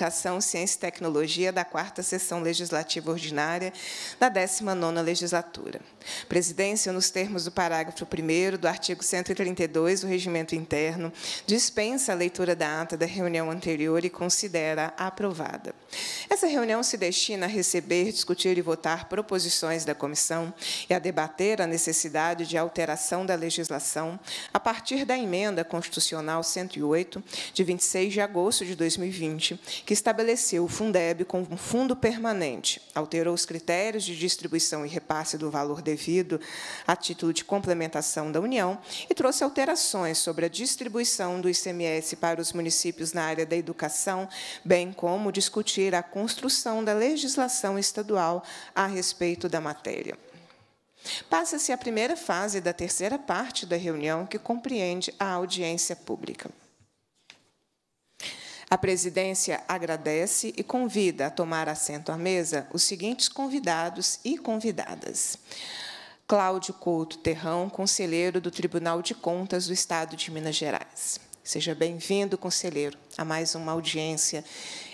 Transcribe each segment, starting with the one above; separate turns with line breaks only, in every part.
Educação, Ciência e Tecnologia da 4 Sessão Legislativa Ordinária da 19ª Legislatura. Presidência, nos termos do parágrafo 1 do artigo 132 do Regimento Interno, dispensa a leitura da ata da reunião anterior e considera aprovada. Essa reunião se destina a receber, discutir e votar proposições da comissão e a debater a necessidade de alteração da legislação a partir da emenda constitucional 108 de 26 de agosto de 2020, que estabeleceu o Fundeb como um fundo permanente, alterou os critérios de distribuição e repasse do valor devido a título de complementação da União e trouxe alterações sobre a distribuição do ICMS para os municípios na área da educação, bem como discutir a construção da legislação estadual a respeito da matéria. Passa-se a primeira fase da terceira parte da reunião, que compreende a audiência pública. A presidência agradece e convida a tomar assento à mesa os seguintes convidados e convidadas. Cláudio Couto Terrão, conselheiro do Tribunal de Contas do Estado de Minas Gerais. Seja bem-vindo, conselheiro, a mais uma audiência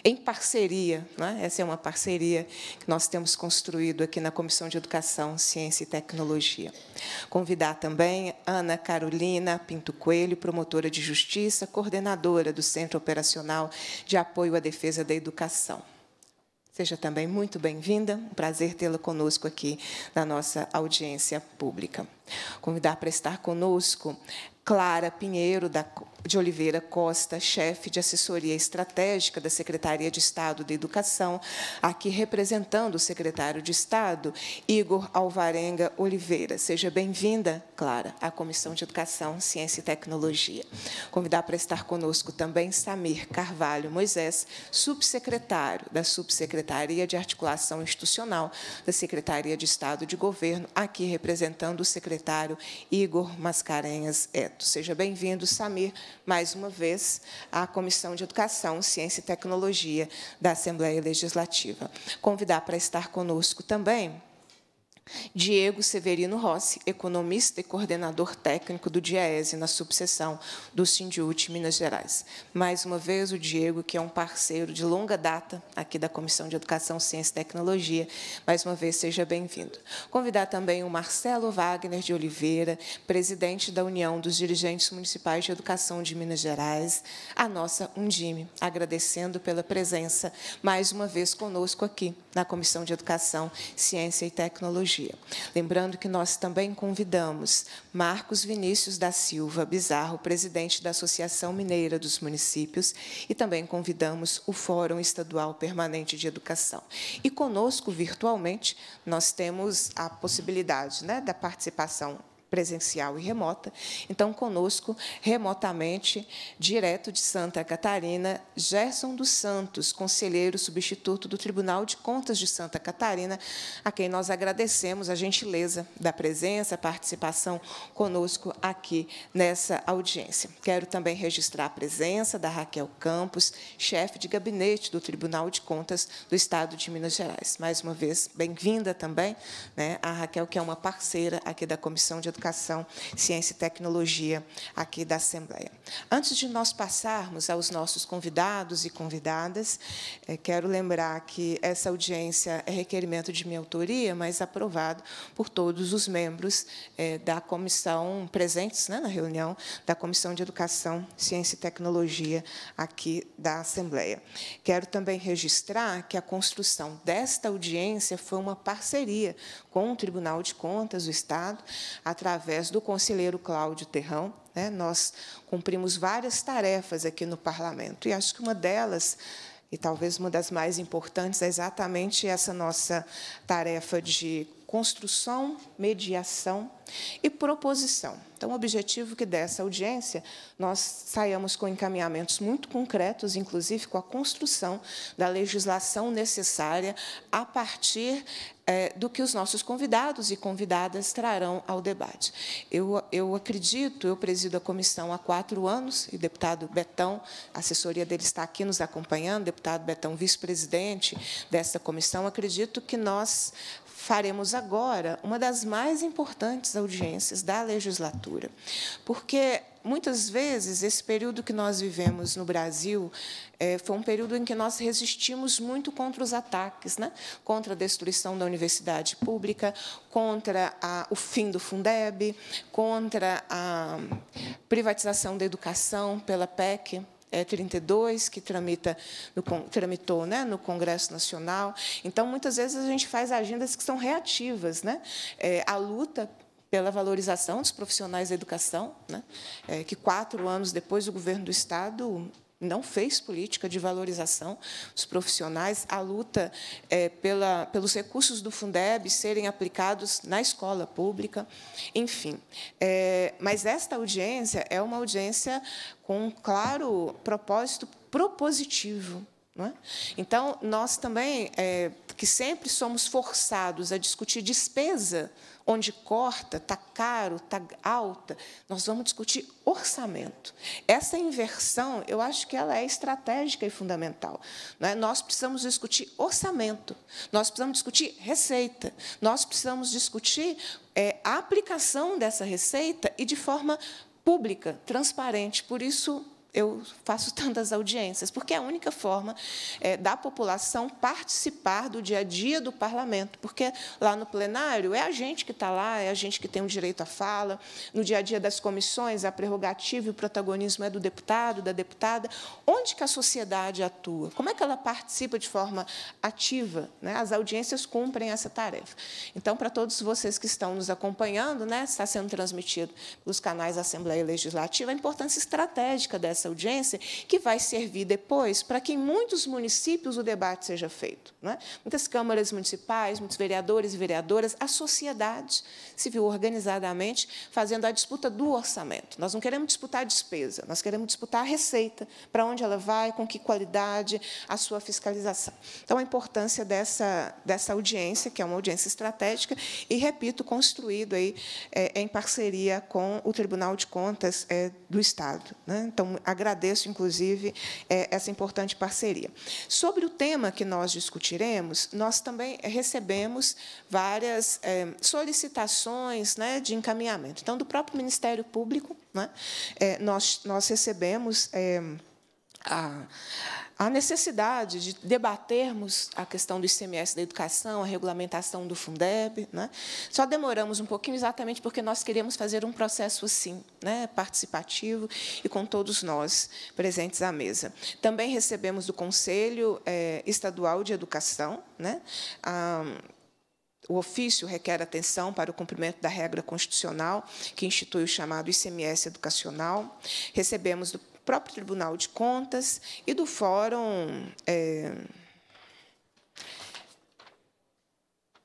em parceria. Né? Essa é uma parceria que nós temos construído aqui na Comissão de Educação, Ciência e Tecnologia. Convidar também Ana Carolina Pinto Coelho, promotora de justiça, coordenadora do Centro Operacional de Apoio à Defesa da Educação. Seja também muito bem-vinda. Um prazer tê-la conosco aqui na nossa audiência pública. Convidar para estar conosco Clara Pinheiro da, de Oliveira Costa, chefe de assessoria estratégica da Secretaria de Estado da Educação, aqui representando o secretário de Estado, Igor Alvarenga Oliveira. Seja bem-vinda, Clara, à Comissão de Educação, Ciência e Tecnologia. Convidar para estar conosco também Samir Carvalho Moisés, subsecretário da Subsecretaria de Articulação Institucional da Secretaria de Estado de Governo, aqui representando o secretário Igor Mascarenhas Eta certo. Seja bem-vindo, Samir, mais uma vez à Comissão de Educação, Ciência e Tecnologia da Assembleia Legislativa. Convidar para estar conosco também Diego Severino Rossi, economista e coordenador técnico do DIAESE na subseção do Sindiúte Minas Gerais. Mais uma vez, o Diego, que é um parceiro de longa data aqui da Comissão de Educação, Ciência e Tecnologia, mais uma vez, seja bem-vindo. Convidar também o Marcelo Wagner de Oliveira, presidente da União dos Dirigentes Municipais de Educação de Minas Gerais, a nossa Undime, agradecendo pela presença mais uma vez conosco aqui na Comissão de Educação, Ciência e Tecnologia. Psicologia. Lembrando que nós também convidamos Marcos Vinícius da Silva Bizarro, presidente da Associação Mineira dos Municípios, e também convidamos o Fórum Estadual Permanente de Educação. E conosco, virtualmente, nós temos a possibilidade né, da participação presencial e remota. Então, conosco, remotamente, direto de Santa Catarina, Gerson dos Santos, conselheiro substituto do Tribunal de Contas de Santa Catarina, a quem nós agradecemos a gentileza da presença, a participação conosco aqui nessa audiência. Quero também registrar a presença da Raquel Campos, chefe de gabinete do Tribunal de Contas do Estado de Minas Gerais. Mais uma vez, bem-vinda também né, a Raquel, que é uma parceira aqui da Comissão de Educação Educação, Ciência e Tecnologia aqui da Assembleia. Antes de nós passarmos aos nossos convidados e convidadas, eh, quero lembrar que essa audiência é requerimento de minha autoria, mas aprovado por todos os membros eh, da comissão presentes né, na reunião da Comissão de Educação, Ciência e Tecnologia aqui da Assembleia. Quero também registrar que a construção desta audiência foi uma parceria com o Tribunal de Contas do Estado, através através do conselheiro Cláudio Terrão, né, nós cumprimos várias tarefas aqui no parlamento. E acho que uma delas e talvez uma das mais importantes é exatamente essa nossa tarefa de construção, mediação e proposição. Então, o objetivo que dessa audiência nós saímos com encaminhamentos muito concretos, inclusive com a construção da legislação necessária a partir é, do que os nossos convidados e convidadas trarão ao debate. Eu, eu acredito, eu presido a comissão há quatro anos, e o deputado Betão, a assessoria dele está aqui nos acompanhando, deputado Betão, vice-presidente dessa comissão, acredito que nós faremos agora uma das mais importantes audiências da legislatura, porque muitas vezes esse período que nós vivemos no Brasil é, foi um período em que nós resistimos muito contra os ataques, né? contra a destruição da universidade pública, contra a, o fim do Fundeb, contra a privatização da educação pela PEC. 32, é, que tramita no, tramitou né, no Congresso Nacional. Então, muitas vezes, a gente faz agendas que são reativas. Né? É, a luta pela valorização dos profissionais da educação, né? É, que quatro anos depois o governo do Estado não fez política de valorização dos profissionais, a luta é, pela, pelos recursos do Fundeb serem aplicados na escola pública, enfim. É, mas esta audiência é uma audiência com um claro propósito propositivo. É? Então, nós também, é, que sempre somos forçados a discutir despesa onde corta, está caro, está alta, nós vamos discutir orçamento. Essa inversão, eu acho que ela é estratégica e fundamental. é? Nós precisamos discutir orçamento, nós precisamos discutir receita, nós precisamos discutir é, a aplicação dessa receita e de forma pública, transparente. Por isso, eu faço tantas audiências, porque é a única forma é, da população participar do dia a dia do parlamento, porque lá no plenário é a gente que está lá, é a gente que tem o direito à fala, no dia a dia das comissões, a prerrogativa e o protagonismo é do deputado, da deputada. Onde que a sociedade atua? Como é que ela participa de forma ativa? Né? As audiências cumprem essa tarefa. Então, para todos vocês que estão nos acompanhando, né, está sendo transmitido pelos canais da Assembleia Legislativa, a importância estratégica dessa audiência, que vai servir depois para que em muitos municípios o debate seja feito. Né? Muitas câmaras municipais, muitos vereadores e vereadoras, a sociedade civil organizadamente fazendo a disputa do orçamento. Nós não queremos disputar a despesa, nós queremos disputar a receita, para onde ela vai, com que qualidade, a sua fiscalização. Então, a importância dessa, dessa audiência, que é uma audiência estratégica, e, repito, construído aí, é, em parceria com o Tribunal de Contas é, do Estado. Né? Então, agradeço, inclusive, eh, essa importante parceria. Sobre o tema que nós discutiremos, nós também recebemos várias eh, solicitações né, de encaminhamento. Então, do próprio Ministério Público, né, eh, nós, nós recebemos a, a necessidade de debatermos a questão do ICMS da educação, a regulamentação do Fundeb. Né? Só demoramos um pouquinho exatamente porque nós queríamos fazer um processo assim, né, participativo e com todos nós presentes à mesa. Também recebemos do Conselho é, Estadual de Educação, né, a, o ofício requer atenção para o cumprimento da regra constitucional que institui o chamado ICMS educacional. Recebemos do próprio Tribunal de Contas e do Fórum. É,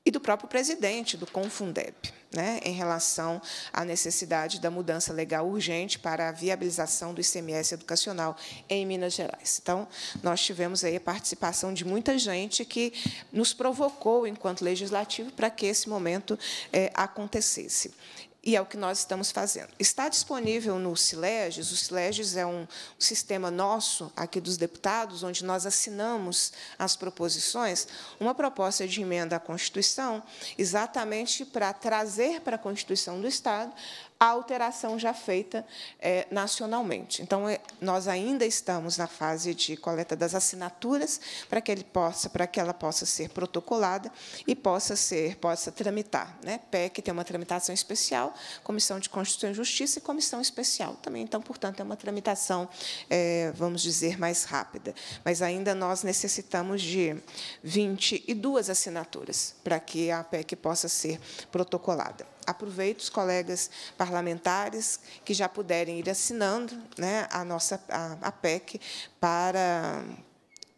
e do próprio presidente do Confundeb, né, em relação à necessidade da mudança legal urgente para a viabilização do ICMS educacional em Minas Gerais. Então, nós tivemos aí a participação de muita gente que nos provocou, enquanto legislativo, para que esse momento é, acontecesse. E é o que nós estamos fazendo. Está disponível no Sileges, o Sileges é um sistema nosso, aqui dos deputados, onde nós assinamos as proposições, uma proposta de emenda à Constituição, exatamente para trazer para a Constituição do Estado a alteração já feita é, nacionalmente. Então, é, nós ainda estamos na fase de coleta das assinaturas para que ele possa, para que ela possa ser protocolada e possa ser, possa tramitar. Né? PEC tem uma tramitação especial, Comissão de Constituição e Justiça e Comissão Especial também. Então, portanto, é uma tramitação, é, vamos dizer, mais rápida. Mas ainda nós necessitamos de 22 assinaturas para que a PEC possa ser protocolada aproveito os colegas parlamentares que já puderem ir assinando né, a nossa a, a PEC para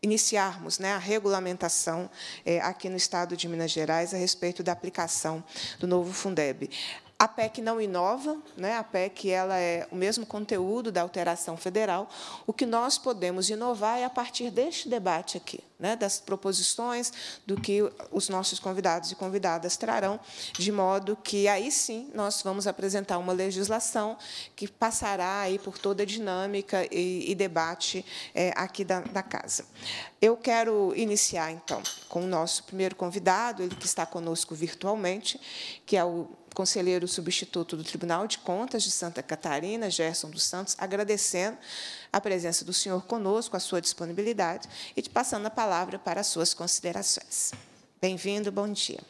iniciarmos né, a regulamentação é, aqui no Estado de Minas Gerais a respeito da aplicação do novo Fundeb. A PEC não inova, né? a PEC ela é o mesmo conteúdo da alteração federal. O que nós podemos inovar é a partir deste debate aqui, né? das proposições, do que os nossos convidados e convidadas trarão, de modo que aí sim nós vamos apresentar uma legislação que passará aí por toda a dinâmica e, e debate é, aqui da, da casa. Eu quero iniciar, então, com o nosso primeiro convidado, ele que está conosco virtualmente, que é o conselheiro substituto do Tribunal de Contas de Santa Catarina, Gerson dos Santos, agradecendo a presença do senhor conosco, a sua disponibilidade e te passando a palavra para as suas considerações. Bem-vindo, bom dia.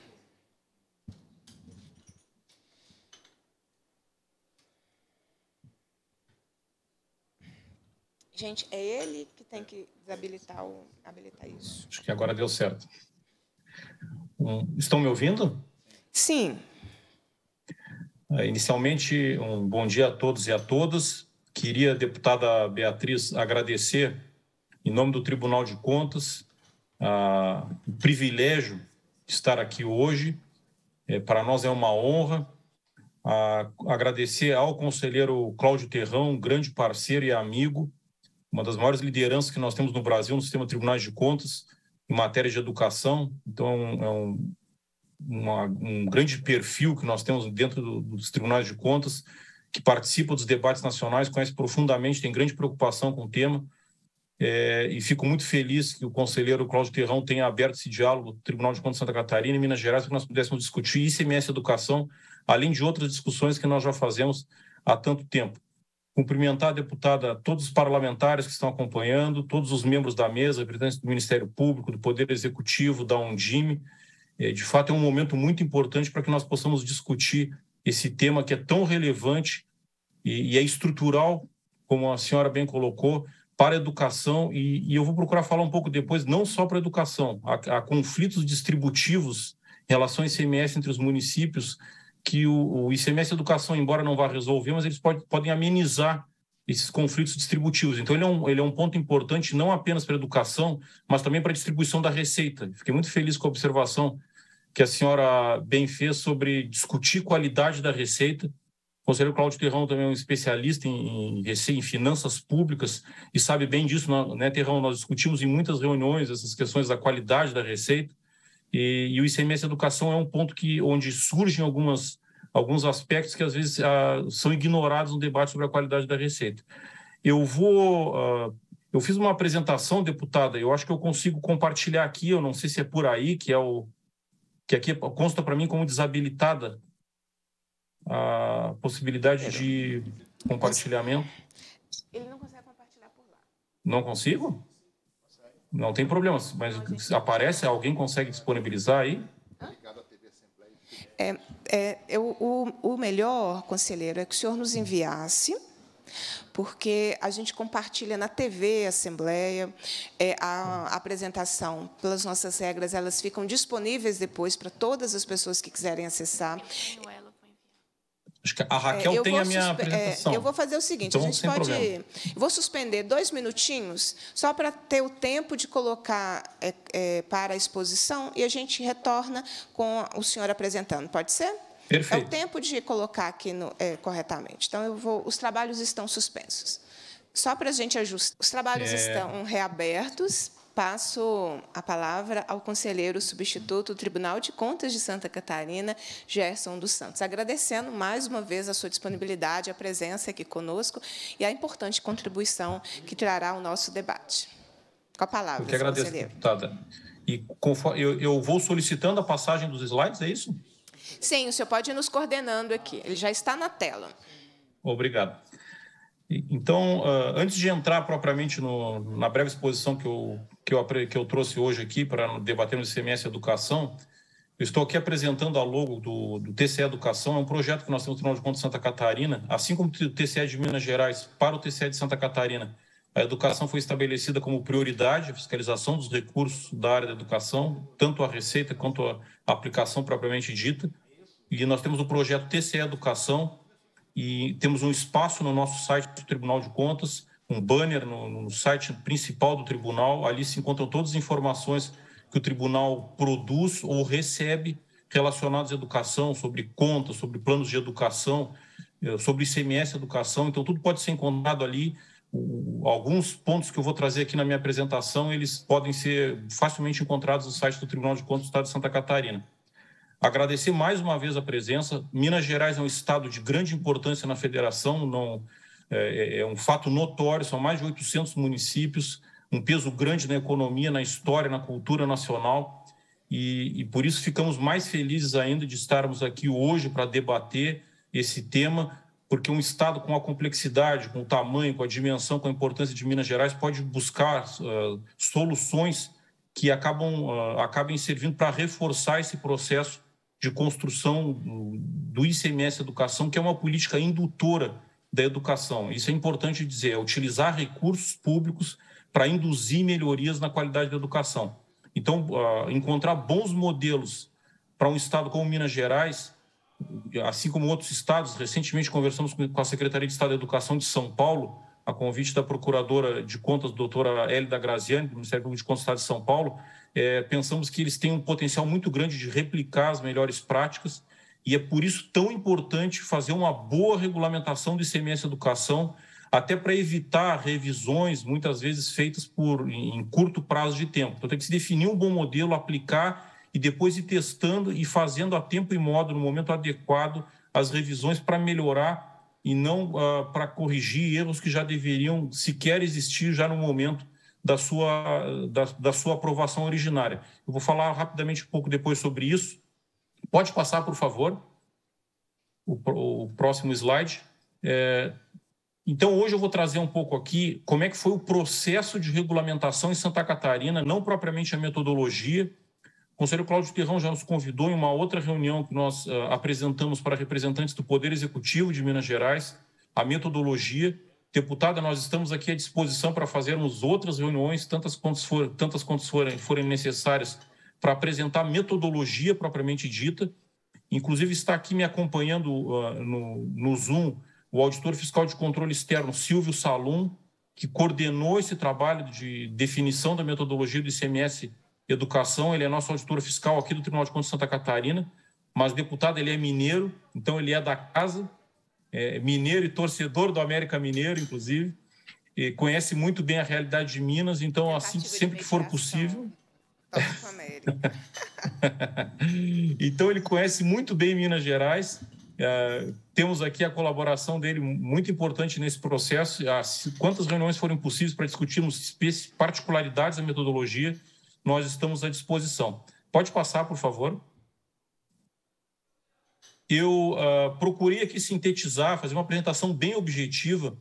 Gente, é ele que tem que desabilitar o, habilitar isso.
Acho que agora deu certo. Hum, estão me ouvindo? Sim. Ah, inicialmente, um bom dia a todos e a todas. Queria, deputada Beatriz, agradecer, em nome do Tribunal de Contas, a, o privilégio de estar aqui hoje. É, para nós é uma honra. A, agradecer ao conselheiro Cláudio Terrão, um grande parceiro e amigo, uma das maiores lideranças que nós temos no Brasil no sistema de tribunais de contas em matéria de educação. Então, é um é uma, um grande perfil que nós temos dentro do, dos tribunais de contas, que participa dos debates nacionais, conhece profundamente, tem grande preocupação com o tema. É, e fico muito feliz que o conselheiro Cláudio Terrão tenha aberto esse diálogo no Tribunal de Contas de Santa Catarina e Minas Gerais, para que nós pudéssemos discutir ICMS Educação, além de outras discussões que nós já fazemos há tanto tempo. Cumprimentar a deputada, todos os parlamentares que estão acompanhando, todos os membros da mesa, representantes do Ministério Público, do Poder Executivo, da Undime, é, de fato, é um momento muito importante para que nós possamos discutir esse tema que é tão relevante e, é estrutural, como a senhora bem colocou, para a educação. E, eu vou procurar falar um pouco depois, não só para a educação, há, conflitos distributivos em relação ao ICMS entre os municípios, que o, ICMS Educação, embora não vá resolver, mas eles podem amenizar esses conflitos distributivos. Então, ele é, um, ele é um ponto importante não apenas para a educação, mas também para a distribuição da receita. Fiquei muito feliz com a observação que a senhora bem fez sobre discutir qualidade da receita. O conselheiro Cláudio Terrão também é um especialista em, em, em finanças públicas e sabe bem disso, né, Terrão? Nós discutimos em muitas reuniões essas questões da qualidade da receita e, e o ICMS Educação é um ponto que onde surgem algumas alguns aspectos que às vezes uh, são ignorados no debate sobre a qualidade da receita. Eu vou. Uh, eu fiz uma apresentação, deputada, eu acho que eu consigo compartilhar aqui, eu não sei se é por aí, que é o. que aqui consta para mim como desabilitada a possibilidade de compartilhamento.
Ele não consegue compartilhar por
lá. Não consigo? Não tem problema, mas aparece, alguém consegue disponibilizar aí?
Obrigada é, é, eu, o, o melhor, conselheiro, é que o senhor nos enviasse porque a gente compartilha na TV, Assembleia, é, a, a, apresentação pelas nossas regras, elas ficam disponíveis depois para todas as pessoas que quiserem acessar.
Acho que a Raquel é, tem a minha é, apresentação. É, eu vou
fazer o seguinte, então, a gente pode... Eu vou suspender dois minutinhos, só para ter o tempo de colocar é, é, para a exposição, e a gente retorna com o senhor apresentando. Pode ser? Perfeito. É o tempo de colocar aqui no, é, corretamente. Então, eu vou, os trabalhos estão suspensos. Só para a gente ajustar. Os trabalhos estão reabertos. Passo a palavra ao conselheiro substituto do Tribunal de Contas de Santa Catarina, Gerson dos Santos, agradecendo mais uma vez a sua disponibilidade, a presença aqui conosco e a importante contribuição que trará ao nosso debate. Com a palavra, eu que agradeço, conselheiro.
deputada. E conforme, eu, eu vou solicitando a passagem dos slides, é isso?
Sim, o senhor pode ir nos coordenando aqui. Ele já está na tela.
Obrigado. Então, ah, antes de entrar propriamente no, na breve exposição que eu, que eu, que eu trouxe hoje aqui para debatermos o ICMS Educação, eu estou aqui apresentando a logo do, do, TCE Educação, é um projeto que nós temos no Tribunal de Contas de Santa Catarina, assim como o TCE de Minas Gerais para o TCE de Santa Catarina. A educação foi estabelecida como prioridade, a fiscalização dos recursos da área da educação, tanto a receita quanto a aplicação propriamente dita. E nós temos o projeto TCE Educação, e temos um espaço no nosso site do Tribunal de Contas, um banner no, no, site principal do tribunal. Ali se encontram todas as informações que o tribunal produz ou recebe relacionadas à educação, sobre contas, sobre planos de educação, eh, sobre ICMS educação. Então, tudo pode ser encontrado ali. Alguns pontos que eu vou trazer aqui na minha apresentação, eles podem ser facilmente encontrados no site do Tribunal de Contas do Estado de Santa Catarina. Agradecer mais uma vez a presença. Minas Gerais é um estado de grande importância na federação, não, é, é, é um fato notório, são mais de 800 municípios, um peso grande na economia, na história, na cultura nacional. E, e por isso ficamos mais felizes ainda de estarmos aqui hoje para debater esse tema, porque um Estado com a complexidade, com o tamanho, com a dimensão, com a importância de Minas Gerais pode buscar uh, soluções que acabam, uh, acabem servindo para reforçar esse processo de construção do ICMS Educação, que é uma política indutora da educação. Isso é importante dizer, é utilizar recursos públicos para induzir melhorias na qualidade da educação. Então, ah, encontrar bons modelos para um estado como Minas Gerais, assim como outros estados, recentemente conversamos com a Secretaria de Estado da Educação de São Paulo, a convite da Procuradora de Contas, doutora Hélida Graziani, do Ministério Público de Contas de São Paulo, é, pensamos que eles têm um potencial muito grande de replicar as melhores práticas e é por isso tão importante fazer uma boa regulamentação do ICMS Educação, até para evitar revisões muitas vezes feitas por em curto prazo de tempo. Então tem que se definir um bom modelo, aplicar e depois ir testando e fazendo a tempo e modo no momento adequado as revisões para melhorar e não uh, para corrigir erros que já deveriam sequer existir já no momento da sua, da, da sua aprovação originária. Eu vou falar rapidamente um pouco depois sobre isso. Pode passar, por favor, o, o próximo slide. É, então, hoje eu vou trazer um pouco aqui como é que foi o processo de regulamentação em Santa Catarina, não propriamente a metodologia. O conselheiro Cláudio Terrão já nos convidou em uma outra reunião que nós uh, apresentamos para representantes do Poder Executivo de Minas Gerais, a metodologia. Deputada, nós estamos aqui à disposição para fazermos outras reuniões, tantas quantas, for, tantas quantas forem, forem necessárias, para apresentar metodologia propriamente dita. Inclusive, está aqui me acompanhando uh, no, no Zoom o auditor fiscal de controle externo, Silvio Salum, que coordenou esse trabalho de definição da metodologia do ICMS Educação. Ele é nosso auditor fiscal aqui do Tribunal de Contas de Santa Catarina, mas deputado, ele é mineiro, então ele é da casa é, mineiro e torcedor do América Mineiro, inclusive, e conhece muito bem a realidade de Minas, então, assim, sempre que for possível. então, ele conhece muito bem Minas Gerais. É, temos aqui a colaboração dele muito importante nesse processo. As, ah, quantas reuniões foram possíveis para discutirmos particularidades da metodologia, nós estamos à disposição. Pode passar, por favor eu uh, procurei aqui sintetizar, fazer uma apresentação bem objetiva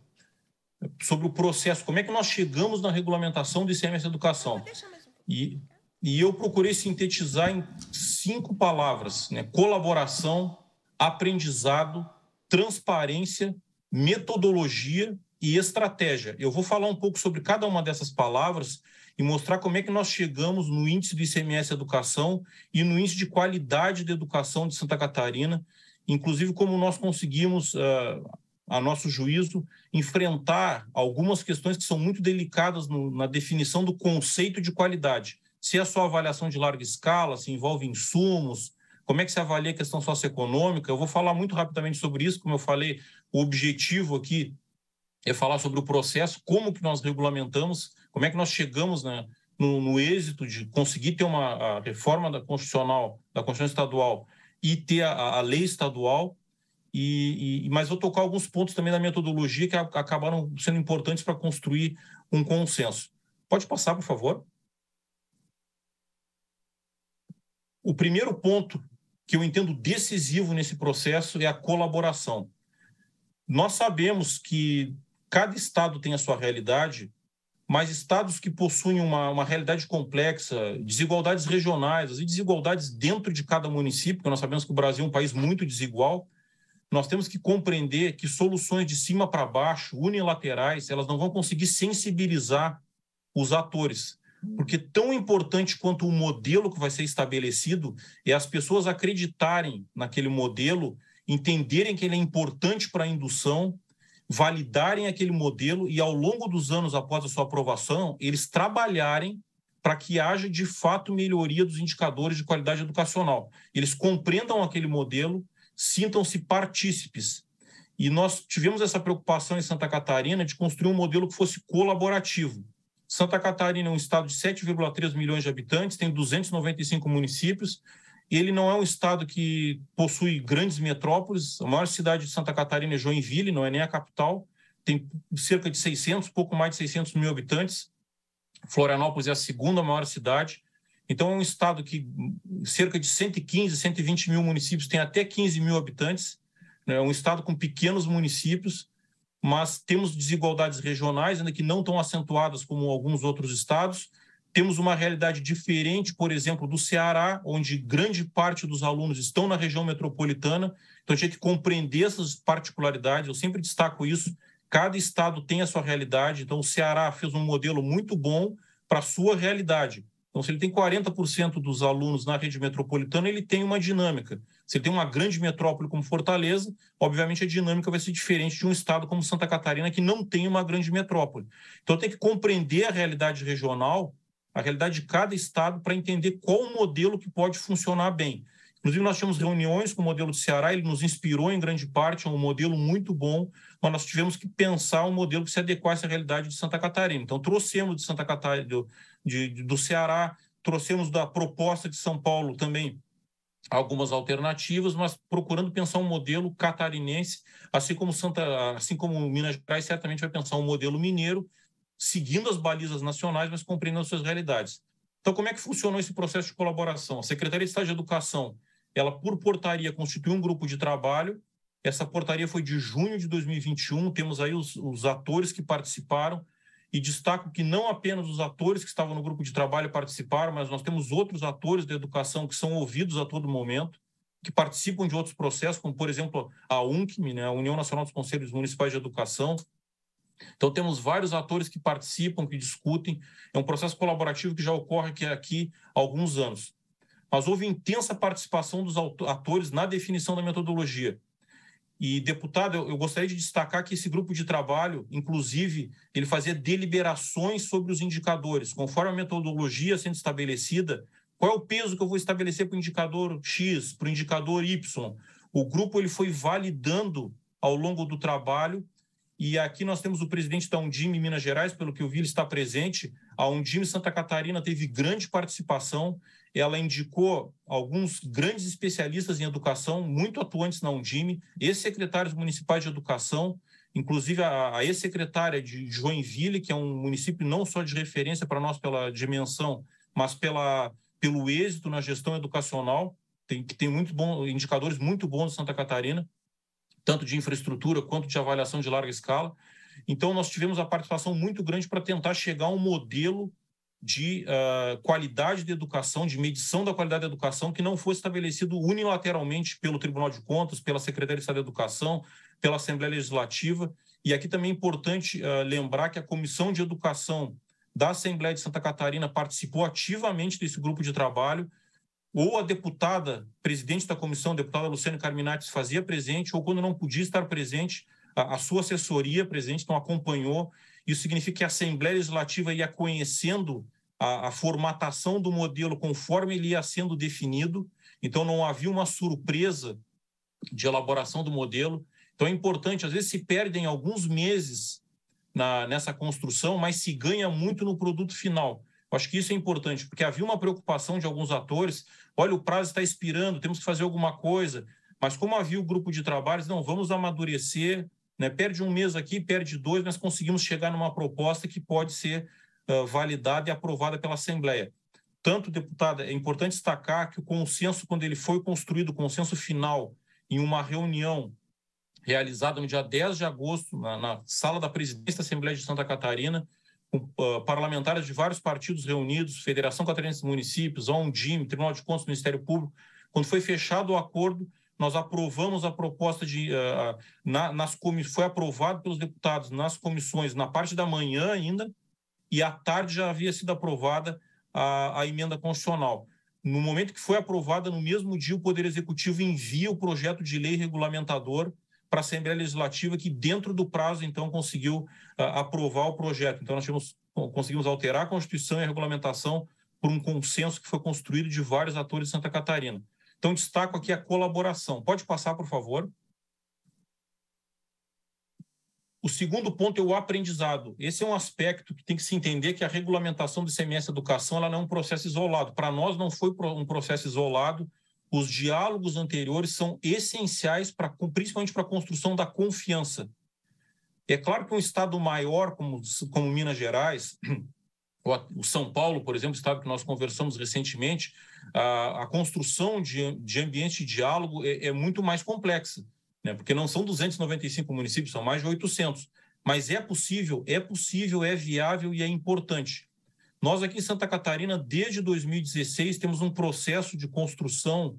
sobre o processo, como é que nós chegamos na regulamentação do ICMS Educação. Ah, e, e eu procurei sintetizar em cinco palavras: né? colaboração, aprendizado, transparência, metodologia e estratégia. Eu vou falar um pouco sobre cada uma dessas palavras e mostrar como é que nós chegamos no índice do ICMS Educação e no índice de qualidade da educação de Santa Catarina, inclusive como nós conseguimos, ah, a nosso juízo, enfrentar algumas questões que são muito delicadas na definição do conceito de qualidade. Se é só avaliação de larga escala, se envolve insumos, como é que se avalia a questão socioeconômica. Eu vou falar muito rapidamente sobre isso, como eu falei, o objetivo aqui é falar sobre o processo, como que nós regulamentamos, como é que nós chegamos né, no, no, êxito de conseguir ter uma reforma da constitucional, da Constituição estadual e ter a, a lei estadual. E, e, mas vou tocar alguns pontos também da metodologia que a, acabaram sendo importantes para construir um consenso. Pode passar, por favor. O primeiro ponto que eu entendo decisivo nesse processo é a colaboração. Nós sabemos que cada estado tem a sua realidade, mas estados que possuem uma, uma realidade complexa, desigualdades regionais, e desigualdades dentro de cada município, porque nós sabemos que o Brasil é um país muito desigual, nós temos que compreender que soluções de cima para baixo, unilaterais, elas não vão conseguir sensibilizar os atores. Porque tão importante quanto o modelo que vai ser estabelecido é as pessoas acreditarem naquele modelo, entenderem que ele é importante para a indução validarem aquele modelo e, ao longo dos anos após a sua aprovação, eles trabalharem para que haja de fato melhoria dos indicadores de qualidade educacional. Eles compreendam aquele modelo, sintam-se partícipes. E nós tivemos essa preocupação em Santa Catarina de construir um modelo que fosse colaborativo. Santa Catarina é um estado de 7,3 milhões de habitantes, tem 295 municípios ele não é um estado que possui grandes metrópoles. A maior cidade de Santa Catarina é Joinville, não é nem a capital. Tem cerca de 600, pouco mais de 600 mil habitantes. Florianópolis é a segunda maior cidade. Então, é um estado que cerca de 115, 120 mil municípios tem até 15 mil habitantes. Né? É um estado com pequenos municípios, mas temos desigualdades regionais, ainda que não tão acentuadas como alguns outros estados temos uma realidade diferente, por exemplo, do Ceará, onde grande parte dos alunos estão na região metropolitana. Então, tem que compreender essas particularidades. Eu sempre destaco isso. Cada estado tem a sua realidade. Então, o Ceará fez um modelo muito bom para a sua realidade. Então, se ele tem 40% dos alunos na rede metropolitana, ele tem uma dinâmica. Se ele tem uma grande metrópole como Fortaleza, obviamente a dinâmica vai ser diferente de um estado como Santa Catarina, que não tem uma grande metrópole. Então, tem que compreender a realidade regional a realidade de cada estado para entender qual o modelo que pode funcionar bem. Inclusive, nós tivemos reuniões com o modelo do Ceará, ele nos inspirou em grande parte, é um modelo muito bom, mas nós tivemos que pensar um modelo que se adequasse à realidade de Santa Catarina. Então, trouxemos de Santa Catarina, do, de, do Ceará, trouxemos da proposta de São Paulo também algumas alternativas, mas procurando pensar um modelo catarinense, assim como Santa, assim como Minas Gerais certamente vai pensar um modelo mineiro, seguindo as balizas nacionais, mas compreendendo as suas realidades. Então, como é que funcionou esse processo de colaboração? A Secretaria de Estado de Educação, ela por portaria constituiu um grupo de trabalho. Essa portaria foi de junho de 2021. Temos aí os, os atores que participaram e destaco que não apenas os atores que estavam no grupo de trabalho participaram, mas nós temos outros atores da educação que são ouvidos a todo momento, que participam de outros processos, como, por exemplo, a UNCM, né, a União Nacional dos Conselhos Municipais de Educação, então, temos vários atores que participam, que discutem. É um processo colaborativo que já ocorre aqui, aqui há alguns anos. Mas houve intensa participação dos atores na definição da metodologia. E, deputado, eu gostaria de destacar que esse grupo de trabalho, inclusive, ele fazia deliberações sobre os indicadores. Conforme a metodologia sendo estabelecida, qual é o peso que eu vou estabelecer para o indicador X, para o indicador Y? O grupo ele foi validando ao longo do trabalho e aqui nós temos o presidente da Undime Minas Gerais, pelo que eu vi, ele está presente. A Undime Santa Catarina teve grande participação. Ela indicou alguns grandes especialistas em educação, muito atuantes na Undime ex-secretários municipais de educação, inclusive a, a ex-secretária de Joinville, que é um município não só de referência para nós pela dimensão, mas pela, pelo êxito na gestão educacional, tem, que tem muito bom, indicadores muito bons de Santa Catarina tanto de infraestrutura quanto de avaliação de larga escala. Então, nós tivemos a participação muito grande para tentar chegar a um modelo de uh, qualidade de educação, de medição da qualidade da educação, que não foi estabelecido unilateralmente pelo Tribunal de Contas, pela Secretaria de Estado da Educação, pela Assembleia Legislativa. E aqui também é importante uh, lembrar que a Comissão de Educação da Assembleia de Santa Catarina participou ativamente desse grupo de trabalho ou a deputada, presidente da comissão, deputada Luciane Carminati, se fazia presente, ou quando não podia estar presente, a, a sua assessoria presente não acompanhou. Isso significa que a Assembleia Legislativa ia conhecendo a, a, formatação do modelo conforme ele ia sendo definido, então não havia uma surpresa de elaboração do modelo. Então é importante, às vezes se perdem alguns meses na, nessa construção, mas se ganha muito no produto final. Acho que isso é importante, porque havia uma preocupação de alguns atores: olha, o prazo está expirando, temos que fazer alguma coisa. Mas como havia o grupo de trabalhos, não, vamos amadurecer, né? perde um mês aqui, perde dois, mas conseguimos chegar numa proposta que pode ser uh, validada e aprovada pela Assembleia. Tanto, deputada, é importante destacar que o consenso, quando ele foi construído, o consenso final, em uma reunião realizada no dia 10 de agosto, na, na sala da presidência da Assembleia de Santa Catarina, ah, parlamentares de vários partidos reunidos, Federação Catarinense de Municípios, a ONDIM, Tribunal de Contas, Ministério Público, quando foi fechado o acordo, nós aprovamos a proposta de uh, na, nas comissões, foi aprovado pelos deputados nas comissões na parte da manhã ainda e à tarde já havia sido aprovada a, a emenda constitucional. No momento que foi aprovada, no mesmo dia, o Poder Executivo envia o projeto de lei regulamentador para a Assembleia Legislativa, que dentro do prazo, então, conseguiu ah, aprovar o projeto. Então, nós tivemos, conseguimos alterar a Constituição e a regulamentação por um consenso que foi construído de vários atores de Santa Catarina. Então, destaco aqui a colaboração. Pode passar, por favor. O segundo ponto é o aprendizado. Esse é um aspecto que tem que se entender que a regulamentação do ICMS Educação ela não é um processo isolado. Para nós não foi um processo isolado os diálogos anteriores são essenciais, para, principalmente para a construção da confiança. É claro que um Estado maior como, como Minas Gerais, o São Paulo, por exemplo, estado que nós conversamos recentemente, a, a construção de, de, ambiente de diálogo é, é muito mais complexa, né? porque não são 295 municípios, são mais de 800. Mas é possível, é possível, é viável e é importante. Nós aqui em Santa Catarina, desde 2016, temos um processo de construção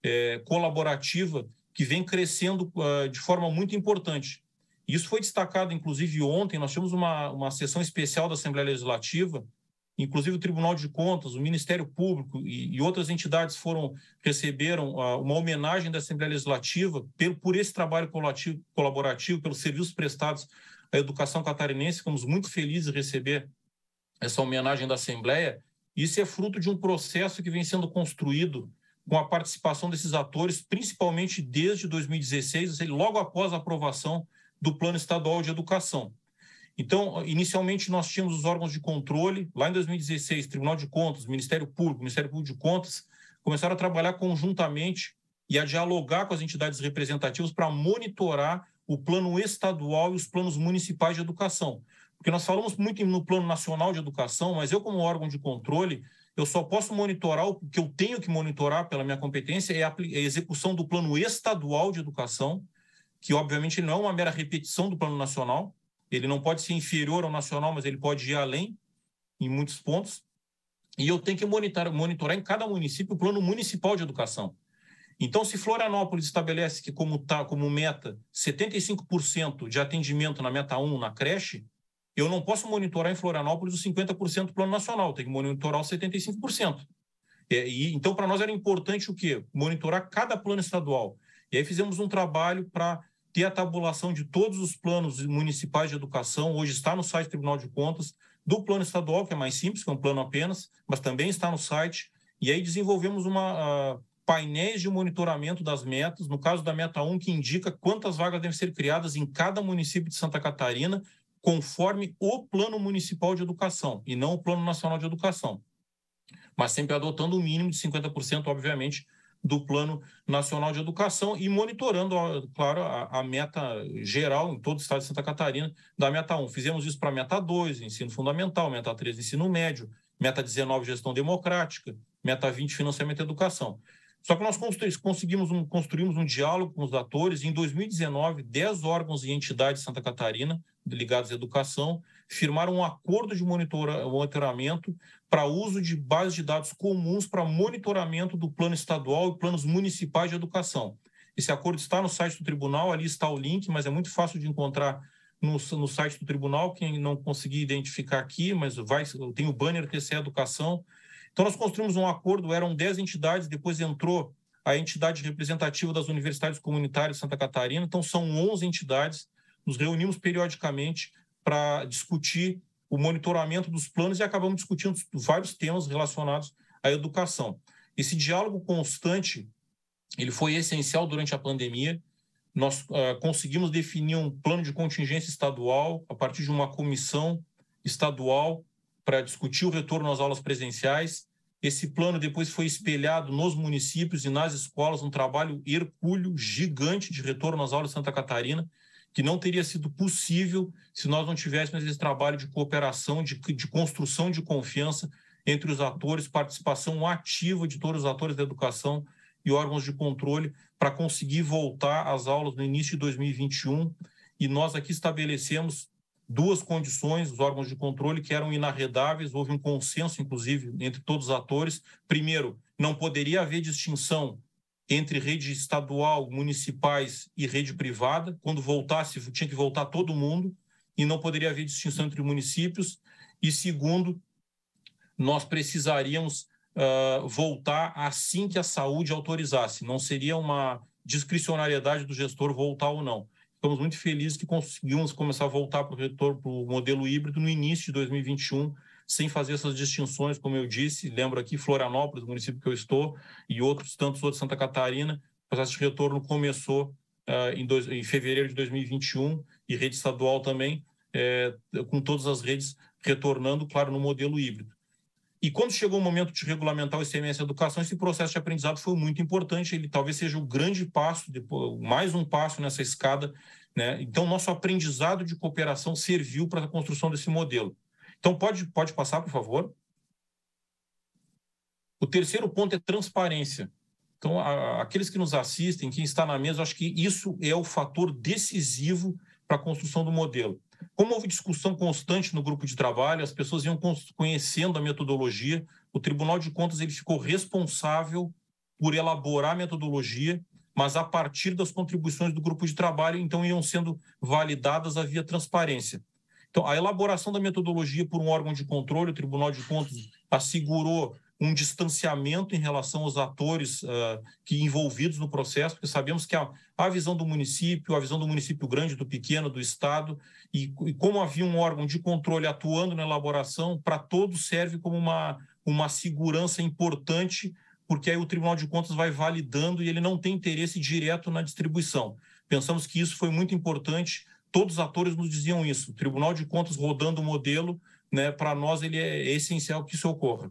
é, colaborativa que vem crescendo uh, de forma muito importante. Isso foi destacado, inclusive, ontem. Nós tivemos uma, uma sessão especial da Assembleia Legislativa, inclusive o Tribunal de Contas, o Ministério Público e, e outras entidades foram receberam uh, uma homenagem da Assembleia Legislativa pelo, por esse trabalho colaborativo, colaborativo, pelos serviços prestados à educação catarinense. Ficamos muito felizes de receber essa homenagem da Assembleia, isso é fruto de um processo que vem sendo construído com a participação desses atores, principalmente desde 2016, logo após a aprovação do Plano Estadual de Educação. Então, inicialmente nós tínhamos os órgãos de controle, lá em 2016, Tribunal de Contas, Ministério Público, Ministério Público de Contas, começaram a trabalhar conjuntamente e a dialogar com as entidades representativas para monitorar o plano estadual e os planos municipais de educação. Porque nós falamos muito no Plano Nacional de Educação, mas eu, como órgão de controle, eu só posso monitorar o que eu tenho que monitorar pela minha competência, é, é a execução do Plano Estadual de Educação, que, obviamente, não é uma mera repetição do Plano Nacional, ele não pode ser inferior ao nacional, mas ele pode ir além em muitos pontos. E eu tenho que monitorar, monitorar em cada município o Plano Municipal de Educação. Então, se Florianópolis estabelece que, como, tá, como meta, 75% de atendimento na meta 1 na creche, eu não posso monitorar em Florianópolis os 50% do Plano Nacional, tem que monitorar os 75%. É, e, então, para nós era importante o quê? Monitorar cada plano estadual. E aí fizemos um trabalho para ter a tabulação de todos os planos municipais de educação, hoje está no site do Tribunal de Contas, do plano estadual, que é mais simples, que é um plano apenas, mas também está no site. E aí desenvolvemos uma uh, painéis de monitoramento das metas, no caso da meta 1, que indica quantas vagas devem ser criadas em cada município de Santa Catarina conforme o Plano Municipal de Educação e não o Plano Nacional de Educação, mas sempre adotando o um mínimo de 50%, obviamente, do Plano Nacional de Educação e monitorando, claro, a, a, meta geral em todo o estado de Santa Catarina da meta 1. Fizemos isso para a meta 2, ensino fundamental, meta 3, ensino médio, meta 19, gestão democrática, meta 20, financiamento e educação. Só que nós conseguimos um, construímos um diálogo com os atores. E em 2019, 10 órgãos e entidades de Santa Catarina, ligados à educação, firmaram um acordo de monitoramento para uso de bases de dados comuns para monitoramento do plano estadual e planos municipais de educação. Esse acordo está no site do tribunal, ali está o link, mas é muito fácil de encontrar no, no site do tribunal. Quem não conseguir identificar aqui, mas vai, tem o banner TC Educação, então, nós construímos um acordo, eram 10 entidades, depois entrou a entidade representativa das universidades comunitárias de Santa Catarina, então são 11 entidades, nos reunimos periodicamente para discutir o monitoramento dos planos e acabamos discutindo vários temas relacionados à educação. Esse diálogo constante, ele foi essencial durante a pandemia, nós uh, conseguimos definir um plano de contingência estadual a partir de uma comissão estadual para discutir o retorno às aulas presenciais. Esse plano depois foi espelhado nos municípios e nas escolas, um trabalho hercúleo gigante de retorno às aulas de Santa Catarina, que não teria sido possível se nós não tivéssemos esse trabalho de cooperação, de, de construção de confiança entre os atores, participação ativa de todos os atores da educação e órgãos de controle para conseguir voltar às aulas no início de 2021. E nós aqui estabelecemos duas condições dos órgãos de controle que eram inarredáveis, houve um consenso, inclusive, entre todos os atores. Primeiro, não poderia haver distinção entre rede estadual, municipais e rede privada. Quando voltasse, tinha que voltar todo mundo e não poderia haver distinção entre municípios. E segundo, nós precisaríamos uh, voltar assim que a saúde autorizasse. Não seria uma discricionariedade do gestor voltar ou não. Estamos muito felizes que conseguimos começar a voltar para o retorno para o modelo híbrido no início de 2021, sem fazer essas distinções, como eu disse. Lembro aqui Florianópolis, município que eu estou, e outros tantos outros, Santa Catarina. O processo de retorno começou uh, em, dois, em, fevereiro de 2021 e rede estadual também, é, com todas as redes retornando, claro, no modelo híbrido. E quando chegou o momento de regulamentar o ICMS Educação, esse processo de aprendizado foi muito importante. Ele talvez seja o grande passo, mais um passo nessa escada. Né? Então, nosso aprendizado de cooperação serviu para a construção desse modelo. Então, pode, pode passar, por favor. O terceiro ponto é transparência. Então, a, aqueles que nos assistem, quem está na mesa, acho que isso é o fator decisivo para a construção do modelo. Como houve discussão constante no grupo de trabalho, as pessoas iam conhecendo a metodologia, o Tribunal de Contas ele ficou responsável por elaborar a metodologia, mas a partir das contribuições do grupo de trabalho, então iam sendo validadas via transparência. Então, a elaboração da metodologia por um órgão de controle, o Tribunal de Contas, assegurou um distanciamento em relação aos atores uh, que envolvidos no processo, porque sabemos que a, a, visão do município, a visão do município grande, do pequeno, do Estado, e, e como havia um órgão de controle atuando na elaboração, para todos serve como uma, uma segurança importante, porque aí o Tribunal de Contas vai validando e ele não tem interesse direto na distribuição. Pensamos que isso foi muito importante, todos os atores nos diziam isso. O Tribunal de Contas rodando o modelo, né, para nós ele é, é essencial que isso ocorra.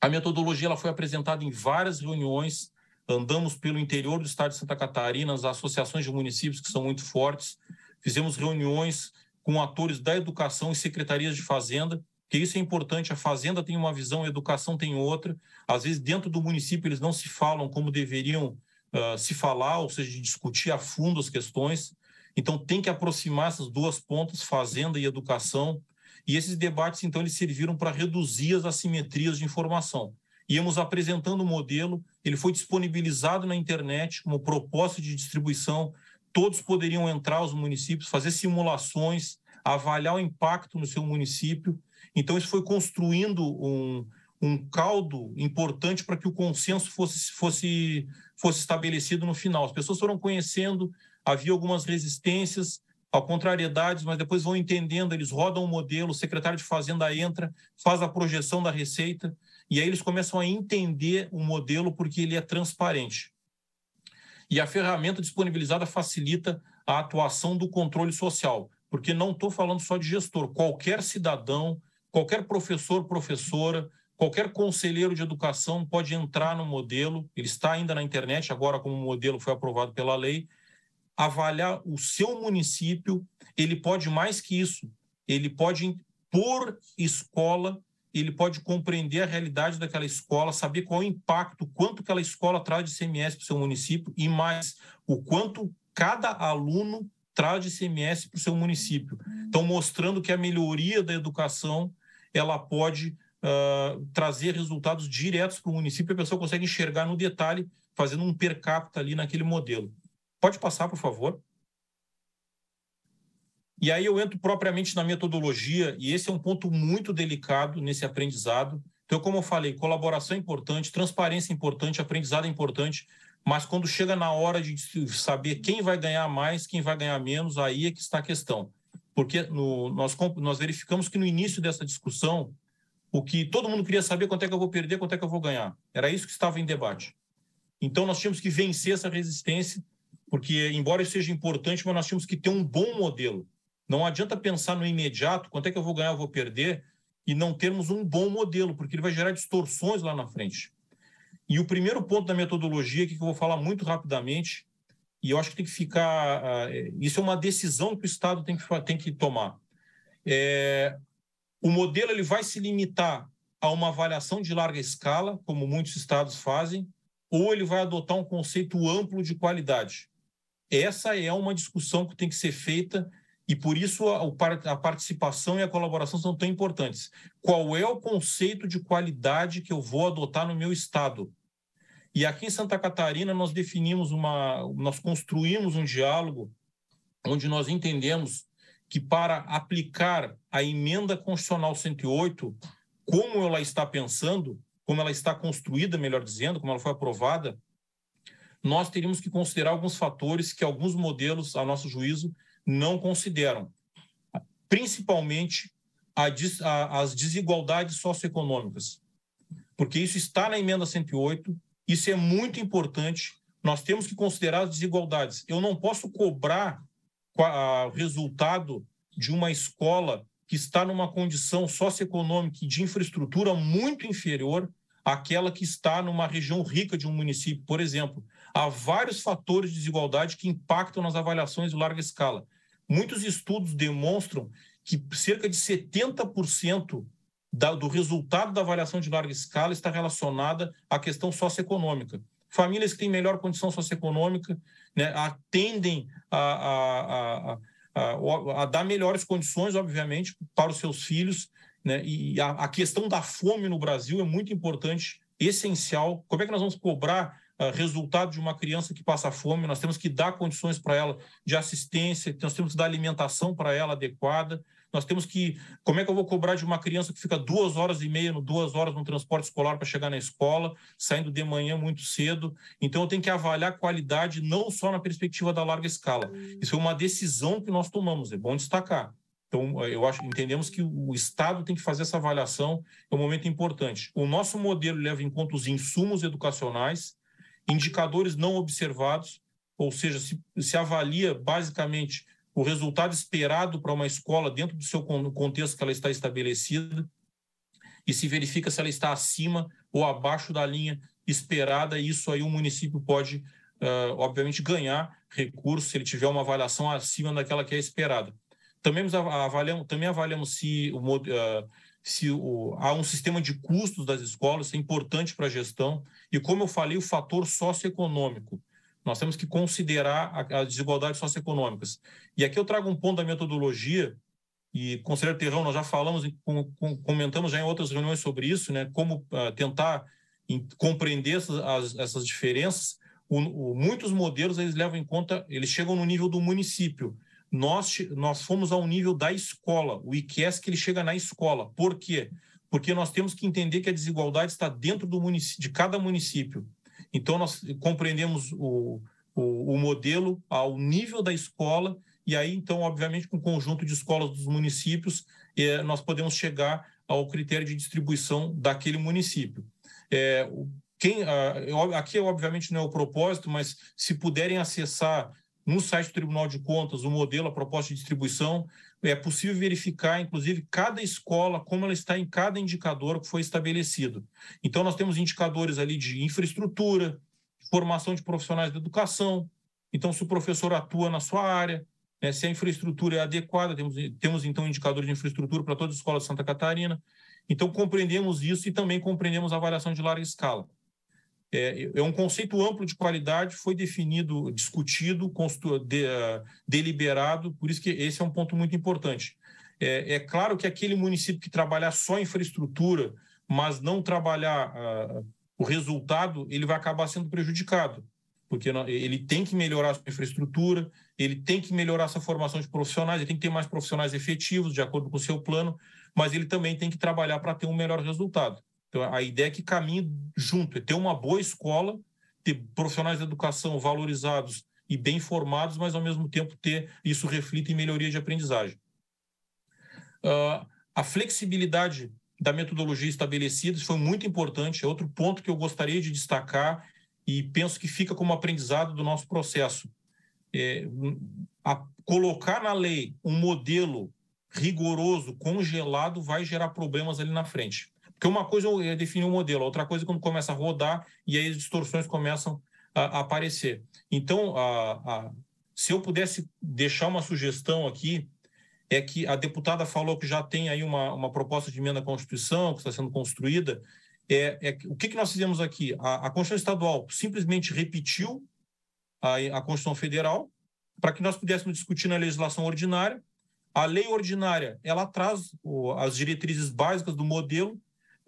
A metodologia ela foi apresentada em várias reuniões, andamos pelo interior do estado de Santa Catarina, as associações de municípios que são muito fortes, fizemos reuniões com atores da educação e secretarias de fazenda, que isso é importante, a fazenda tem uma visão, a educação tem outra, às vezes dentro do município eles não se falam como deveriam uh, se falar, ou seja, de discutir a fundo as questões, então tem que aproximar essas duas pontas, fazenda e educação, e esses debates, então, eles serviram para reduzir as assimetrias de informação. Íamos apresentando o modelo, ele foi disponibilizado na internet como proposta de distribuição, todos poderiam entrar aos municípios, fazer simulações, avaliar o impacto no seu município. Então, isso foi construindo um, um caldo importante para que o consenso fosse, fosse, fosse estabelecido no final. As pessoas foram conhecendo, havia algumas resistências, ao contrariedades, mas depois vão entendendo, eles rodam o um modelo, o secretário de Fazenda entra, faz a projeção da receita, e aí eles começam a entender o modelo porque ele é transparente. E a ferramenta disponibilizada facilita a atuação do controle social, porque não estou falando só de gestor, qualquer cidadão, qualquer professor, professora, qualquer conselheiro de educação pode entrar no modelo, ele está ainda na internet, agora como o modelo foi aprovado pela lei, avaliar o seu município, ele pode mais que isso, ele pode, por escola, ele pode compreender a realidade daquela escola, saber qual é o impacto, quanto aquela escola traz de CMS para o seu município e mais, o quanto cada aluno traz de CMS para o seu município. Então, mostrando que a melhoria da educação, ela pode uh, trazer resultados diretos para o município, a pessoa consegue enxergar no detalhe, fazendo um per capita ali naquele modelo. Pode passar, por favor. E aí eu entro propriamente na metodologia, e esse é um ponto muito delicado nesse aprendizado. Então, como eu falei, colaboração é importante, transparência é importante, aprendizado é importante, mas quando chega na hora de saber quem vai ganhar mais, quem vai ganhar menos, aí é que está a questão. Porque no, nós, nós verificamos que no início dessa discussão, o que todo mundo queria saber quanto é que eu vou perder, quanto é que eu vou ganhar. Era isso que estava em debate. Então, nós tínhamos que vencer essa resistência porque embora isso seja importante, mas nós temos que ter um bom modelo. Não adianta pensar no imediato, quanto é que eu vou ganhar, eu vou perder, e não termos um bom modelo, porque ele vai gerar distorções lá na frente. E o primeiro ponto da metodologia, que eu vou falar muito rapidamente, e eu acho que tem que ficar. Ah, é, isso é uma decisão que o Estado tem que, tem que tomar. É, o modelo ele vai se limitar a uma avaliação de larga escala, como muitos estados fazem, ou ele vai adotar um conceito amplo de qualidade. Essa é uma discussão que tem que ser feita e por isso a, participação e a colaboração são tão importantes. Qual é o conceito de qualidade que eu vou adotar no meu estado? E aqui em Santa Catarina nós definimos uma, nós construímos um diálogo onde nós entendemos que para aplicar a emenda constitucional 108, como ela está pensando, como ela está construída, melhor dizendo, como ela foi aprovada, nós teríamos que considerar alguns fatores que alguns modelos, a nosso juízo, não consideram, principalmente a, a, as desigualdades socioeconômicas, porque isso está na emenda 108, isso é muito importante. Nós temos que considerar as desigualdades. Eu não posso cobrar o resultado de uma escola que está numa condição socioeconômica e de infraestrutura muito inferior àquela que está numa região rica de um município, por exemplo há vários fatores de desigualdade que impactam nas avaliações de larga escala. Muitos estudos demonstram que cerca de 70% da, do resultado da avaliação de larga escala está relacionada à questão socioeconômica. Famílias que têm melhor condição socioeconômica né, atendem a, a, a, a, a dar melhores condições, obviamente, para os seus filhos. Né, e a, a questão da fome no Brasil é muito importante, essencial. Como é que nós vamos cobrar ah, resultado de uma criança que passa fome, nós temos que dar condições para ela de assistência, nós temos que dar alimentação para ela adequada, nós temos que. Como é que eu vou cobrar de uma criança que fica duas horas e meia, duas horas no transporte escolar para chegar na escola, saindo de manhã muito cedo? Então, eu tenho que avaliar a qualidade não só na perspectiva da larga escala. Hum. Isso é uma decisão que nós tomamos, é bom destacar. Então, ah, eu acho, entendemos que o Estado tem que fazer essa avaliação, é um momento importante. O nosso modelo leva em conta os insumos educacionais, indicadores não observados, ou seja, se, se avalia basicamente o resultado esperado para uma escola dentro do seu contexto que ela está estabelecida e se verifica se ela está acima ou abaixo da linha esperada. E isso aí o município pode, uh, obviamente, ganhar recursos se ele tiver uma avaliação acima daquela que é esperada. Também avaliamos, também avaliamos se, o, uh, se o, há um sistema de custos das escolas, é importante para a gestão, e como eu falei, o fator socioeconômico. Nós temos que considerar as desigualdades socioeconômicas. E aqui eu trago um ponto da metodologia, e, conselheiro Terrão, nós já falamos, comentamos já em outras reuniões sobre isso, né, como uh, tentar em, compreender essas, as, essas diferenças. O, o, muitos modelos eles levam em conta, eles chegam no nível do município, nós, nós fomos ao nível da escola, o IQES que ele chega na escola. Por quê? Porque nós temos que entender que a desigualdade está dentro do município, de cada município. Então, nós compreendemos o, o, o modelo ao nível da escola, e aí, então, obviamente, com o conjunto de escolas dos municípios, é, nós podemos chegar ao critério de distribuição daquele município. É, quem, é, aqui, obviamente, não é o propósito, mas se puderem acessar no site do Tribunal de Contas, o modelo, a proposta de distribuição, é possível verificar, inclusive, cada escola, como ela está em cada indicador que foi estabelecido. Então, nós temos indicadores ali de infraestrutura, formação de profissionais da educação, então, se o professor atua na sua área, né, se a infraestrutura é adequada, temos, temos então indicadores de infraestrutura para toda a escola de Santa Catarina. Então, compreendemos isso e também compreendemos a avaliação de larga escala é, é um conceito amplo de qualidade, foi definido, discutido, de, ah, deliberado, por isso que esse é um ponto muito importante. É, é, claro que aquele município que trabalhar só infraestrutura, mas não trabalhar uh, o resultado, ele vai acabar sendo prejudicado, porque não, ele tem que melhorar a sua infraestrutura, ele tem que melhorar essa formação de profissionais, ele tem que ter mais profissionais efetivos, de acordo com o seu plano, mas ele também tem que trabalhar para ter um melhor resultado. Então, a ideia é que caminhe junto, é ter uma boa escola, ter profissionais da educação valorizados e bem formados, mas ao mesmo tempo ter isso reflita em melhoria de aprendizagem. Uh, a flexibilidade da metodologia estabelecida foi muito importante, é outro ponto que eu gostaria de destacar e penso que fica como aprendizado do nosso processo. É, a, colocar na lei um modelo rigoroso, congelado, vai gerar problemas ali na frente. Porque uma coisa é, é definir um modelo, outra coisa é quando começa a rodar e aí as distorções começam a, a aparecer. Então, a, a, se eu pudesse deixar uma sugestão aqui, é que a deputada falou que já tem aí uma, uma proposta de emenda à Constituição que está sendo construída. É, é o que, que nós fizemos aqui? A, a Constituição Estadual simplesmente repetiu a, a Constituição Federal para que nós pudéssemos discutir na legislação ordinária. A lei ordinária ela traz o, as diretrizes básicas do modelo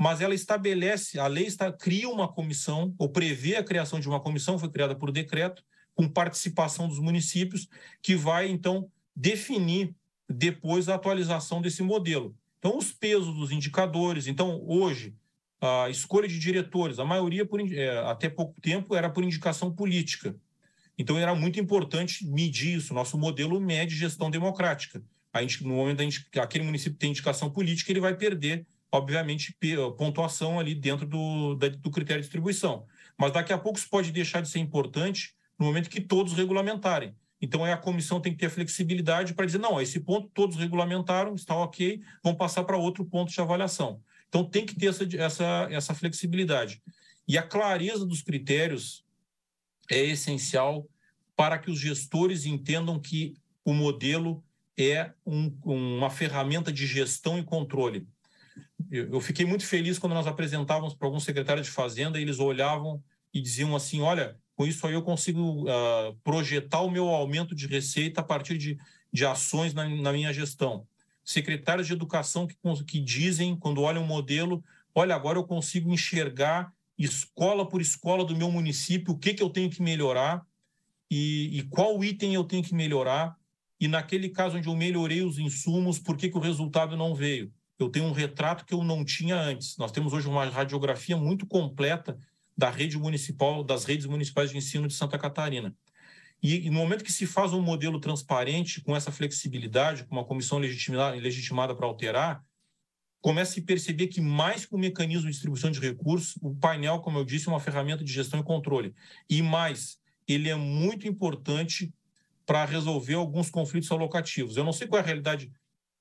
mas ela estabelece, a lei está, cria uma comissão, ou prevê a criação de uma comissão, foi criada por decreto, com participação dos municípios, que vai, então, definir depois a atualização desse modelo. Então, os pesos dos indicadores. Então, hoje, a escolha de diretores, a maioria, por, é, até pouco tempo, era por indicação política. Então, era muito importante medir isso. Nosso modelo mede gestão democrática. A gente, no momento que aquele município tem indicação política, ele vai perder obviamente, eh, pontuação ali dentro do, do critério de distribuição. Mas daqui a pouco isso pode deixar de ser importante no momento que todos regulamentarem. Então, a comissão tem que ter flexibilidade para dizer: não, esse ponto todos regulamentaram, está ok, vão passar para outro ponto de avaliação. Então, tem que ter essa, essa, essa flexibilidade. E a clareza dos critérios é essencial para que os gestores entendam que o modelo é um, uma ferramenta de gestão e controle eu fiquei muito feliz quando nós apresentávamos para algum secretário de Fazenda, eles olhavam e diziam assim: olha, com isso aí eu consigo uh, projetar o meu aumento de receita a partir de, de ações na, na minha gestão. Secretários de Educação que, que dizem, quando olham o modelo, olha, agora eu consigo enxergar escola por escola do meu município o que, que eu tenho que melhorar e, e qual item eu tenho que melhorar. E naquele caso onde eu melhorei os insumos, por que, que o resultado não veio? eu tenho um retrato que eu não tinha antes. Nós temos hoje uma radiografia muito completa da rede municipal, das redes municipais de ensino de Santa Catarina. E, e no momento que se faz um modelo transparente, com essa flexibilidade, com uma comissão legitimada, legitimada para alterar, começa a se perceber que, mais que o um mecanismo de distribuição de recursos, o painel, como eu disse, é uma ferramenta de gestão e controle. E mais, ele é muito importante para resolver alguns conflitos alocativos. Eu não sei qual é a realidade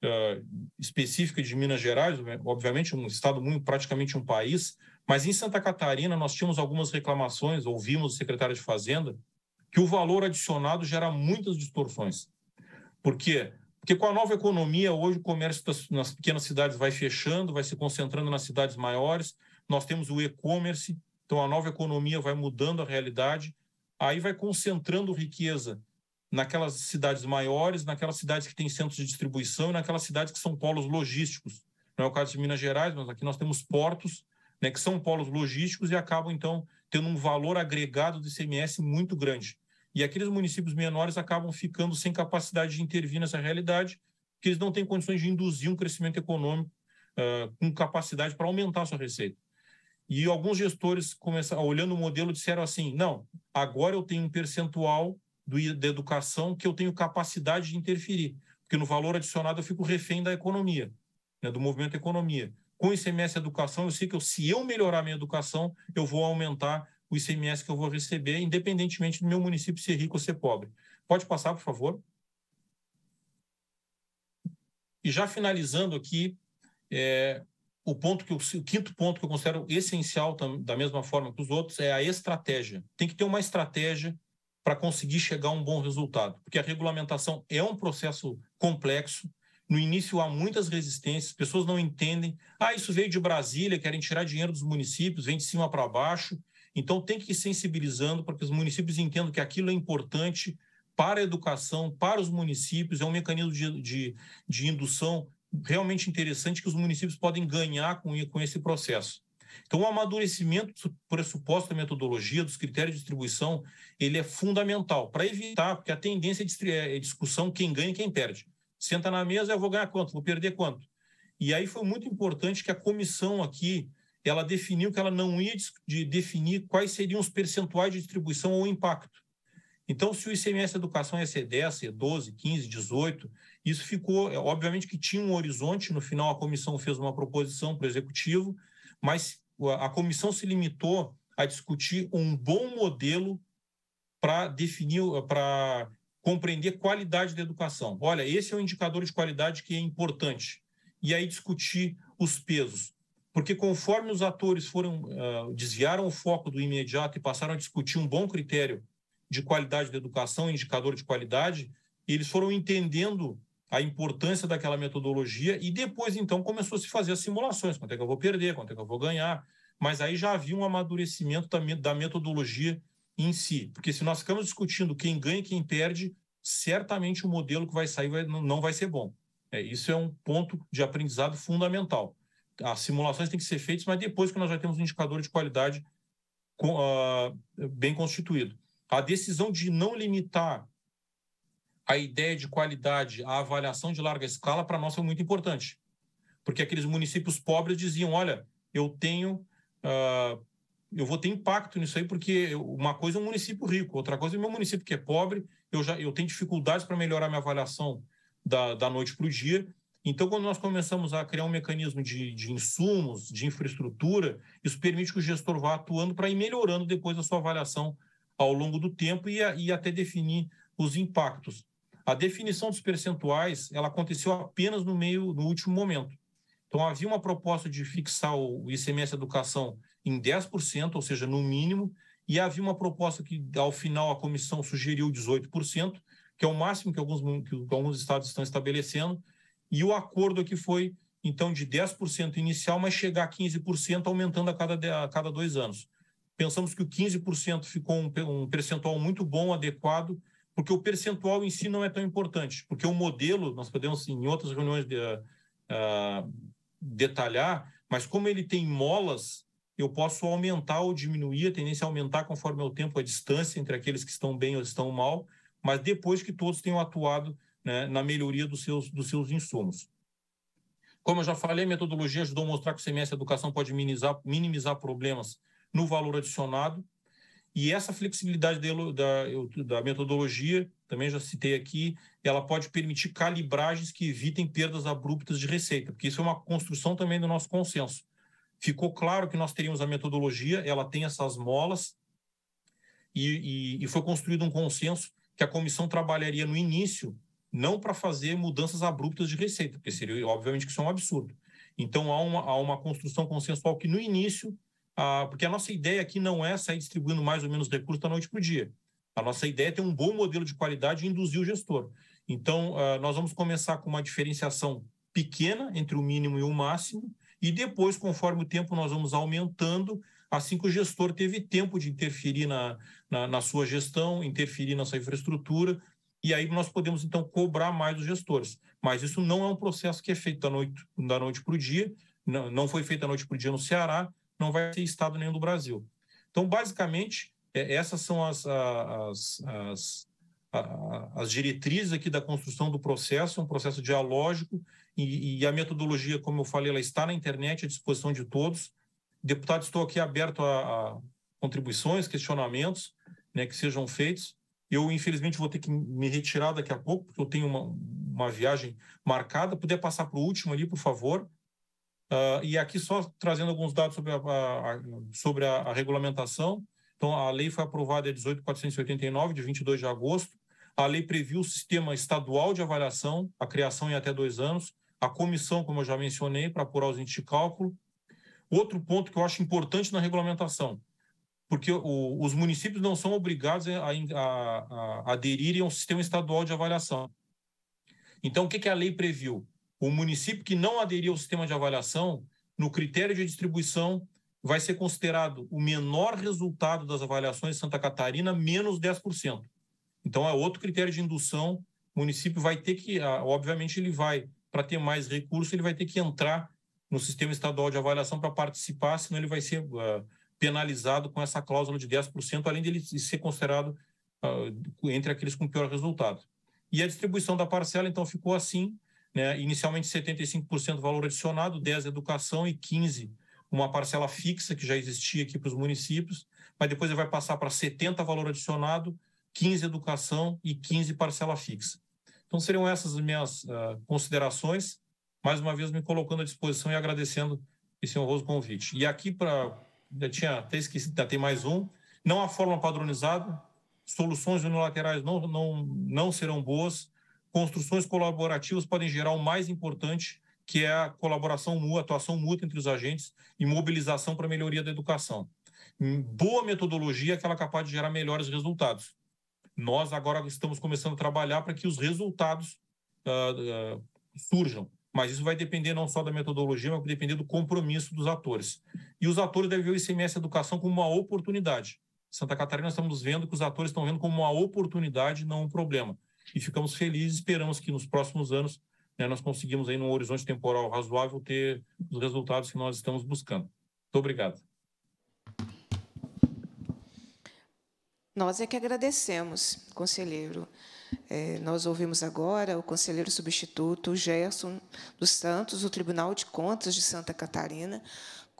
é, específica de Minas Gerais, obviamente um estado muito praticamente um país, mas em Santa Catarina nós tínhamos algumas reclamações, ouvimos o secretário de Fazenda que o valor adicionado gera muitas distorções. Por quê? Porque com a nova economia hoje o comércio das, nas pequenas cidades vai fechando, vai se concentrando nas cidades maiores. Nós temos o e-commerce, então a nova economia vai mudando a realidade, aí vai concentrando riqueza naquelas cidades maiores, naquelas cidades que têm centros de distribuição e naquelas cidades que são polos logísticos. Não é o caso de Minas Gerais, mas aqui nós temos portos né, que são polos logísticos e acabam, então, tendo um valor agregado do ICMS muito grande. E aqueles municípios menores acabam ficando sem capacidade de intervir nessa realidade, porque eles não têm condições de induzir um crescimento econômico uh, com capacidade para aumentar a sua receita. E alguns gestores, começam, olhando o modelo, disseram assim: não, agora eu tenho um percentual do, da educação que eu tenho capacidade de interferir, porque no valor adicionado eu fico refém da economia, né, do movimento economia. Com o ICMS Educação, eu sei que eu, se eu melhorar minha educação, eu vou aumentar o ICMS que eu vou receber, independentemente do meu município ser rico ou ser pobre. Pode passar, por favor? E já finalizando aqui, é, o ponto que eu, o quinto ponto que eu considero essencial da mesma forma que os outros é a estratégia. Tem que ter uma estratégia para conseguir chegar a um bom resultado, porque a regulamentação é um processo complexo. No início há muitas resistências, pessoas não entendem. Ah, isso veio de Brasília, querem tirar dinheiro dos municípios, vem de cima para baixo. Então tem que ir sensibilizando para que os municípios entendam que aquilo é importante para a educação, para os municípios, é um mecanismo de, de, de indução realmente interessante que os municípios podem ganhar com, com esse processo. Então, o amadurecimento pressuposto da metodologia, dos critérios de distribuição, ele é fundamental para evitar, porque a tendência é, é, é discussão quem ganha e quem perde. Senta na mesa, eu vou ganhar quanto, vou perder quanto. E aí foi muito importante que a comissão aqui, ela definiu que ela não ia de definir quais seriam os percentuais de distribuição ou impacto. Então, se o ICMS Educação ia ser 10, ser 12, 15, 18, isso ficou, é, obviamente que tinha um horizonte, no final a comissão fez uma proposição para o executivo, mas a comissão se limitou a discutir um bom modelo para definir, para compreender qualidade da educação. Olha, esse é um indicador de qualidade que é importante. E aí discutir os pesos, porque conforme os atores foram uh, desviaram o foco do imediato e passaram a discutir um bom critério de qualidade da educação, indicador de qualidade, eles foram entendendo a importância daquela metodologia e depois, então, começou a se fazer as simulações, quanto é que eu vou perder, quanto é que eu vou ganhar, mas aí já havia um amadurecimento da metodologia em si, porque se nós ficamos discutindo quem ganha e quem perde, certamente o modelo que vai sair vai, não vai ser bom. É, isso é um ponto de aprendizado fundamental. As simulações têm que ser feitas, mas depois que nós já temos um indicador de qualidade com, uh, bem constituído. A decisão de não limitar a ideia de qualidade, a avaliação de larga escala, para nós foi muito importante. Porque aqueles municípios pobres diziam: olha, eu tenho. Uh, eu vou ter impacto nisso aí, porque uma coisa é um município rico, outra coisa é meu município que é pobre, eu já eu tenho dificuldades para melhorar minha avaliação da, da noite para o dia. Então, quando nós começamos a criar um mecanismo de, de insumos, de infraestrutura, isso permite que o gestor vá atuando para ir melhorando depois a sua avaliação ao longo do tempo e, a, e até definir os impactos. A definição dos percentuais ela aconteceu apenas no meio, no último momento. Então havia uma proposta de fixar o ICMS educação em 10%, ou seja, no mínimo, e havia uma proposta que ao final a comissão sugeriu 18%, que é o máximo que alguns, que alguns estados estão estabelecendo, e o acordo aqui foi então de 10% inicial, mas chegar a 15% aumentando a cada, a cada dois anos. Pensamos que o 15% ficou um, um percentual muito bom, adequado, porque o percentual em si não é tão importante, porque o modelo, nós podemos em outras reuniões de, uh, detalhar, mas como ele tem molas, eu posso aumentar ou diminuir, a tendência a é aumentar conforme o tempo, a distância entre aqueles que estão bem ou estão mal, mas depois que todos tenham atuado né, na melhoria dos seus, dos seus insumos. Como eu já falei, a metodologia ajudou a mostrar que o semestre de educação pode minimizar, minimizar problemas no valor adicionado, e essa flexibilidade da, da, metodologia, também já citei aqui, ela pode permitir calibragens que evitem perdas abruptas de receita, porque isso é uma construção também do nosso consenso. Ficou claro que nós teríamos a metodologia, ela tem essas molas, e, e, e foi construído um consenso que a comissão trabalharia no início, não para fazer mudanças abruptas de receita, porque seria, obviamente, que isso é um absurdo. Então, há uma, há uma construção consensual que, no início, ah, porque a nossa ideia aqui não é sair distribuindo mais ou menos recursos da noite para o dia. A nossa ideia é ter um bom modelo de qualidade e induzir o gestor. Então, ah, nós vamos começar com uma diferenciação pequena entre o mínimo e o máximo, e depois, conforme o tempo, nós vamos aumentando, assim que o gestor teve tempo de interferir na, na, na sua gestão, interferir na sua infraestrutura, e aí nós podemos então cobrar mais os gestores. Mas isso não é um processo que é feito da noite, da noite para o dia, não, não foi feito da noite para o dia no Ceará, não vai ter Estado nenhum do Brasil. Então, basicamente, é, essas são as, as, as, as diretrizes aqui da construção do processo, um processo dialógico, e, e, a metodologia, como eu falei, ela está na internet à disposição de todos. Deputado, estou aqui aberto a, a contribuições, questionamentos né, que sejam feitos. Eu, infelizmente, vou ter que me retirar daqui a pouco, porque eu tenho uma, uma viagem marcada. Puder passar para o último ali, por favor. Uh, e aqui só trazendo alguns dados sobre a, a, a sobre a, a, regulamentação. Então, a lei foi aprovada em 18.489, de 22 de agosto. A lei previu o sistema estadual de avaliação, a criação em até dois anos, a comissão, como eu já mencionei, para apurar os índices de cálculo. Outro ponto que eu acho importante na regulamentação, porque o, os municípios não são obrigados a, a, a aderirem a um sistema estadual de avaliação. Então, o que, que a lei previu? O município que não aderir ao sistema de avaliação, no critério de distribuição, vai ser considerado o menor resultado das avaliações de Santa Catarina, menos 10%. Então, é outro critério de indução. O município vai ter que, ah, obviamente, ele vai, para ter mais recurso, ele vai ter que entrar no sistema estadual de avaliação para participar, senão ele vai ser uh, penalizado com essa cláusula de 10%, além de ele ser considerado uh, entre aqueles com pior resultado. E a distribuição da parcela, então, ficou assim né, inicialmente 75% valor adicionado, 10% educação e 15% uma parcela fixa que já existia aqui para os municípios, mas depois ele vai passar para 70% valor adicionado, 15% educação e 15% parcela fixa. Então seriam essas as minhas uh, considerações, mais uma vez me colocando à disposição e agradecendo esse honroso convite. E aqui, para já tinha até esquecido, já tem mais um, não a forma padronizada, soluções unilaterais não, não, não serão boas, construções colaborativas podem gerar o mais importante, que é a colaboração mútua, atuação mútua entre os agentes e mobilização para a melhoria da educação. Hum, boa metodologia é aquela capaz de gerar melhores resultados. Nós agora estamos começando a trabalhar para que os resultados uh, uh, surjam, mas isso vai depender não só da metodologia, mas vai depender do compromisso dos atores. E os atores devem ver o ICMS Educação como uma oportunidade. Santa Catarina, estamos vendo que os atores estão vendo como uma oportunidade, não um problema e ficamos felizes. Esperamos que nos próximos anos né, nós conseguimos aí num horizonte temporal razoável ter os resultados que nós estamos buscando. Muito obrigado.
Nós é que agradecemos, conselheiro. É, nós ouvimos agora o conselheiro substituto Gerson dos Santos, do Tribunal de Contas de Santa Catarina,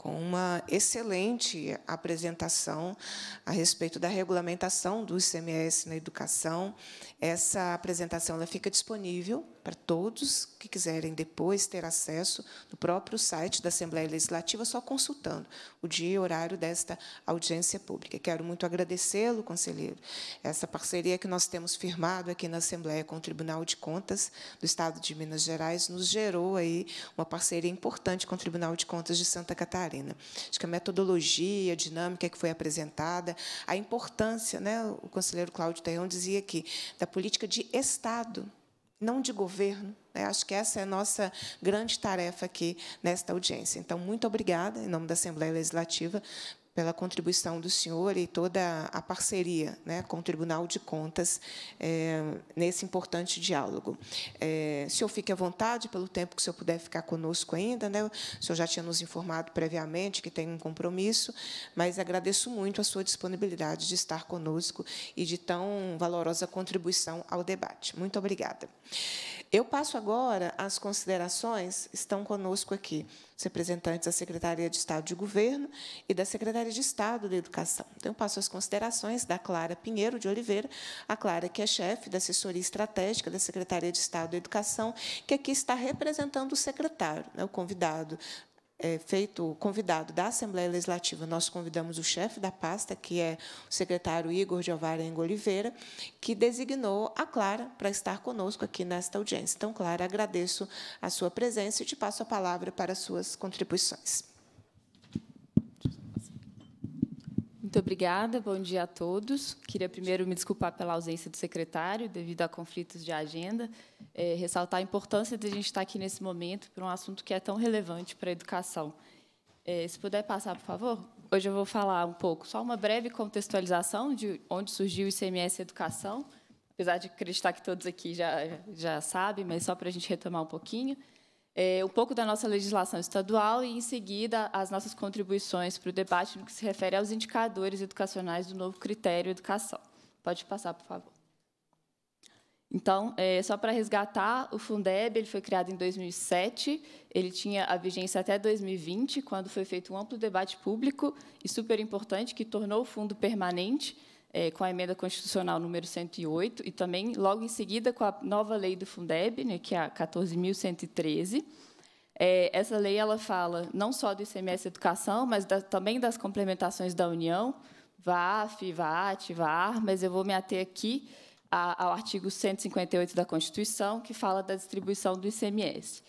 com uma excelente apresentação a respeito da regulamentação do ICMS na educação. Essa apresentação ela fica disponível para todos que quiserem depois ter acesso no próprio site da Assembleia Legislativa, só consultando o dia e horário desta audiência pública. Quero muito agradecê-lo, conselheiro, essa parceria que nós temos firmado aqui na Assembleia com o Tribunal de Contas do Estado de Minas Gerais nos gerou aí uma parceria importante com o Tribunal de Contas de Santa Catarina. Acho que a metodologia, a dinâmica que foi apresentada, a importância, né, o conselheiro Cláudio Terrão dizia aqui, da política de Estado não de governo. Né? Acho que essa é a nossa grande tarefa aqui nesta audiência. Então, muito obrigada, em nome da Assembleia Legislativa, pela contribuição do senhor e toda a parceria né, com o Tribunal de Contas é, nesse importante diálogo. É, o senhor fique à vontade, pelo tempo que o senhor puder ficar conosco ainda, né? o senhor já tinha nos informado previamente que tem um compromisso, mas agradeço muito a sua disponibilidade de estar conosco e de tão valorosa contribuição ao debate. Muito obrigada. Eu passo agora às considerações, estão conosco aqui os representantes da Secretaria de Estado de Governo e da Secretaria de Estado da Educação. Então, eu passo as considerações da Clara Pinheiro de Oliveira, a Clara, que é chefe da assessoria estratégica da Secretaria de Estado da Educação, que aqui está representando o secretário, né, o convidado é, feito convidado da Assembleia Legislativa, nós convidamos o chefe da pasta, que é o secretário Igor Giovarengo Oliveira, que designou a Clara para estar conosco aqui nesta audiência. Então, Clara, agradeço a sua presença e te passo a palavra para suas contribuições.
Muito obrigada, bom dia a todos. Queria primeiro me desculpar pela ausência do secretário, devido a conflitos de agenda, é, ressaltar a importância de a gente estar aqui nesse momento para um assunto que é tão relevante para a educação. É, se puder passar, por favor. Hoje eu vou falar um pouco, só uma breve contextualização de onde surgiu o ICMS Educação, apesar de acreditar que todos aqui já, já sabem, mas só para a gente retomar um pouquinho é, um pouco da nossa legislação estadual e, em seguida, as nossas contribuições para o debate no que se refere aos indicadores educacionais do novo critério educação. Pode passar, por favor. Então, é, só para resgatar, o Fundeb ele foi criado em 2007, ele tinha a vigência até 2020, quando foi feito um amplo debate público e super importante, que tornou o fundo permanente, é, com a emenda constitucional número 108 e também, logo em seguida, com a nova lei do Fundeb, né, que é a 14.113. É, essa lei ela fala não só do ICMS Educação, mas da, também das complementações da União, VAF, VAT, VAR, mas eu vou me ater aqui a, ao artigo 158 da Constituição, que fala da distribuição do ICMS.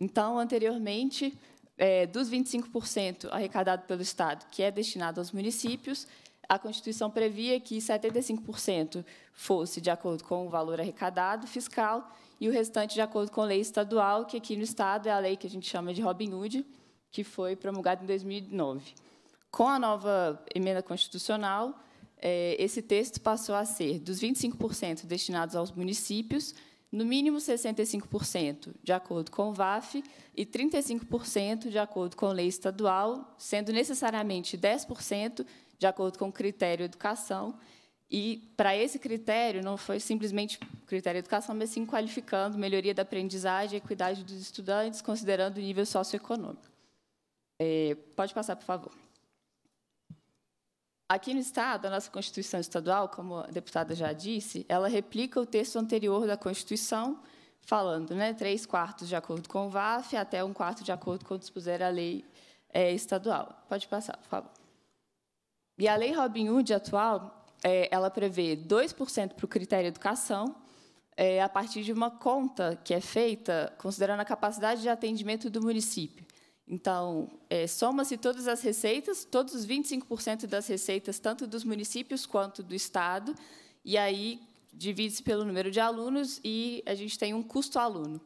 Então, anteriormente, é, dos 25% arrecadado pelo Estado, que é destinado aos municípios, a Constituição previa que 75% fosse de acordo com o valor arrecadado fiscal e o restante de acordo com a lei estadual, que aqui no Estado é a lei que a gente chama de Robin Hood, que foi promulgada em 2009. Com a nova emenda constitucional, é, esse texto passou a ser dos 25% destinados aos municípios, no mínimo 65% de acordo com o VAF e 35% de acordo com a lei estadual, sendo necessariamente 10% de acordo com o critério educação. E, para esse critério, não foi simplesmente critério educação, mas sim qualificando melhoria da aprendizagem e equidade dos estudantes, considerando o nível socioeconômico. É, pode passar, por favor. Aqui no Estado, a nossa Constituição Estadual, como a deputada já disse, ela replica o texto anterior da Constituição, falando né, três quartos de acordo com o VAF até um quarto de acordo com o dispuser a lei é, estadual. Pode passar, por favor. E a lei Robin Hood atual, é, ela prevê 2% para o critério educação, é, a partir de uma conta que é feita considerando a capacidade de atendimento do município. Então, é, soma-se todas as receitas, todos os 25% das receitas, tanto dos municípios quanto do Estado, e aí divide-se pelo número de alunos e a gente tem um custo aluno.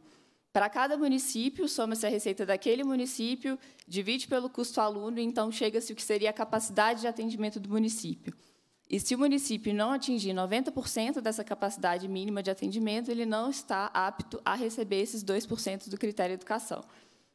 Para cada município, soma-se a receita daquele município, divide pelo custo aluno, e então chega-se o que seria a capacidade de atendimento do município. E se o município não atingir 90% dessa capacidade mínima de atendimento, ele não está apto a receber esses 2% do critério educação.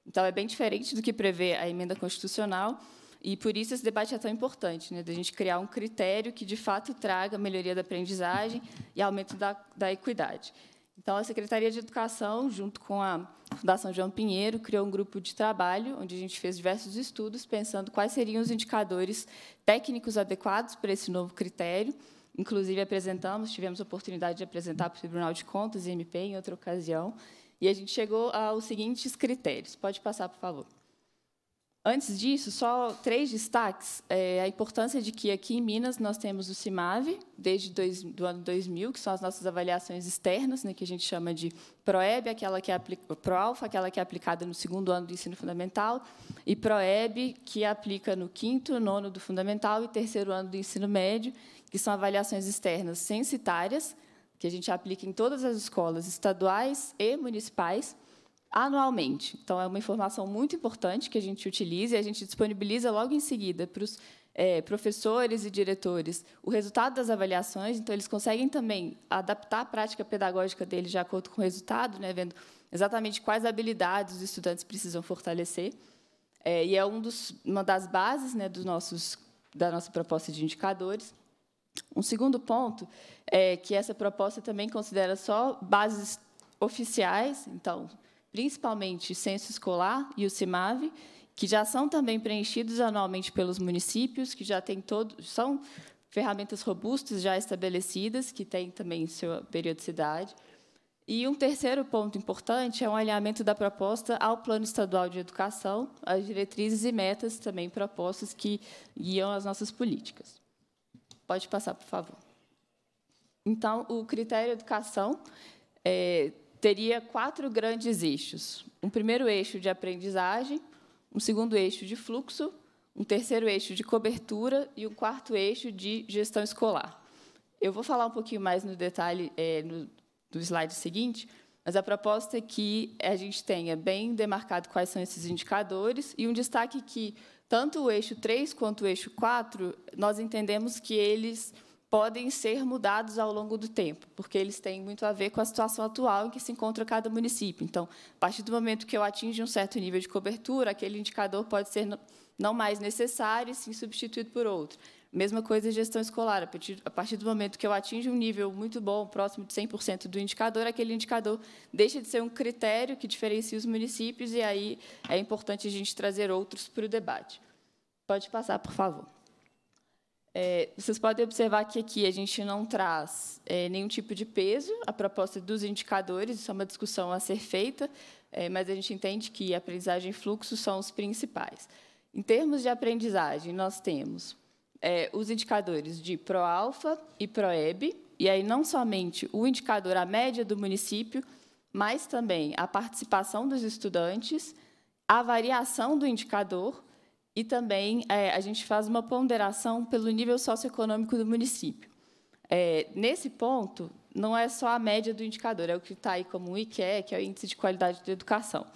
Então, é bem diferente do que prevê a emenda constitucional, e por isso esse debate é tão importante, né, da gente criar um critério que, de fato, traga melhoria da aprendizagem e aumento da, da equidade. Então, a Secretaria de Educação, junto com a Fundação João Pinheiro, criou um grupo de trabalho, onde a gente fez diversos estudos, pensando quais seriam os indicadores técnicos adequados para esse novo critério. Inclusive, apresentamos, tivemos a oportunidade de apresentar para o Tribunal de Contas e MP em outra ocasião, e a gente chegou aos seguintes critérios. Pode passar, por favor. Antes disso, só três destaques. É, a importância de que aqui em Minas nós temos o CIMAV, desde dois, do ano 2000, que são as nossas avaliações externas, né, que a gente chama de PROEB, aquela que é PROALFA, aquela que é aplicada no segundo ano do ensino fundamental, e PROEB, que aplica no quinto, nono do fundamental e terceiro ano do ensino médio, que são avaliações externas censitárias, que a gente aplica em todas as escolas estaduais e municipais, anualmente. Então, é uma informação muito importante que a gente utiliza e a gente disponibiliza logo em seguida para os é, professores e diretores o resultado das avaliações, então eles conseguem também adaptar a prática pedagógica deles de acordo com o resultado, né, vendo exatamente quais habilidades os estudantes precisam fortalecer. É, e é um dos, uma das bases né, dos nossos, da nossa proposta de indicadores. Um segundo ponto é que essa proposta também considera só bases oficiais, então, principalmente censo escolar e o CIMAV, que já são também preenchidos anualmente pelos municípios, que já tem todos são ferramentas robustas já estabelecidas, que têm também sua periodicidade. E um terceiro ponto importante é um alinhamento da proposta ao Plano Estadual de Educação, as diretrizes e metas também propostas que guiam as nossas políticas. Pode passar, por favor. Então, o critério educação é, teria quatro grandes eixos. Um primeiro eixo de aprendizagem, um segundo eixo de fluxo, um terceiro eixo de cobertura e um quarto eixo de gestão escolar. Eu vou falar um pouquinho mais no detalhe é, no, do slide seguinte, mas a proposta é que a gente tenha bem demarcado quais são esses indicadores e um destaque que tanto o eixo 3 quanto o eixo 4, nós entendemos que eles podem ser mudados ao longo do tempo, porque eles têm muito a ver com a situação atual em que se encontra cada município. Então, a partir do momento que eu atinjo um certo nível de cobertura, aquele indicador pode ser não mais necessário e sim substituído por outro. Mesma coisa gestão escolar. A partir, a partir do momento que eu atinjo um nível muito bom, próximo de 100% do indicador, aquele indicador deixa de ser um critério que diferencia os municípios, e aí é importante a gente trazer outros para o debate. Pode passar, por favor. É, vocês podem observar que aqui a gente não traz é, nenhum tipo de peso, a proposta dos indicadores, isso é uma discussão a ser feita, é, mas a gente entende que aprendizagem e fluxo são os principais. Em termos de aprendizagem, nós temos é, os indicadores de ProAlfa e ProEB, e aí não somente o indicador, a média do município, mas também a participação dos estudantes, a variação do indicador, e também é, a gente faz uma ponderação pelo nível socioeconômico do município. É, nesse ponto, não é só a média do indicador, é o que está aí como o IQE, que é o Índice de Qualidade da Educação,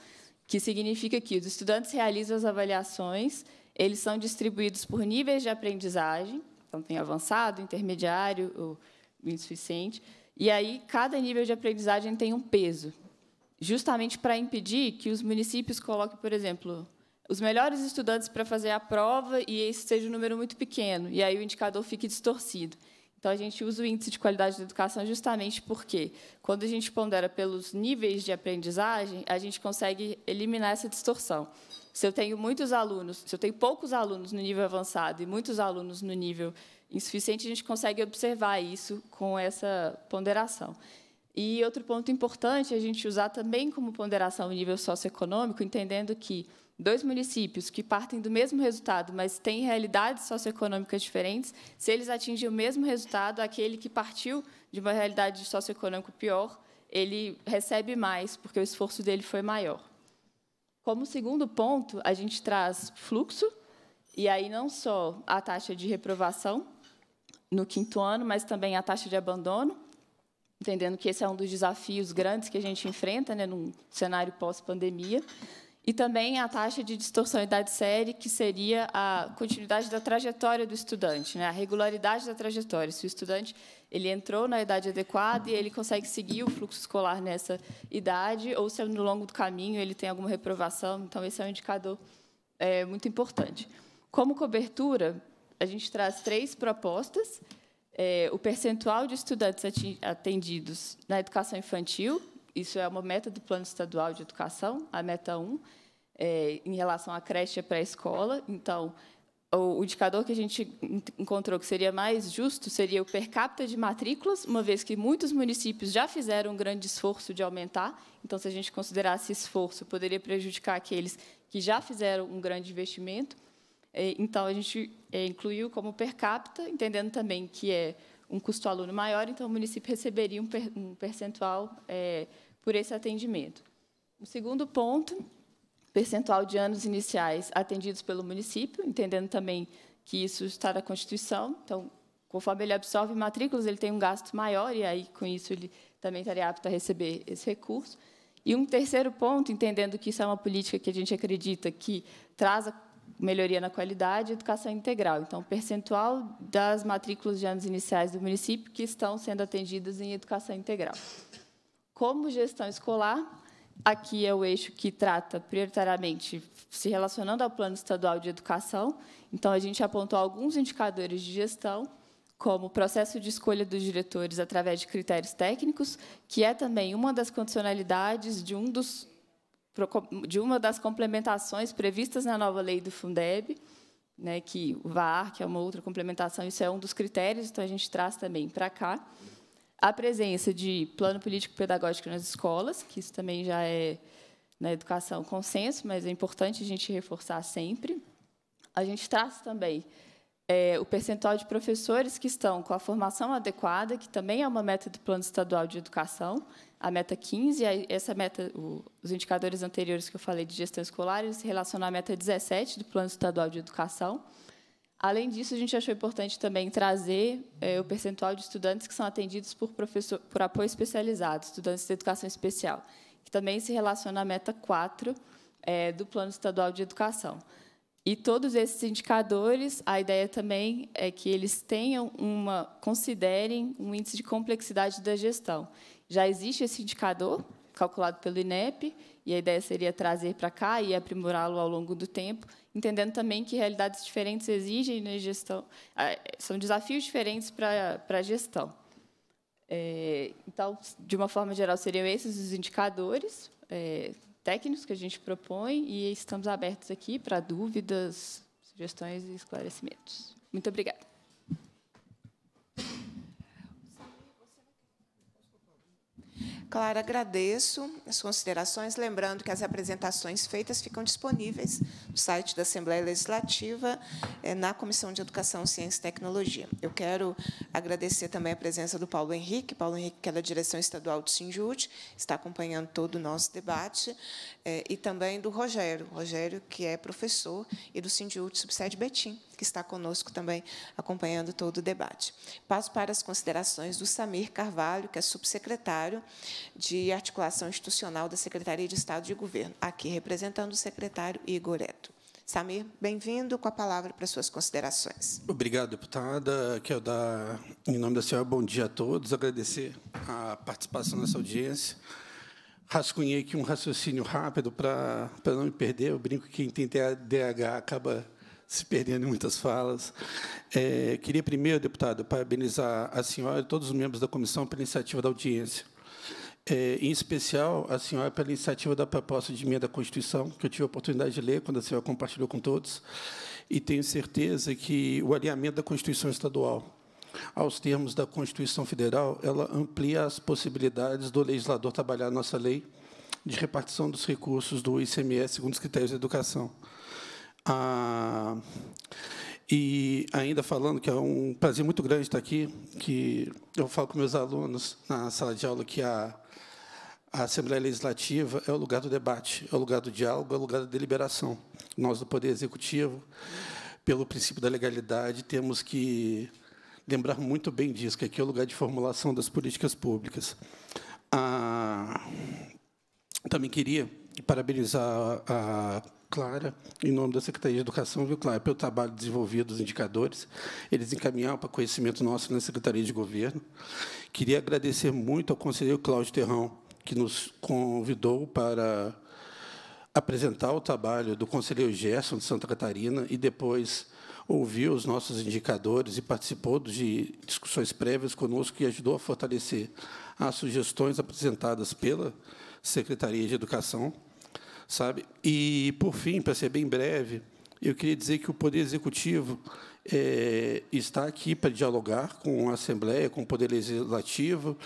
que significa que os estudantes realizam as avaliações, eles são distribuídos por níveis de aprendizagem, então tem avançado, intermediário, insuficiente, e aí cada nível de aprendizagem tem um peso, justamente para impedir que os municípios coloquem, por exemplo, os melhores estudantes para fazer a prova e esse seja um número muito pequeno, e aí o indicador fique distorcido. Então, a gente usa o índice de qualidade da educação justamente porque, quando a gente pondera pelos níveis de aprendizagem, a gente consegue eliminar essa distorção. Se eu tenho muitos alunos, se eu tenho poucos alunos no nível avançado e muitos alunos no nível insuficiente, a gente consegue observar isso com essa ponderação. E outro ponto importante é a gente usar também como ponderação o nível socioeconômico, entendendo que dois municípios que partem do mesmo resultado, mas têm realidades socioeconômicas diferentes, se eles atingem o mesmo resultado, aquele que partiu de uma realidade socioeconômica pior, ele recebe mais, porque o esforço dele foi maior. Como segundo ponto, a gente traz fluxo, e aí não só a taxa de reprovação no quinto ano, mas também a taxa de abandono, entendendo que esse é um dos desafios grandes que a gente enfrenta né, num cenário pós-pandemia e também a taxa de distorção idade-série, que seria a continuidade da trajetória do estudante, né? a regularidade da trajetória. Se o estudante ele entrou na idade adequada e ele consegue seguir o fluxo escolar nessa idade, ou se no longo do caminho ele tem alguma reprovação, então esse é um indicador é, muito importante. Como cobertura, a gente traz três propostas. É, o percentual de estudantes atendidos na educação infantil, isso é uma meta do Plano Estadual de Educação, a meta 1, é, em relação à creche e pré-escola. Então, o indicador que a gente encontrou que seria mais justo seria o per capita de matrículas, uma vez que muitos municípios já fizeram um grande esforço de aumentar. Então, se a gente considerasse esforço, poderia prejudicar aqueles que já fizeram um grande investimento. É, então, a gente é, incluiu como per capita, entendendo também que é um custo aluno maior, então o município receberia um percentual é, por esse atendimento. O segundo ponto, percentual de anos iniciais atendidos pelo município, entendendo também que isso está na Constituição, então, conforme ele absorve matrículas, ele tem um gasto maior, e aí, com isso, ele também estaria apto a receber esse recurso. E um terceiro ponto, entendendo que isso é uma política que a gente acredita que traz melhoria na qualidade educação integral. Então, percentual das matrículas de anos iniciais do município que estão sendo atendidas em educação integral. Como gestão escolar, aqui é o eixo que trata prioritariamente se relacionando ao Plano Estadual de Educação. Então, a gente apontou alguns indicadores de gestão, como o processo de escolha dos diretores através de critérios técnicos, que é também uma das condicionalidades de, um dos, de uma das complementações previstas na nova lei do Fundeb, né, que o VAR, que é uma outra complementação, isso é um dos critérios, então a gente traz também para cá a presença de plano político-pedagógico nas escolas, que isso também já é na educação consenso, mas é importante a gente reforçar sempre. A gente traz também é, o percentual de professores que estão com a formação adequada, que também é uma meta do Plano Estadual de Educação, a meta 15, essa meta, o, os indicadores anteriores que eu falei de gestão escolar, eles se relacionam à meta 17 do Plano Estadual de Educação. Além disso, a gente achou importante também trazer é, o percentual de estudantes que são atendidos por, professor, por apoio especializado, estudantes de educação especial, que também se relaciona à meta 4 é, do Plano Estadual de Educação. E todos esses indicadores, a ideia também é que eles tenham uma, considerem um índice de complexidade da gestão. Já existe esse indicador, calculado pelo INEP, e a ideia seria trazer para cá e aprimorá-lo ao longo do tempo, entendendo também que realidades diferentes exigem na né, gestão, são desafios diferentes para, para a gestão. É, então, de uma forma geral, seriam esses os indicadores é, técnicos que a gente propõe e estamos abertos aqui para dúvidas, sugestões e esclarecimentos. Muito obrigada. Clara,
agradeço as considerações, lembrando que as apresentações feitas ficam disponíveis no site da Assembleia Legislativa, eh, na Comissão de Educação, Ciência e Tecnologia. Eu quero agradecer também a presença do Paulo Henrique, Paulo Henrique, que é da Direção Estadual do Sinjut, está acompanhando todo o nosso debate, eh, e também do Rogério, Rogério, que é professor e do Sinjut Subsede Betim que está conosco também acompanhando todo o debate. Passo para as considerações do Samir Carvalho, que é subsecretário de Articulação Institucional da Secretaria de Estado de Governo, aqui representando o secretário Igor Eto. Samir, bem-vindo. Com a palavra para suas considerações.
Obrigado, deputada. Quero é dar, em nome da senhora, bom dia a todos. Agradecer a participação nessa audiência. Rascunhei aqui um raciocínio rápido para, para não me perder. Eu brinco que quem tem DH acaba se perdendo em muitas falas. É, queria primeiro, deputado, parabenizar a senhora e todos os membros da comissão pela iniciativa da audiência. É, em especial, a senhora pela iniciativa da proposta de emenda à Constituição, que eu tive a oportunidade de ler quando a senhora compartilhou com todos, e tenho certeza que o alinhamento da Constituição Estadual aos termos da Constituição Federal, ela amplia as possibilidades do legislador trabalhar a nossa lei de repartição dos recursos do ICMS segundo os critérios de educação. Ah, e ainda falando que é um prazer muito grande estar aqui, que eu falo com meus alunos na sala de aula que a, a Assembleia Legislativa é o lugar do debate, é o lugar do diálogo, é o lugar da deliberação. Nós, do Poder Executivo, pelo princípio da legalidade, temos que lembrar muito bem disso, que aqui é o lugar de formulação das políticas públicas. Ah, também queria parabenizar a, a Clara, em nome da Secretaria de Educação, viu, Clara, pelo trabalho desenvolvido, dos indicadores, eles encaminharam para conhecimento nosso na Secretaria de Governo. Queria agradecer muito ao conselheiro Cláudio Terrão, que nos convidou para apresentar o trabalho do conselheiro Gerson de Santa Catarina e depois ouviu os nossos indicadores e participou de discussões prévias conosco que ajudou a fortalecer as sugestões apresentadas pela Secretaria de Educação sabe? E por fim, para ser bem breve, eu queria dizer que o Poder Executivo é, está aqui para dialogar com a Assembleia, com o Poder Legislativo,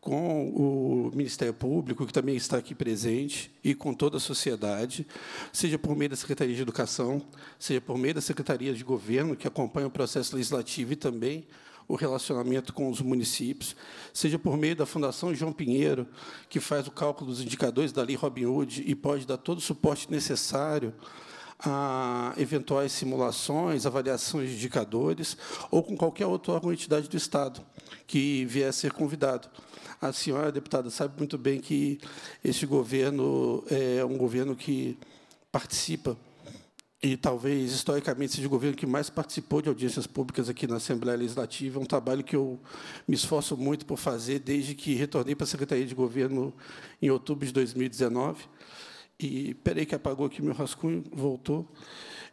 com o Ministério Público, que também está aqui presente, e com toda a sociedade, seja por meio da Secretaria de Educação, seja por meio da Secretaria de Governo, que acompanha o processo legislativo e também o relacionamento com os municípios, seja por meio da Fundação João Pinheiro, que faz o cálculo dos indicadores da Lei Robin Hood e pode dar todo o suporte necessário a eventuais simulações, avaliações de indicadores, ou com qualquer outro órgão entidade do Estado que vier a ser convidado. A senhora, deputada, sabe muito bem que esse governo é um governo que participa e talvez historicamente seja o governo que mais participou de audiências públicas aqui na Assembleia Legislativa, é um trabalho que eu me esforço muito por fazer desde que retornei para a Secretaria de Governo em outubro de 2019. E peraí que apagou aqui meu rascunho, voltou.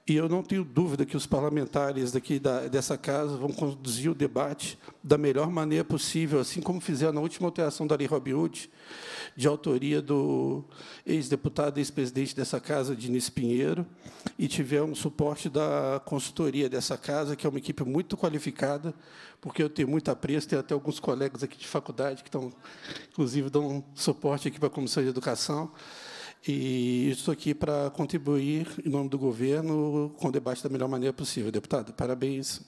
E eu não tenho dúvida que os parlamentares daqui da, dessa casa vão conduzir o debate da melhor maneira possível, assim como fizeram na última alteração da Lei Robin Hood, de autoria do ex-deputado e ex-presidente dessa casa, Diniz Pinheiro, e tiveram suporte da consultoria dessa casa, que é uma equipe muito qualificada, porque eu tenho muito apreço, tenho até alguns colegas aqui de faculdade que estão, inclusive, dão suporte aqui para a Comissão de Educação. E estou aqui para contribuir, em nome do governo, com o debate da melhor maneira possível. Deputada, parabéns.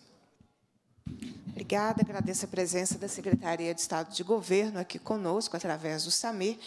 Obrigada, agradeço a presença da Secretaria de Estado de Governo aqui conosco, através do Samir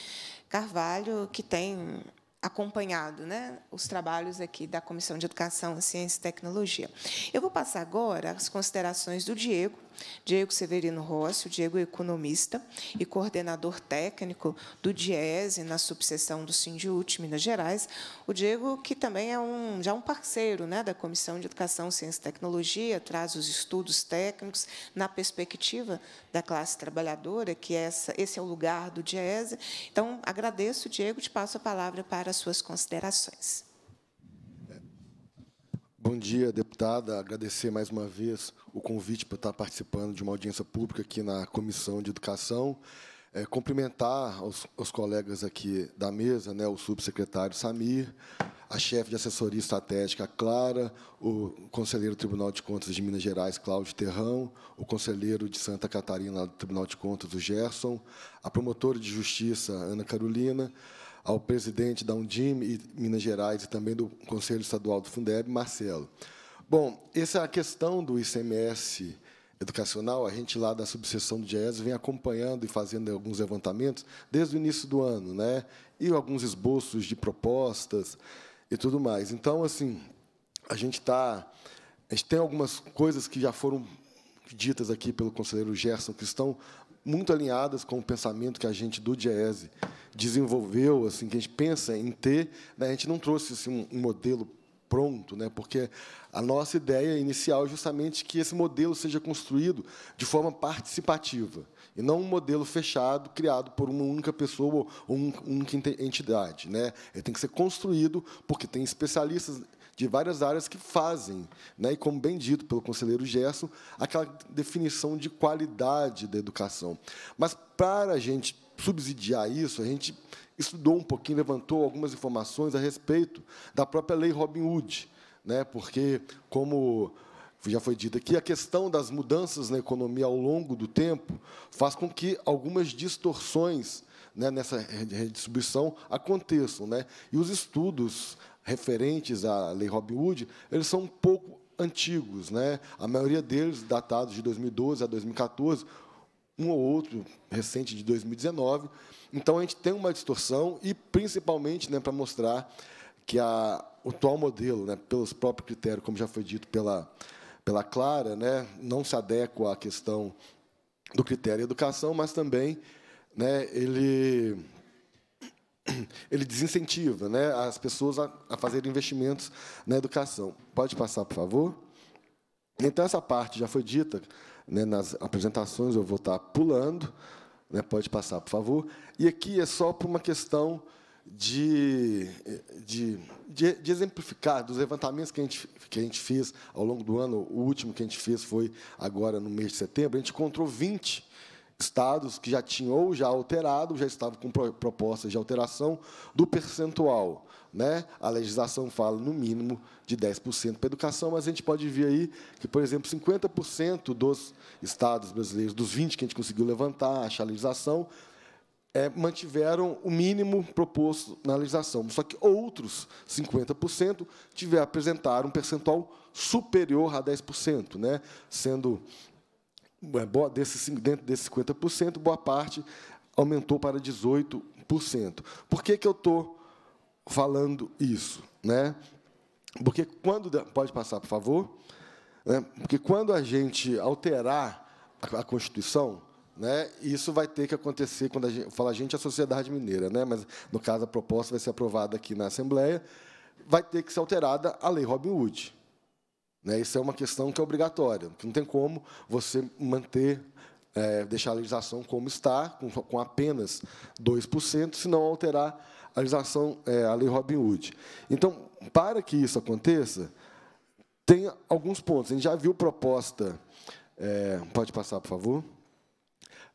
Carvalho, que tem acompanhado né, os trabalhos aqui da Comissão de Educação, Ciência e Tecnologia. Eu vou passar agora as considerações do Diego, Diego Severino Rossi, o Diego é economista e coordenador técnico do DIESE na subseção do Sindiúte, Minas Gerais. O Diego, que também é um, já um parceiro né, da Comissão de Educação, Ciência e Tecnologia, traz os estudos técnicos na perspectiva da classe trabalhadora, que é essa, esse é o lugar do DIESE. Então, agradeço, Diego, te passo a palavra para as suas considerações.
Bom dia, deputada. Agradecer mais uma vez o convite para estar participando de uma audiência pública aqui na Comissão de Educação. É, cumprimentar os, os, colegas aqui da mesa, né, o subsecretário Samir, a chefe de assessoria estratégica Clara, o conselheiro do Tribunal de Contas de Minas Gerais, Cláudio Terrão, o conselheiro de Santa Catarina do Tribunal de Contas, o Gerson, a promotora de Justiça, Ana Carolina, ao presidente da Undime Minas Gerais e também do Conselho Estadual do Fundeb, Marcelo. Bom, essa questão do ICMS educacional, a gente lá da subseção do GES vem acompanhando e fazendo alguns levantamentos desde o início do ano, né? E alguns esboços de propostas e tudo mais. Então, assim, a gente está, a gente tem algumas coisas que já foram ditas aqui pelo conselheiro Gerson que estão muito alinhadas com o pensamento que a gente do Diese desenvolveu, assim, que a gente pensa em ter. Né? A gente não trouxe assim, um modelo pronto, né? porque a nossa ideia inicial é justamente que esse modelo seja construído de forma participativa, e não um modelo fechado, criado por uma única pessoa ou uma única entidade. Né? Ele tem que ser construído porque tem especialistas de várias áreas que fazem, né? e como bem dito pelo conselheiro Gerson, aquela definição de qualidade da educação. Mas, para a gente subsidiar isso, a gente estudou um pouquinho, levantou algumas informações a respeito da própria lei Robin Hood, né? porque, como já foi dito aqui, a questão das mudanças na economia ao longo do tempo faz com que algumas distorções né, nessa redistribuição aconteçam. Né? E os estudos referentes à Lei Robin Hood, eles são um pouco antigos, né? A maioria deles datados de 2012 a 2014, um ou outro recente de 2019. Então a gente tem uma distorção e principalmente, né, para mostrar que a, o atual modelo, né, pelos próprios critérios, como já foi dito pela pela Clara, né, não se adequa à questão do critério educação, mas também, né, ele ele desincentiva né, as pessoas a, a fazerem investimentos na educação. Pode passar, por favor? Então, essa parte já foi dita né, nas apresentações, eu vou estar pulando. Né, pode passar, por favor. E aqui é só por uma questão de, de, de, de, exemplificar dos levantamentos que a, gente, que a gente fez ao longo do ano. O último que a gente fez foi agora no mês de setembro. A gente encontrou 20 estados que já tinham ou já alterado, já estavam com propostas de alteração do percentual. Né? A legislação fala no mínimo de 10% para a educação, mas a gente pode ver aí que, por exemplo, 50% dos estados brasileiros, dos 20 que a gente conseguiu levantar, achar a legislação, é, mantiveram o mínimo proposto na legislação. Só que outros 50% tiveram apresentaram um percentual superior a 10%, né? sendo é, desse dentro desses 50%, boa parte aumentou para 18%. Por que, que eu estou falando isso? Né? Porque quando. Pode passar, por favor? Né? Porque quando a gente alterar a Constituição, né? Isso vai ter que acontecer quando a gente fala a gente a sociedade mineira, né? Mas no caso a proposta vai ser aprovada aqui na Assembleia, vai ter que ser alterada a lei Robin Hood, né? Isso é uma questão que é obrigatória, que não tem como você manter, é, deixar a legislação como está, com, com apenas 2%, se não alterar a legislação, é, a lei Robin Hood. Então, para que isso aconteça, tem alguns pontos. A gente já viu proposta. É, pode passar, por favor.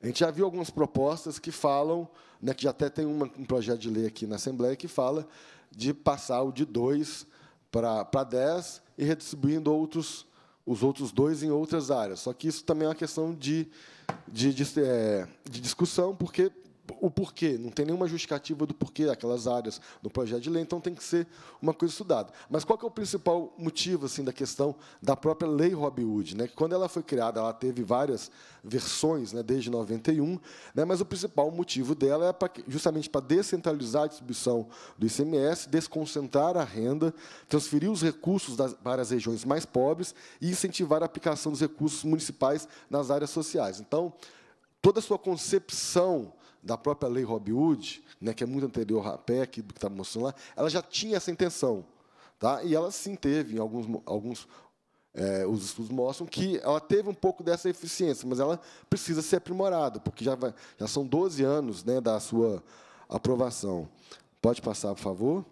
A gente já viu algumas propostas que falam, né, que já até tem uma, um projeto de lei aqui na Assembleia que fala de passar o de 2 para 10 e redistribuindo outros, os outros dois em outras áreas. Só que isso também é uma questão de, de, de, é, de discussão, porque o porquê. Não tem nenhuma justificativa do porquê aquelas áreas no projeto de lei, então tem que ser uma coisa estudada. Mas qual é o principal motivo assim da questão da própria lei Robin Hood? Né? Que quando ela foi criada, ela teve várias versões né, desde 91, né, mas o principal motivo dela é pra, justamente para descentralizar a distribuição do ICMS, desconcentrar a renda, transferir os recursos das, para as regiões mais pobres e incentivar a aplicação dos recursos municipais nas áreas sociais. Então, toda a sua concepção da própria lei Robin Hood, né, que é muito anterior à PEC, que está mostrando lá, ela já tinha essa intenção. Tá? E ela sim teve, em alguns, alguns é, os estudos mostram que ela teve um pouco dessa eficiência, mas ela precisa ser aprimorada, porque já, vai, já são 12 anos né, da sua aprovação. Pode passar, por favor.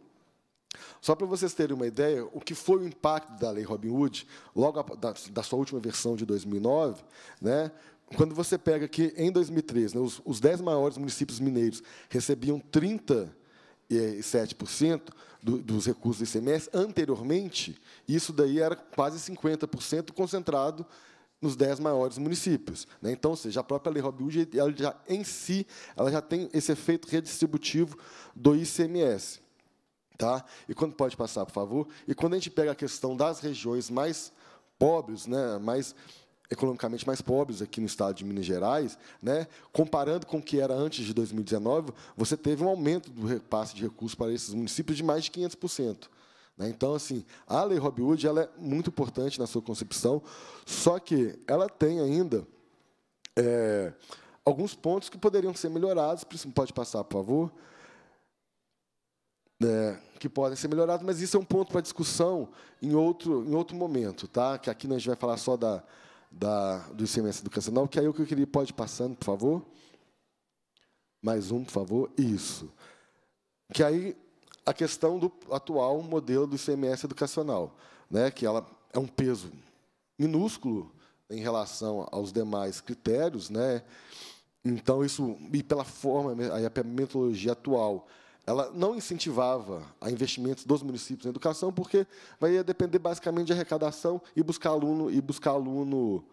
Só para vocês terem uma ideia, o que foi o impacto da Lei Robin Hood, logo a, da, da, sua última versão de 2009, né, quando você pega que em 2013, né, os, os 10 maiores municípios mineiros recebiam 37% eh, do, dos recursos do ICMS, anteriormente, isso daí era quase 50% concentrado nos 10 maiores municípios. Né? Então, ou seja, a própria Lei Robin ela já, em si, ela já tem esse efeito redistributivo do ICMS. Tá? E quando pode passar, por favor? E quando a gente pega a questão das regiões mais pobres, né, mais economicamente mais pobres aqui no estado de Minas Gerais, né, comparando com o que era antes de 2019, você teve um aumento do repasse de recursos para esses municípios de mais de 500%. Né? Então, assim, a Lei Robin Hood ela é muito importante na sua concepção, só que ela tem ainda é, alguns pontos que poderiam ser melhorados. Pode passar, por favor? É, que podem ser melhorados, mas isso é um ponto para discussão em outro, em outro momento, tá? que aqui a gente vai falar só da, da, do ICMS educacional, que aí é o que eu queria, pode ir passando, por favor. Mais um, por favor. Isso. Que aí a questão do atual modelo do ICMS educacional, né, que ela é um peso minúsculo em relação aos demais critérios, né? Então isso e pela forma, a metodologia atual, ela não incentivava a investimentos dos municípios na educação, porque vai depender basicamente de arrecadação e buscar aluno e buscar aluno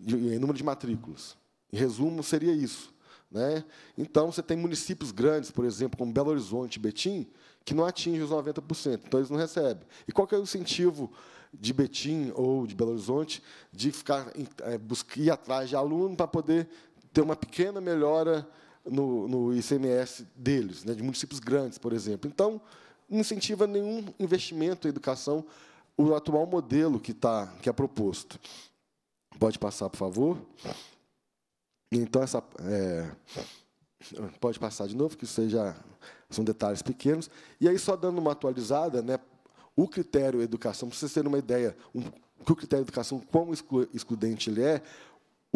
em número de matrículas. Em resumo, seria isso. Né? Então, você tem municípios grandes, por exemplo, como Belo Horizonte e Betim, que não atingem os 90%, então eles não recebem. E qual é o incentivo de Betim ou de Belo Horizonte de ficar é, buscar, ir atrás de aluno para poder ter uma pequena melhora no, no ICMS deles, né, de municípios grandes, por exemplo. Então, não incentiva nenhum investimento em educação o atual modelo que, tá, que é proposto. Pode passar, por favor. Então, essa. É, pode passar de novo, que seja são detalhes pequenos. E aí, só dando uma atualizada, né, o critério educação, para vocês terem uma ideia, um, que o critério educação, quão excludente ele é,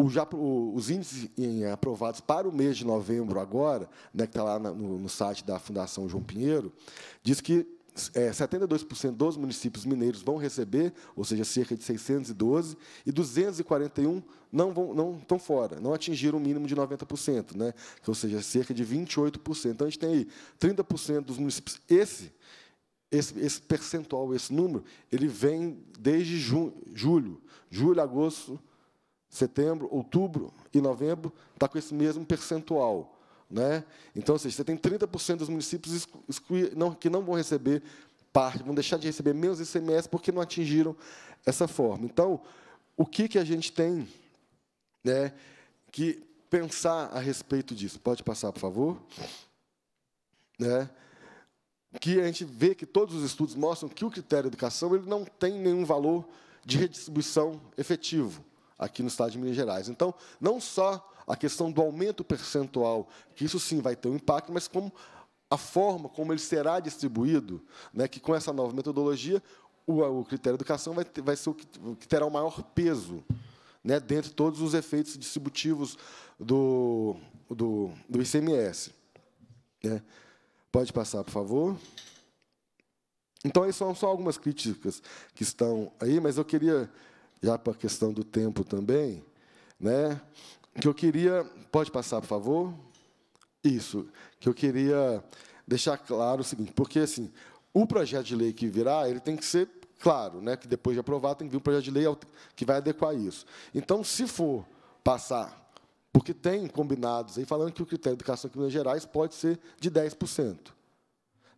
o, já, o, os índices em, aprovados para o mês de novembro agora, né, que está lá no, no, site da Fundação João Pinheiro, diz que é, 72% dos municípios mineiros vão receber, ou seja, cerca de 612, e 241 não, vão, não estão fora, não atingiram o mínimo de 90%, né, ou seja, cerca de 28%. Então, a gente tem aí 30% dos municípios. Esse esse, esse, percentual, esse número, ele vem desde ju julho, julho, agosto, setembro, outubro e novembro está com esse mesmo percentual. Né? Então, ou seja, você tem 30% dos municípios excluir, não, que não vão receber parte, vão deixar de receber menos ICMS porque não atingiram essa forma. Então, o que, que a gente tem né, que pensar a respeito disso? Pode passar, por favor? Né? Que a gente vê que todos os estudos mostram que o critério de educação ele não tem nenhum valor de redistribuição efetivo aqui no estado de Minas Gerais. Então, não só a questão do aumento percentual, que isso sim vai ter um impacto, mas como a forma como ele será distribuído, né, que com essa nova metodologia, o, o critério de educação vai, ter, vai ser o que, o que terá o maior peso né, dentre todos os efeitos distributivos do, do, do ICMS. É. Pode passar, por favor. Então, são só algumas críticas que estão aí, mas eu queria já para a questão do tempo também, né? Que eu queria, pode passar, por favor? Isso, que eu queria deixar claro o seguinte, porque assim, o projeto de lei que virá, ele tem que ser claro, né? Que depois de aprovado tem que vir um projeto de lei que vai adequar isso. Então, se for passar porque tem combinados aí falando que o critério de educação aqui em Minas Gerais pode ser de 10%.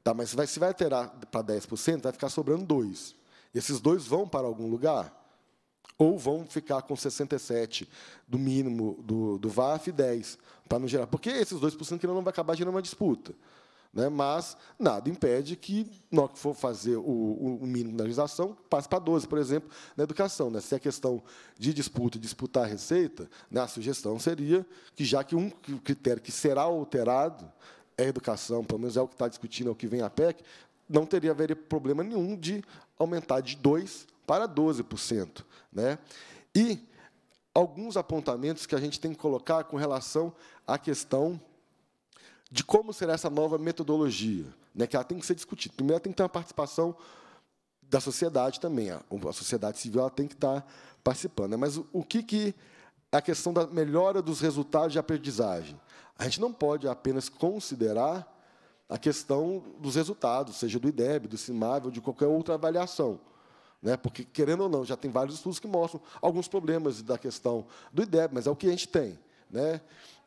Tá, mas se vai, se vai alterar para 10%, vai ficar sobrando dois. Esses dois vão para algum lugar? ou vão ficar com 67 do mínimo do, do VAF e 10, para não gerar. Porque esses 2% que não vai acabar gerando uma disputa. Né? Mas nada impede que, na hora que for fazer o, o mínimo da legislação, passe para 12, por exemplo, na educação. Né? Se é questão de disputa e disputar a receita, né, a sugestão seria que, já que um critério que será alterado é a educação, pelo menos é o que está discutindo, é o que vem a PEC, não teria haveria problema nenhum de aumentar de 2 para 12%. Né? E alguns apontamentos que a gente tem que colocar com relação à questão de como será essa nova metodologia, né, que ela tem que ser discutida. Primeiro, ela tem que ter uma participação da sociedade também. A, sociedade civil ela tem que estar participando. Né? Mas o, que, que a questão da melhora dos resultados de aprendizagem? A gente não pode apenas considerar a questão dos resultados, seja do IDEB, do CIMAV ou de qualquer outra avaliação. Né? Porque, querendo ou não, já tem vários estudos que mostram alguns problemas da questão do IDEB, mas é o que a gente tem. Né?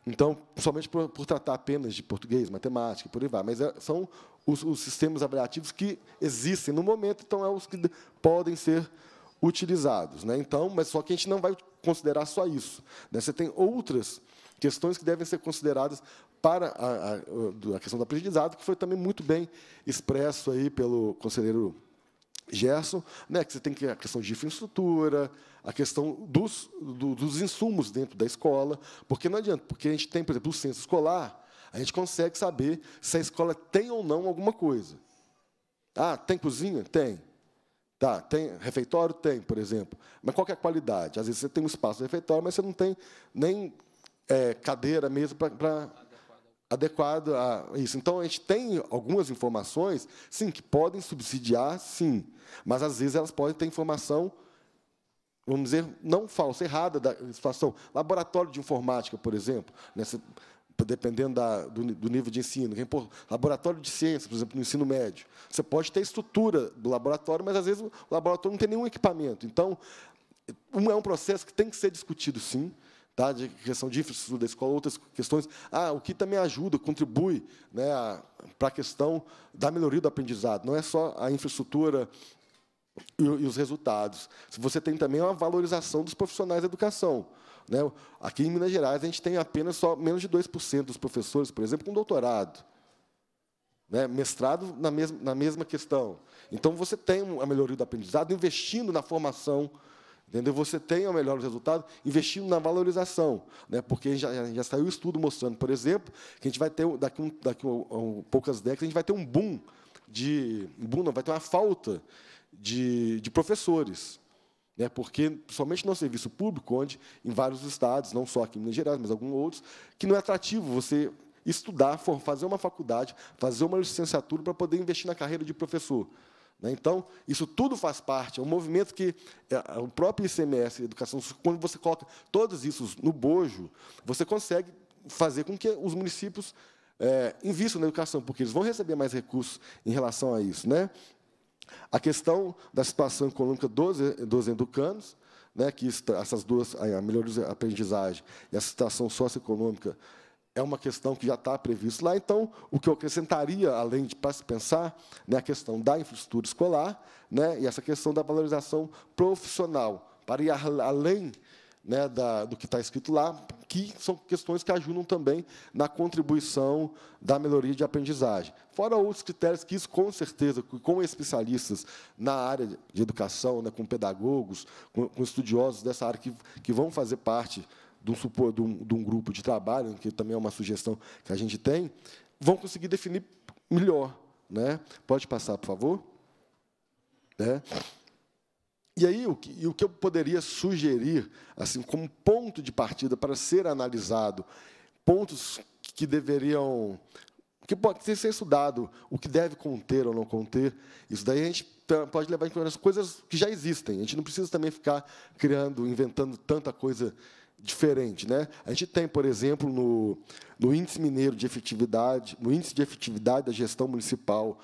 Então, somente por, por, tratar apenas de português, matemática e por aí vai, mas é, são os, os, sistemas avaliativos que existem no momento, então, é os que podem ser utilizados. Né? Então, mas só que a gente não vai considerar só isso. Né? Você tem outras questões que devem ser consideradas para a, a, a questão do aprendizado, que foi também muito bem expresso aí pelo conselheiro Gerson, né, que você tem que a questão de infraestrutura, a questão dos, do, dos insumos dentro da escola, porque não adianta, porque a gente tem, por exemplo, o censo escolar, a gente consegue saber se a escola tem ou não alguma coisa. Ah, tem cozinha? Tem. Tá, tem refeitório? Tem, por exemplo. Mas qual é a qualidade? Às vezes você tem um espaço de refeitório, mas você não tem nem é, cadeira, mesmo para adequado a isso. Então, a gente tem algumas informações, sim, que podem subsidiar, sim, mas às vezes elas podem ter informação, vamos dizer, não falsa, errada da situação. Laboratório de informática, por exemplo, nessa, dependendo da, do, do, nível de ensino. Laboratório de ciências, por exemplo, no ensino médio. Você pode ter estrutura do laboratório, mas às vezes o laboratório não tem nenhum equipamento. Então, é um processo que tem que ser discutido, sim, tá? de questão de infraestrutura da escola, outras questões. Ah, o que também ajuda, contribui né, para a questão da melhoria do aprendizado. Não é só a infraestrutura e, e os resultados. Você tem também uma valorização dos profissionais da educação. Né? Aqui em Minas Gerais, a gente tem apenas só menos de 2% dos professores, por exemplo, com doutorado. Né? Mestrado na mesma, na mesma questão. Então, você tem a melhoria do aprendizado investindo na formação Entendeu? Você tenha o melhor resultado investindo na valorização. Né? Porque já, já saiu um estudo mostrando, por exemplo, que a gente vai ter, daqui, um, daqui um, um, poucas décadas, a gente vai ter um boom de. boom não, vai ter uma falta de, de professores. Né? Porque, somente no serviço público, onde em vários estados, não só aqui em Minas Gerais, mas alguns outros, que não é atrativo você estudar, fazer uma faculdade, fazer uma licenciatura para poder investir na carreira de professor. Né? Então, isso tudo faz parte, é um movimento que é, é o próprio ICMS, Educação, quando você coloca todos isso no bojo, você consegue fazer com que os municípios é, invistam na educação, porque eles vão receber mais recursos em relação a isso. Né? A questão da situação econômica dos, dos educandos, né, que está, essas duas, a melhor aprendizagem e a situação socioeconômica é uma questão que já está prevista lá. Então, o que eu acrescentaria, além de para se pensar, né, a questão da infraestrutura escolar né, e essa questão da valorização profissional, para ir além né, da, do que está escrito lá, que são questões que ajudam também na contribuição da melhoria de aprendizagem. Fora outros critérios que isso, com certeza, com especialistas na área de educação, né, com pedagogos, com, com estudiosos dessa área que, que vão fazer parte de um, de, um, de um grupo de trabalho, que também é uma sugestão que a gente tem, vão conseguir definir melhor. Né? Pode passar, por favor. Né? E aí, o que, o que eu poderia sugerir, assim, como ponto de partida para ser analisado, pontos que deveriam. que pode ser estudado, o que deve conter ou não conter, isso daí a gente pode levar em consideração coisas que já existem. A gente não precisa também ficar criando, inventando tanta coisa diferente. Né? A gente tem, por exemplo, no, no índice mineiro de efetividade, no índice de efetividade da gestão municipal,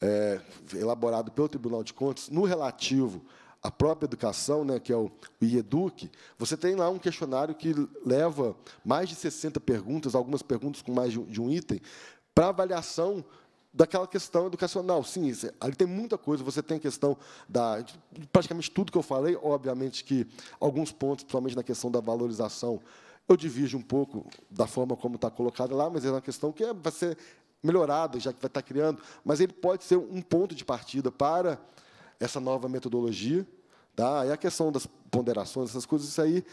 é, elaborado pelo Tribunal de Contas, no relativo à própria educação, né, que é o, IEDUC, você tem lá um questionário que leva mais de 60 perguntas, algumas perguntas com mais de um item, para avaliação daquela questão educacional. Sim, é, ali tem muita coisa. Você tem a questão da. Praticamente tudo que eu falei, obviamente que alguns pontos, principalmente na questão da valorização, eu divirjo um pouco da forma como está colocada lá, mas é uma questão que é, vai ser melhorada, já que vai estar criando. Mas ele pode ser um ponto de partida para essa nova metodologia. Tá? E a questão das ponderações, essas coisas, isso aí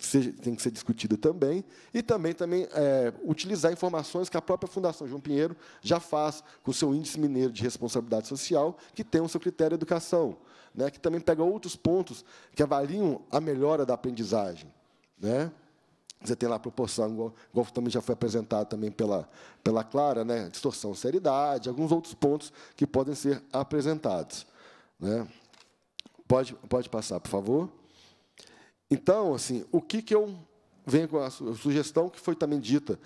ser, tem que ser discutida também, e também, também é, utilizar informações que a própria Fundação João Pinheiro já faz com o seu Índice Mineiro de Responsabilidade Social, que tem o seu critério educação, né, que também pega outros pontos que avaliam a melhora da aprendizagem. Né? Você tem lá a proporção, igual, igual também já foi apresentado também pela, pela Clara, né? distorção, seriedade, alguns outros pontos que podem ser apresentados. Né? Pode, pode passar, por favor. Então, assim, o que, que eu venho com a sugestão que foi também dita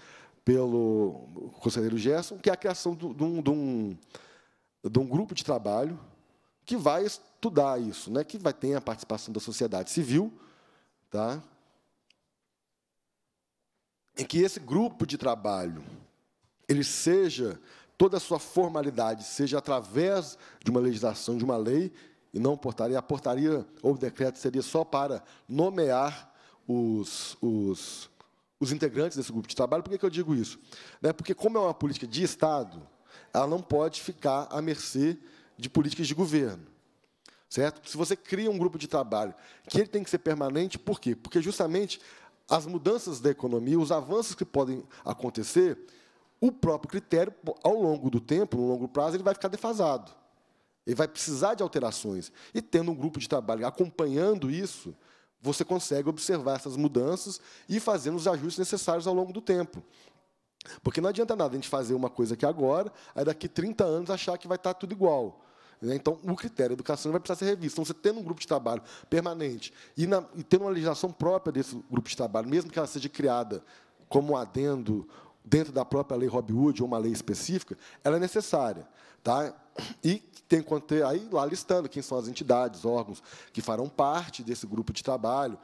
pelo conselheiro Gerson, que é a criação de um, de um, de um grupo de trabalho que vai estudar isso, né? que vai ter a participação da sociedade civil, tá? em que esse grupo de trabalho ele seja toda a sua formalidade seja através de uma legislação, de uma lei e não portaria. A portaria ou decreto seria só para nomear os, os, os integrantes desse grupo de trabalho. Por que, que eu digo isso? Né, porque, como é uma política de Estado, ela não pode ficar à mercê de políticas de governo. Certo? Se você cria um grupo de trabalho que ele tem que ser permanente, por quê? Porque justamente as mudanças da economia, os avanços que podem acontecer, o próprio critério, ao longo do tempo, no longo prazo, ele vai ficar defasado. Ele vai precisar de alterações. E tendo um grupo de trabalho acompanhando isso, você consegue observar essas mudanças e fazendo os ajustes necessários ao longo do tempo. Porque não adianta nada a gente fazer uma coisa aqui agora, aí daqui 30 anos achar que vai estar tá tudo igual. Né? Então, o critério de educação vai precisar ser revisto. Então, você tendo um grupo de trabalho permanente e, na, e tendo uma legislação própria desse grupo de trabalho, mesmo que ela seja criada como um adendo dentro da própria lei Robin Hood ou uma lei específica, ela é necessária. Tá? E tem quanto ter, aí lá listando quem são as entidades, órgãos que farão parte desse grupo de trabalho,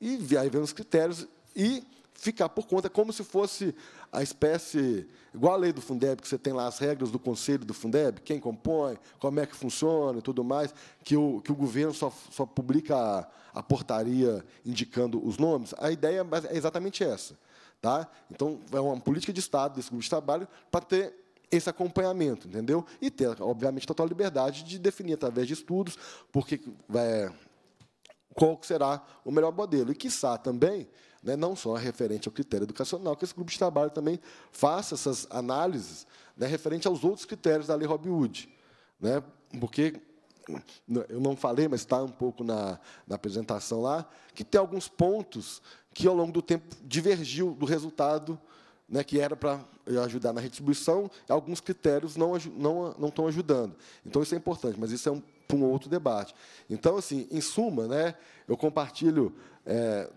e aí vem os critérios e ficar por conta, como se fosse a espécie, igual a lei do Fundeb, que você tem lá as regras do conselho do Fundeb, quem compõe, como é que funciona e tudo mais, que o, que o governo só, só publica a, a portaria indicando os nomes. A ideia é, é exatamente essa. Tá? Então, é uma política de Estado desse grupo de trabalho para ter esse acompanhamento, entendeu? E ter, obviamente, total liberdade de definir através de estudos porque é, qual será o melhor modelo. E, quiçá, também, né, não só referente ao critério educacional, que esse grupo de trabalho também faça essas análises né, referente aos outros critérios da Lei Robin Hood. Né, porque, eu não falei, mas está um pouco na, na apresentação lá, que tem alguns pontos que, ao longo do tempo, divergiu do resultado né, que era para ajudar na redistribuição, alguns critérios não, não, não estão ajudando. Então, isso é importante, mas isso é um, para um outro debate. Então, assim, em suma, né, eu compartilho é,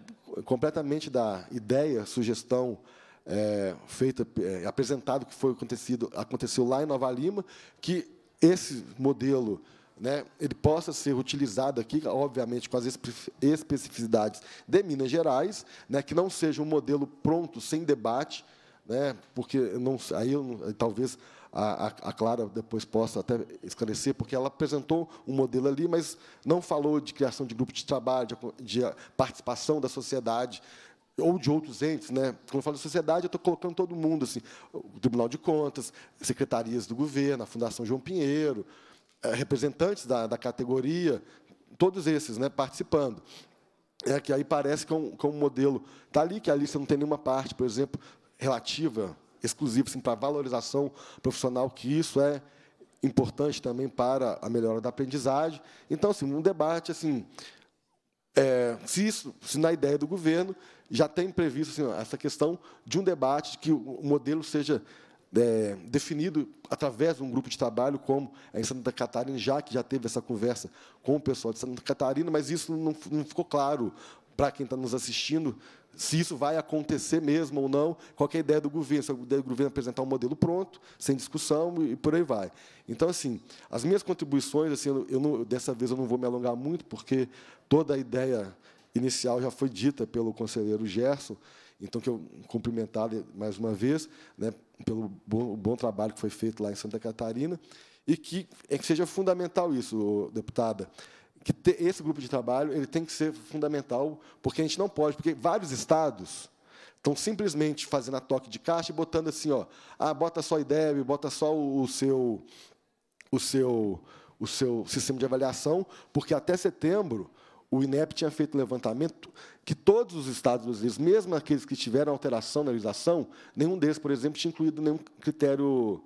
completamente da ideia, sugestão é, feita, é, apresentado que foi acontecido, aconteceu lá em Nova Lima, que esse modelo né, ele possa ser utilizado aqui, obviamente, com as especificidades de Minas Gerais, né, que não seja um modelo pronto, sem debate, né? porque não, aí eu, talvez a, a, Clara depois possa até esclarecer, porque ela apresentou um modelo ali, mas não falou de criação de grupo de trabalho, de, de participação da sociedade ou de outros entes, né? Quando eu falo de sociedade, eu estou colocando todo mundo, assim, o Tribunal de Contas, secretarias do governo, a Fundação João Pinheiro, eh, representantes da, da categoria, todos esses, né, participando é que aí parece que é um, que é um modelo. Está ali que a lista não tem nenhuma parte, por exemplo, relativa, exclusiva, assim, para a valorização profissional, que isso é importante também para a melhora da aprendizagem. Então, assim, um debate assim, é, se isso, se na ideia do governo já tem previsto assim, essa questão de um debate de que o modelo seja é, definido através de um grupo de trabalho, como em Santa Catarina, já que já teve essa conversa com o pessoal de Santa Catarina, mas isso não, não ficou claro para quem está nos assistindo se isso vai acontecer mesmo ou não, qual é a ideia do governo, se a ideia do governo apresentar um modelo pronto, sem discussão e por aí vai. Então, assim, as minhas contribuições, assim, eu não, dessa vez eu não vou me alongar muito, porque toda a ideia inicial já foi dita pelo conselheiro Gerson, então que eu cumprimentar mais uma vez, né, pelo bom, bom trabalho que foi feito lá em Santa Catarina, e que, é que seja fundamental isso, deputada, que ter, esse grupo de trabalho ele tem que ser fundamental, porque a gente não pode, porque vários estados estão simplesmente fazendo a toque de caixa e botando assim, ó, ah, bota só IDEB, bota só o seu o seu o seu sistema de avaliação, porque até setembro o INEP tinha feito levantamento que todos os estados brasileiros, mesmo aqueles que tiveram alteração na legislação, nenhum deles, por exemplo, tinha incluído nenhum critério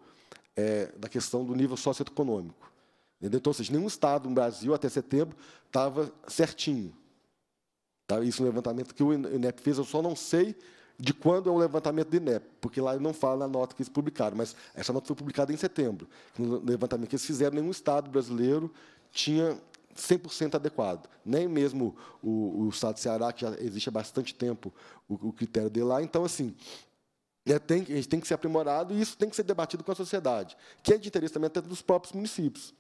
é, da questão do nível socioeconômico. Entendeu? Então, ou seja, nenhum Estado no Brasil, até setembro, estava certinho. Tá? Isso é um levantamento que o INEP fez, eu só não sei de quando é o levantamento do INEP, porque lá não fala na nota que eles publicaram, mas essa nota foi publicada em setembro. No levantamento que eles fizeram, nenhum Estado brasileiro tinha 100% adequado. Nem mesmo o, o, Estado de Ceará, que já existe há bastante tempo o, o critério dele lá. Então, assim, é, tem, a gente tem que ser aprimorado e isso tem que ser debatido com a sociedade, que é de interesse também até dos próprios municípios.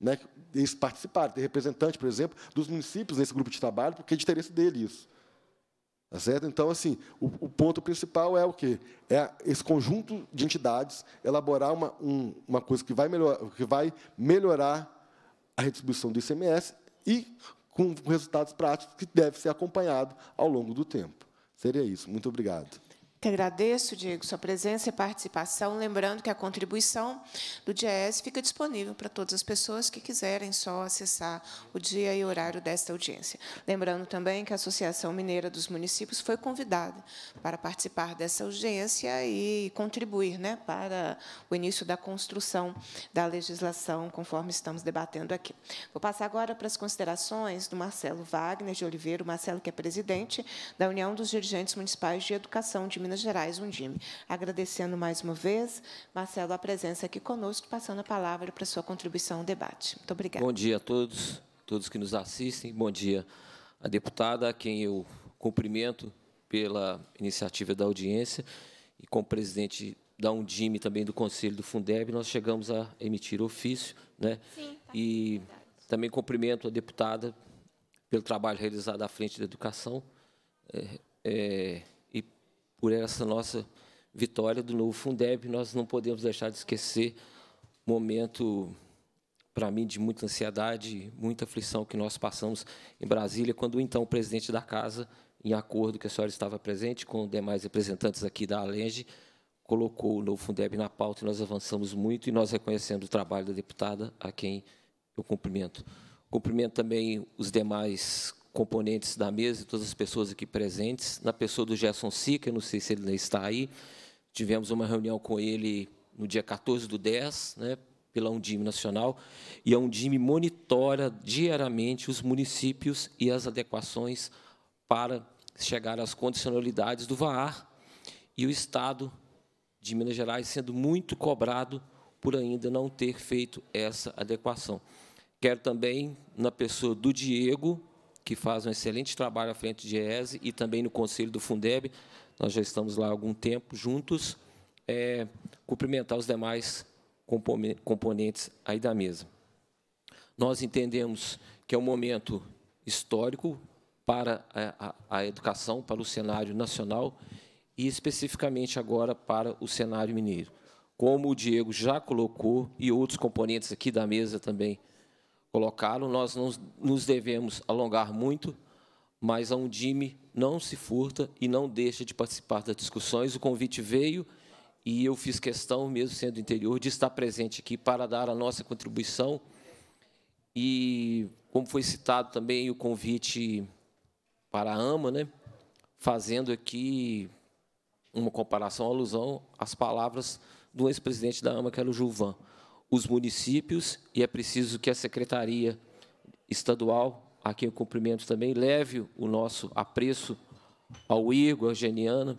Né? Eles participaram, tem representante, por exemplo, dos municípios nesse grupo de trabalho, porque é de interesse dele isso. Tá certo? Então, assim, o, o, ponto principal é o quê? É esse conjunto de entidades elaborar uma, um, uma coisa que vai, melhor, que vai melhorar a redistribuição do ICMS e com resultados práticos que deve ser acompanhado ao longo do tempo. Seria isso. Muito obrigado
que agradeço, Diego, sua presença e participação. Lembrando que a contribuição do DIES fica disponível para todas as pessoas que quiserem só acessar o dia e horário desta audiência. Lembrando também que a Associação Mineira dos Municípios foi convidada para participar dessa audiência e contribuir né, para o início da construção da legislação, conforme estamos debatendo aqui. Vou passar agora para as considerações do Marcelo Wagner de Oliveira, o Marcelo que é presidente da União dos Dirigentes Municipais de Educação de Minas Minas Gerais, Undime. Agradecendo mais uma vez, Marcelo, a presença aqui conosco, passando a palavra para a sua contribuição ao debate. Muito obrigada.
Bom dia a todos, todos que nos assistem. Bom dia à deputada, a quem eu cumprimento pela iniciativa da audiência e como presidente da Undime também do Conselho do Fundeb, nós chegamos a emitir ofício, né? Sim, tá e também cumprimento a deputada pelo trabalho realizado à frente da educação. É, é, por essa nossa vitória do novo Fundeb. Nós não podemos deixar de esquecer o momento para mim de muita ansiedade, muita aflição que nós passamos em Brasília quando então o presidente da casa, em acordo que a senhora estava presente com demais representantes aqui da Alenge, colocou o novo Fundeb na pauta e nós avançamos muito e nós reconhecemos o trabalho da deputada, a quem eu cumprimento. Cumprimento também os demais componentes da mesa, e todas as pessoas aqui presentes, na pessoa do Gerson Sica, não sei se ele está aí, tivemos uma reunião com ele no dia 14 do 10, né, pela Undime Nacional, e a Undime monitora diariamente os municípios e as adequações para chegar às condicionalidades do VAR, e o Estado de Minas Gerais sendo muito cobrado por ainda não ter feito essa adequação. Quero também, na pessoa do Diego, que faz um excelente trabalho à frente de ESE e também no Conselho do Fundeb. Nós já estamos lá há algum tempo juntos. É, cumprimentar os demais componentes aí da mesa. Nós entendemos que é um momento histórico para a, a, a educação, para o cenário nacional e, especificamente, agora para o cenário mineiro. Como o Diego já colocou e outros componentes aqui da mesa também colocaram. Nós não nos devemos alongar muito, mas a Undime não se furta e não deixa de participar das discussões. O convite veio e eu fiz questão, mesmo sendo interior, de estar presente aqui para dar a nossa contribuição. E, como foi citado também, o convite para a AMA, né? fazendo aqui uma comparação, uma alusão às palavras do ex-presidente da AMA, que era o Julvan os municípios, e é preciso que a Secretaria Estadual, a quem eu cumprimento também, leve o nosso apreço ao Igor, à Geniana,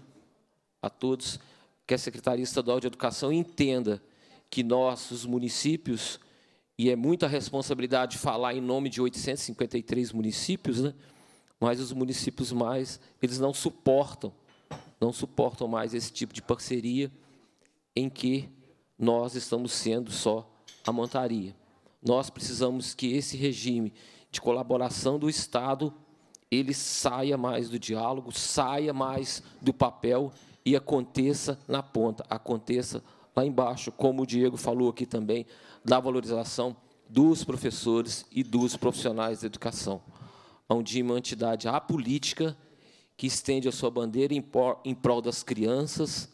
a todos, que a Secretaria Estadual de Educação entenda que nós, os municípios, e é muita responsabilidade falar em nome de 853 municípios, né? mas os municípios mais, eles não suportam, não suportam mais esse tipo de parceria em que nós estamos sendo só a montaria. Nós precisamos que esse regime de colaboração do Estado ele saia mais do diálogo, saia mais do papel e aconteça na ponta, aconteça lá embaixo, como o Diego falou aqui também, da valorização dos professores e dos profissionais da educação, onde é uma entidade apolítica que estende a sua bandeira em prol das crianças,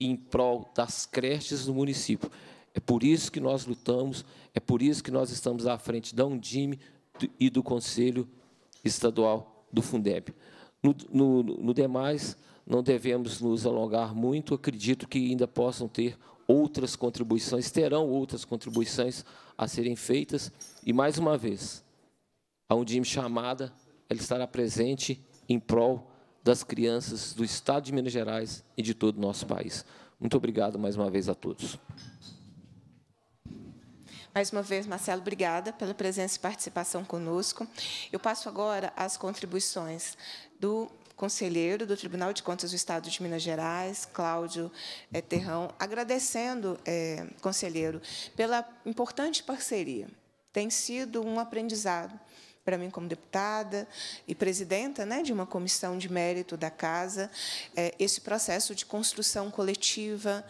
em prol das creches do município. É por isso que nós lutamos, é por isso que nós estamos à frente da Undime e do Conselho Estadual do Fundeb. No, no, no demais, não devemos nos alongar muito, acredito que ainda possam ter outras contribuições, terão outras contribuições a serem feitas, e, mais uma vez, a Undime chamada, ela estará presente em prol das crianças do Estado de Minas Gerais e de todo o nosso país. Muito obrigado mais uma vez a todos.
Mais uma vez, Marcelo, obrigada pela presença e participação conosco. Eu passo agora às contribuições do conselheiro do Tribunal de Contas do Estado de Minas Gerais, Cláudio eh, Terrão, agradecendo, é, conselheiro, pela importante parceria. Tem sido um aprendizado para mim como deputada e presidenta né, de uma comissão de mérito da casa, é, esse processo de construção coletiva,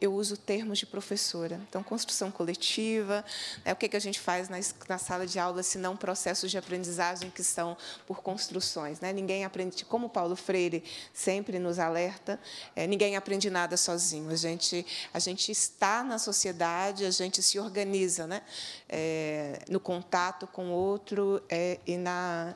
eu uso termos de professora. Então, construção coletiva, né, o que, que a gente faz na, na, sala de aula, se não processos de aprendizagem que são por construções. Né? Ninguém aprende, tipo, como Paulo Freire sempre nos alerta, é, ninguém aprende nada sozinho. A gente, a gente está na sociedade, a gente se organiza né? É, no contato com o outro é, e na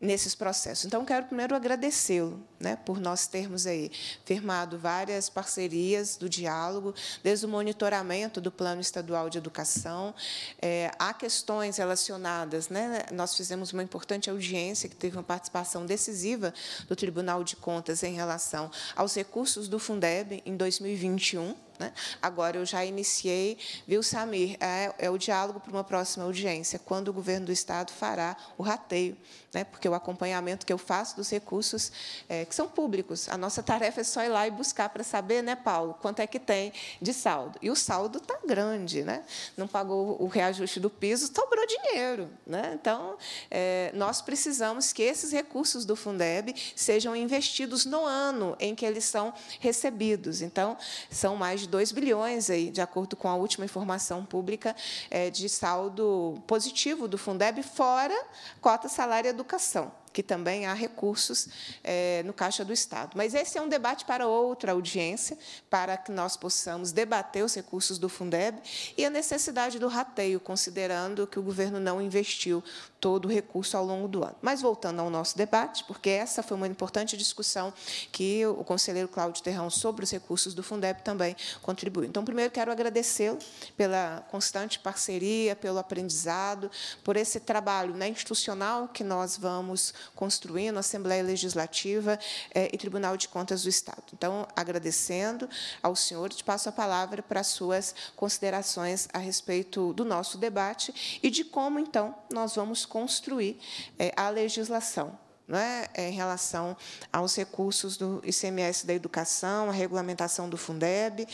nesses processos. Então, quero primeiro agradecê-lo né, por nós termos aí firmado várias parcerias do diálogo, desde o monitoramento do Plano Estadual de Educação, é, há questões relacionadas, né, nós fizemos uma importante audiência que teve uma participação decisiva do Tribunal de Contas em relação aos recursos do Fundeb em 2021, né. Agora, eu já iniciei, viu, Samir, é, é o diálogo para uma próxima audiência, quando o governo do Estado fará o rateio né? porque o acompanhamento que eu faço dos recursos é, que são públicos, a nossa tarefa é só ir lá e buscar para saber, né, Paulo, quanto é que tem de saldo. E o saldo está grande, né? não pagou o reajuste do piso, sobrou dinheiro. Né? Então, é, nós precisamos que esses recursos do Fundeb sejam investidos no ano em que eles são recebidos. Então, são mais de 2 bilhões, aí, de acordo com a última informação pública, é, de saldo positivo do Fundeb, fora cota salária educação que também há recursos é, no Caixa do Estado. Mas esse é um debate para outra audiência, para que nós possamos debater os recursos do Fundeb e a necessidade do rateio, considerando que o governo não investiu todo o recurso ao longo do ano. Mas, voltando ao nosso debate, porque essa foi uma importante discussão que o conselheiro Cláudio Terrão, sobre os recursos do Fundeb, também contribuiu. Então, primeiro, quero agradecê-lo pela constante parceria, pelo aprendizado, por esse trabalho né, institucional que nós vamos construindo, Assembleia Legislativa eh, e Tribunal de Contas do Estado. Então, agradecendo ao senhor, te passo a palavra para suas considerações a respeito do nosso debate e de como, então, nós vamos construir eh, a legislação é, eh, em relação aos recursos do ICMS da educação, a regulamentação do Fundeb,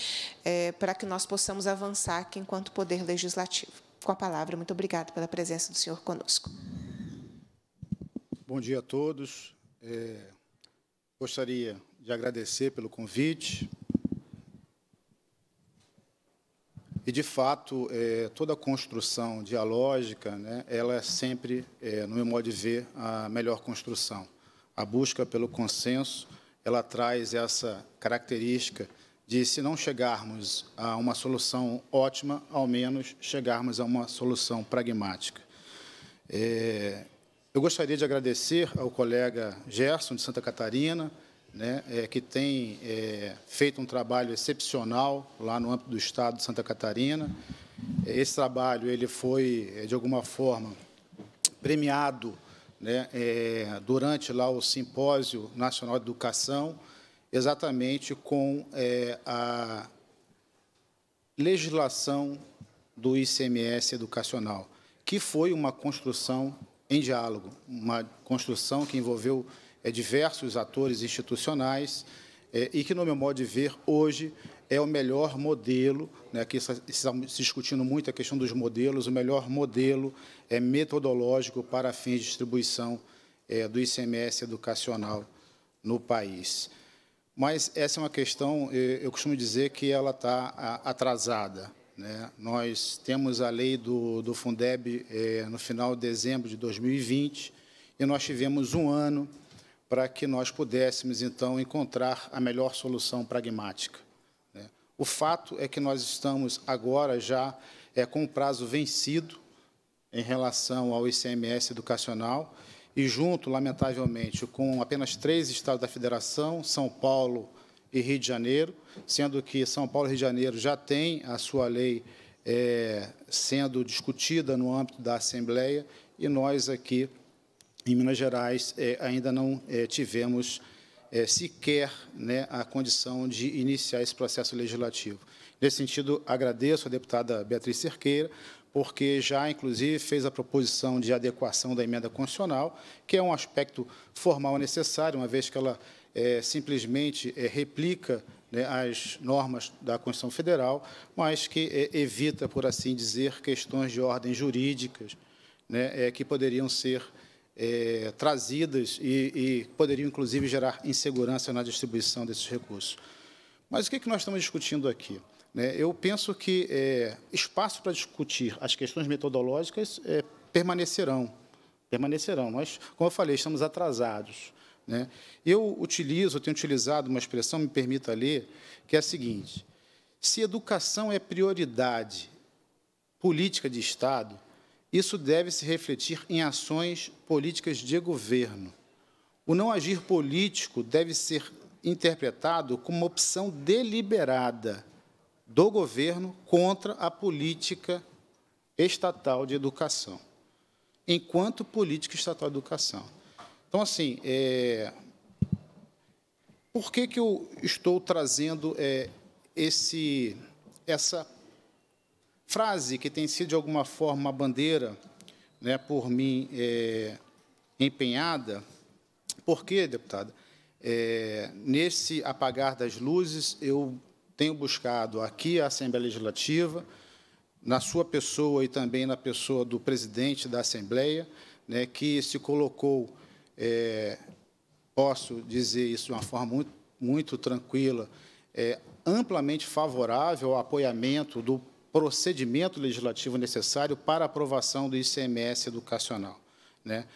é, para que nós possamos avançar aqui enquanto Poder Legislativo. Com a palavra, muito obrigada pela presença do senhor conosco.
Bom dia a todos. É, gostaria de agradecer pelo convite. E, de fato, é, toda construção dialógica, né, ela é sempre, é, no meu modo de ver, a melhor construção. A busca pelo consenso, ela traz essa característica de, se não chegarmos a uma solução ótima, ao menos chegarmos a uma solução pragmática. É, eu gostaria de agradecer ao colega Gerson, de Santa Catarina, né, é, que tem é, feito um trabalho excepcional lá no âmbito do Estado de Santa Catarina. É, esse trabalho ele foi, é, de alguma forma, premiado né, é, durante lá o Simpósio Nacional de Educação, exatamente com é, a legislação do ICMS educacional, que foi uma construção em diálogo, uma construção que envolveu é, diversos atores institucionais é, e que, no meu modo de ver, hoje é o melhor modelo, né, que estamos discutindo muito a questão dos modelos, o melhor modelo é metodológico para fins de distribuição é, do ICMS educacional no país. Mas essa é uma questão, eu costumo dizer que ela está ah, atrasada. Né? Nós temos a lei do, do Fundeb é, no final de dezembro de 2020 e nós tivemos um ano para que nós pudéssemos, então, encontrar a melhor solução pragmática. Né? O fato é que nós estamos agora já é com o prazo vencido em relação ao ICMS educacional e junto, lamentavelmente, com apenas três estados da federação, São Paulo, e Rio de Janeiro, sendo que São Paulo e Rio de Janeiro já têm a sua lei é, sendo discutida no âmbito da Assembleia e nós aqui em Minas Gerais é, ainda não é, tivemos é, sequer né, a condição de iniciar esse processo legislativo. Nesse sentido, agradeço à deputada Beatriz Cerqueira, porque já, inclusive, fez a proposição de adequação da emenda constitucional, que é um aspecto formal necessário, uma vez que ela é, simplesmente é, replica né, as normas da Constituição Federal, mas que é, evita, por assim dizer, questões de ordem jurídicas né, é, que poderiam ser é, trazidas e, e, poderiam, inclusive, gerar insegurança na distribuição desses recursos. Mas o que, é que nós estamos discutindo aqui? Né, eu penso que espaço para discutir as questões metodológicas permanecerão, permanecerão. Nós, como eu falei, estamos atrasados. Né? Eu utilizo, tenho utilizado uma expressão, me permita ler, que é a seguinte: se educação é prioridade política de Estado, isso deve se refletir em ações políticas de governo. O não agir político deve ser interpretado como uma opção deliberada do governo contra a política estatal de educação, enquanto política estatal de educação. Então, assim, é... por que, que eu estou trazendo é, esse, essa frase que tem sido, de alguma forma, a bandeira né, por mim é, empenhada? Por quê, deputada? É, nesse apagar das luzes, eu tenho buscado aqui a Assembleia Legislativa, na sua pessoa e também na pessoa do presidente da Assembleia, né, que se colocou é, posso dizer isso de uma forma muito, muito tranquila, é, amplamente favorável ao apoiamento do procedimento legislativo necessário para aprovação do ICMS educacional. Né?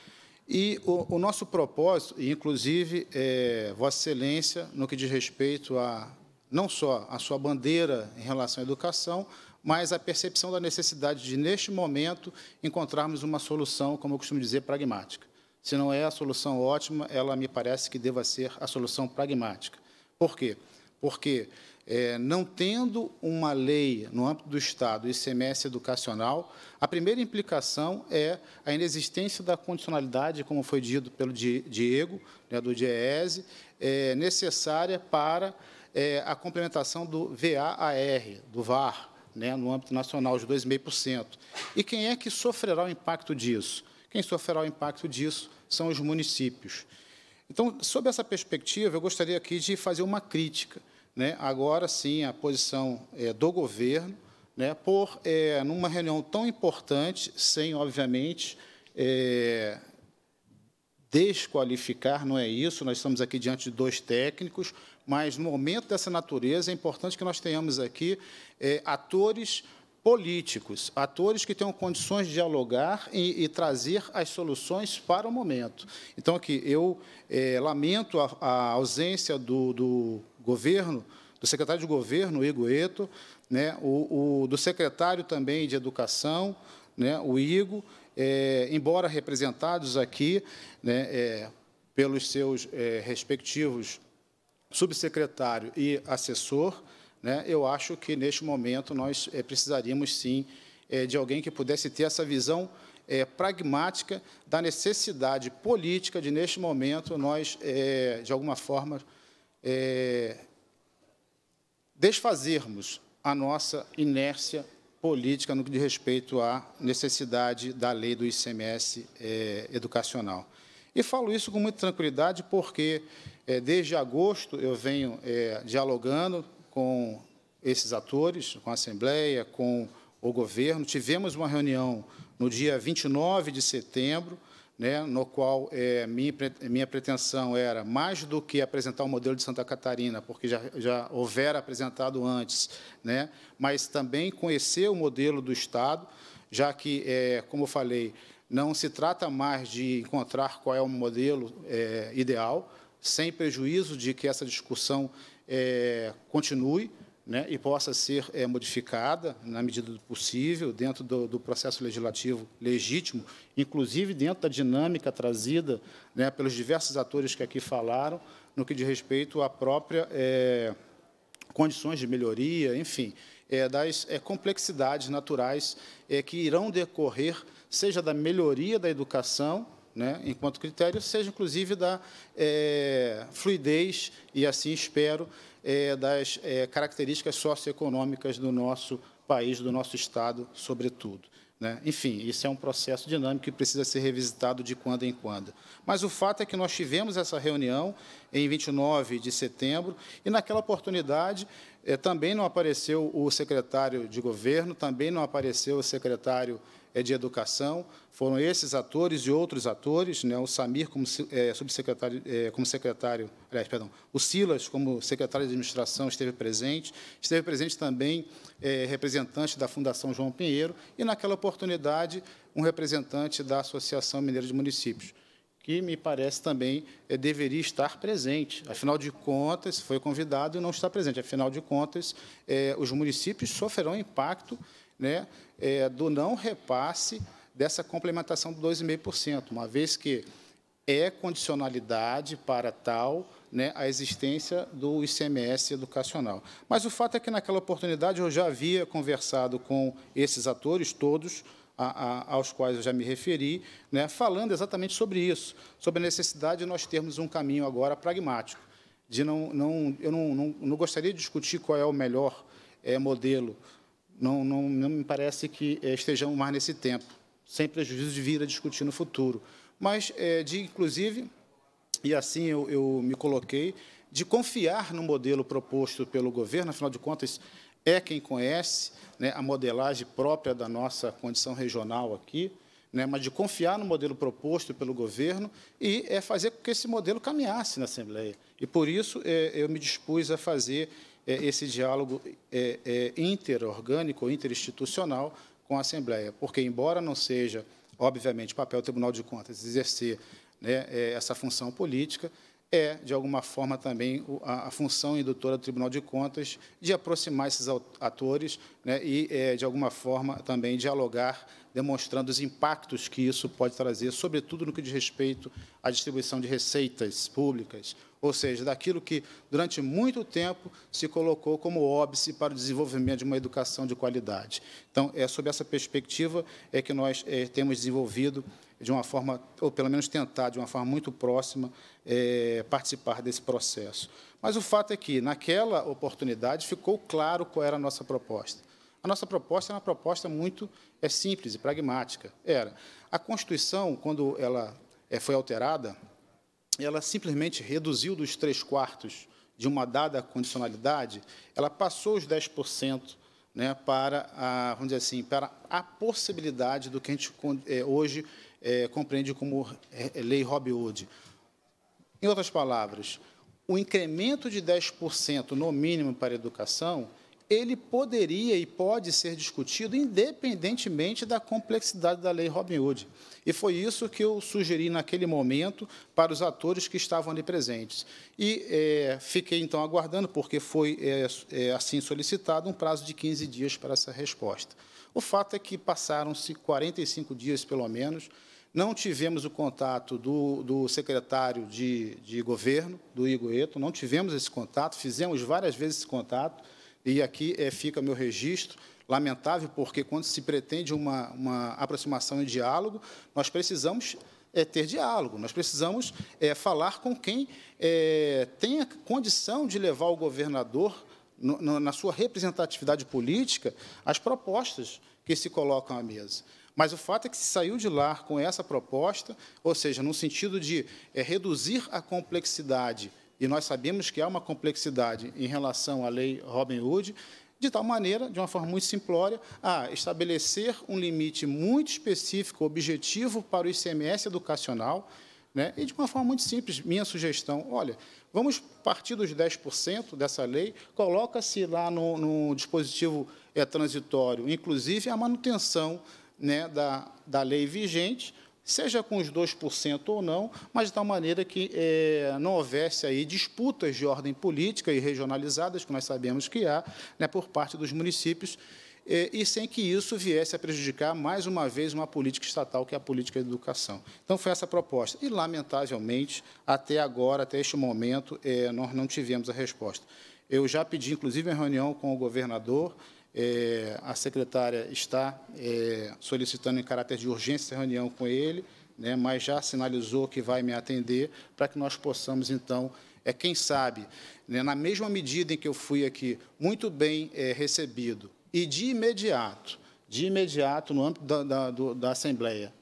E o, o nosso propósito, inclusive, é, Vossa Excelência, no que diz respeito a não só a sua bandeira em relação à educação, mas a percepção da necessidade de, neste momento, encontrarmos uma solução, como eu costumo dizer, pragmática. Se não é a solução ótima, ela me parece que deva ser a solução pragmática. Por quê? Porque é, não tendo uma lei no âmbito do Estado e semestre educacional, a primeira implicação é a inexistência da condicionalidade, como foi dito pelo Diego, né, do DIEESE, é, necessária para é, a complementação do VAAR, do VAR, né, no âmbito nacional, de 2,5%. E quem é que sofrerá o impacto disso? Quem sofrerá o impacto disso são os municípios. Então, sob essa perspectiva, eu gostaria aqui de fazer uma crítica, né, agora sim, à posição é, do governo, né, por, é, numa reunião tão importante, sem, obviamente, é, desqualificar, não é isso, nós estamos aqui diante de dois técnicos, mas, no momento dessa natureza, é importante que nós tenhamos aqui é, atores políticos, atores que tenham condições de dialogar e, e trazer as soluções para o momento. Então, aqui, eu é, lamento a, a ausência do, do, governo, do secretário de governo, Igor Eto, né, o, o, do secretário também de Educação, né, o Igor, é, embora representados aqui né, é, pelos seus respectivos subsecretário e assessor, né, eu acho que, neste momento, nós é, precisaríamos, sim, é, de alguém que pudesse ter essa visão é, pragmática da necessidade política de, neste momento, nós, de alguma forma, desfazermos a nossa inércia política no que diz respeito à necessidade da lei do ICMS é, educacional. E falo isso com muita tranquilidade porque, é, desde agosto, eu venho é, dialogando com esses atores, com a Assembleia, com o governo. Tivemos uma reunião no dia 29 de setembro, né, no qual é, minha, minha pretensão era, mais do que apresentar o modelo de Santa Catarina, porque já, já houvera apresentado antes, né, mas também conhecer o modelo do Estado, já que, é, como eu falei, não se trata mais de encontrar qual é o modelo é, ideal, sem prejuízo de que essa discussão é, continue né, e possa ser é, modificada na medida do possível, dentro do, do, processo legislativo legítimo, inclusive dentro da dinâmica trazida né, pelos diversos atores que aqui falaram, no que diz respeito à própria é, condições de melhoria, enfim, é, das é, complexidades naturais é, que irão decorrer, seja da melhoria da educação, né, enquanto critério, seja inclusive da é, fluidez, e assim espero, é, das é, características socioeconômicas do nosso país, do nosso Estado, sobretudo. Né? Enfim, isso é um processo dinâmico que precisa ser revisitado de quando em quando. Mas o fato é que nós tivemos essa reunião em 29 de setembro, e naquela oportunidade eh, também não apareceu o secretário de governo, também não apareceu o secretário é de Educação. Foram esses atores e outros atores, né, o Samir como é, subsecretário, é, como secretário, aliás, perdão, o Silas como secretário de administração esteve presente, esteve presente também é, representante da Fundação João Pinheiro e naquela oportunidade um representante da Associação Mineira de Municípios que me parece também é, deveria estar presente. Afinal de contas, foi convidado e não está presente. Afinal de contas, é, os municípios sofrerão impacto né, é, do não repasse dessa complementação do 2,5%, uma vez que é condicionalidade para tal né, a existência do ICMS educacional. Mas o fato é que, naquela oportunidade, eu já havia conversado com esses atores todos, a, a, aos quais eu já me referi, né, falando exatamente sobre isso, sobre a necessidade de nós termos um caminho agora pragmático. De não, não, eu não, não, não gostaria de discutir qual é o melhor é, modelo não, não, não me parece que eh, estejamos mais nesse tempo, sem prejuízo é de vir a discutir no futuro. Mas é, de, inclusive, e assim eu, eu me coloquei, de confiar no modelo proposto pelo governo, afinal de contas, é quem conhece né, a modelagem própria da nossa condição regional aqui, né, mas de confiar no modelo proposto pelo governo e é fazer com que esse modelo caminhasse na Assembleia. E, por isso, é, eu me dispus a fazer é, esse diálogo é, é, interorgânico, interinstitucional com a Assembleia, porque, embora não seja, obviamente, papel do Tribunal de Contas exercer né, essa função política, é, de alguma forma, também a, função indutora do Tribunal de Contas de aproximar esses atores né, e, é, de alguma forma, também dialogar, demonstrando os impactos que isso pode trazer, sobretudo no que diz respeito à distribuição de receitas públicas, ou seja, daquilo que, durante muito tempo, se colocou como óbice para o desenvolvimento de uma educação de qualidade. Então, é sob essa perspectiva é que nós é, temos desenvolvido de uma forma, ou pelo menos tentar, de uma forma muito próxima, é, participar desse processo. Mas o fato é que, naquela oportunidade, ficou claro qual era a nossa proposta. A nossa proposta era uma proposta muito é, simples e pragmática. Era a Constituição, quando ela é, foi alterada, ela simplesmente reduziu dos três quartos de uma dada condicionalidade, ela passou os 10% né, para, a, vamos dizer assim, para a possibilidade do que a gente é, hoje é, compreende como é, é, lei Robin Hood. Em outras palavras, o incremento de 10% no mínimo para a educação, ele poderia e pode ser discutido independentemente da complexidade da lei Robin Hood. E foi isso que eu sugeri naquele momento para os atores que estavam ali presentes. E é, fiquei, então, aguardando, porque foi é, é assim solicitado, um prazo de 15 dias para essa resposta. O fato é que passaram-se 45 dias, pelo menos, não tivemos o contato do, do secretário de, de, governo, do Igor Eto, não tivemos esse contato, fizemos várias vezes esse contato, e aqui é, fica meu registro. Lamentável, porque quando se pretende uma, uma aproximação e diálogo, nós precisamos é, ter diálogo, nós precisamos é, falar com quem é, tenha condição de levar o governador, no, no, na sua representatividade política, as propostas que se colocam à mesa. Mas o fato é que se saiu de lá com essa proposta, ou seja, no sentido de é, reduzir a complexidade, e nós sabemos que há uma complexidade em relação à lei Robin Hood, de tal maneira, de uma forma muito simplória, a estabelecer um limite muito específico, objetivo para o ICMS educacional, né? e de uma forma muito simples, minha sugestão, olha, vamos partir dos 10% dessa lei, coloca-se lá no, no dispositivo é, transitório, inclusive a manutenção né, da, da lei vigente, seja com os 2% ou não, mas de tal maneira que é, não houvesse aí disputas de ordem política e regionalizadas, que nós sabemos que há, né, por parte dos municípios, é, e sem que isso viesse a prejudicar, mais uma vez, uma política estatal, que é a política de educação. Então, foi essa a proposta. E, lamentavelmente, até agora, até este momento, é, nós não tivemos a resposta. Eu já pedi, inclusive, uma reunião com o governador, é, a secretária está é, solicitando em caráter de urgência reunião com ele, né, mas já sinalizou que vai me atender para que nós possamos, então, é quem sabe, né, na mesma medida em que eu fui aqui muito bem é, recebido e de imediato, de imediato, no âmbito da, da, do, da Assembleia,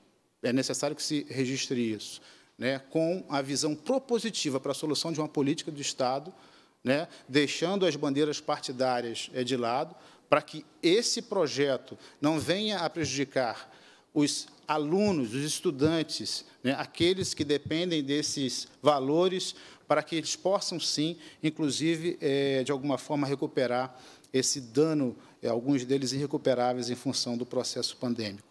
é necessário que se registre isso, né, com a visão propositiva para a solução de uma política do Estado, né, deixando as bandeiras partidárias é, de lado, para que esse projeto não venha a prejudicar os alunos, os estudantes, né, aqueles que dependem desses valores, para que eles possam, sim, inclusive, é, de alguma forma, recuperar esse dano, é, alguns deles irrecuperáveis em função do processo pandêmico.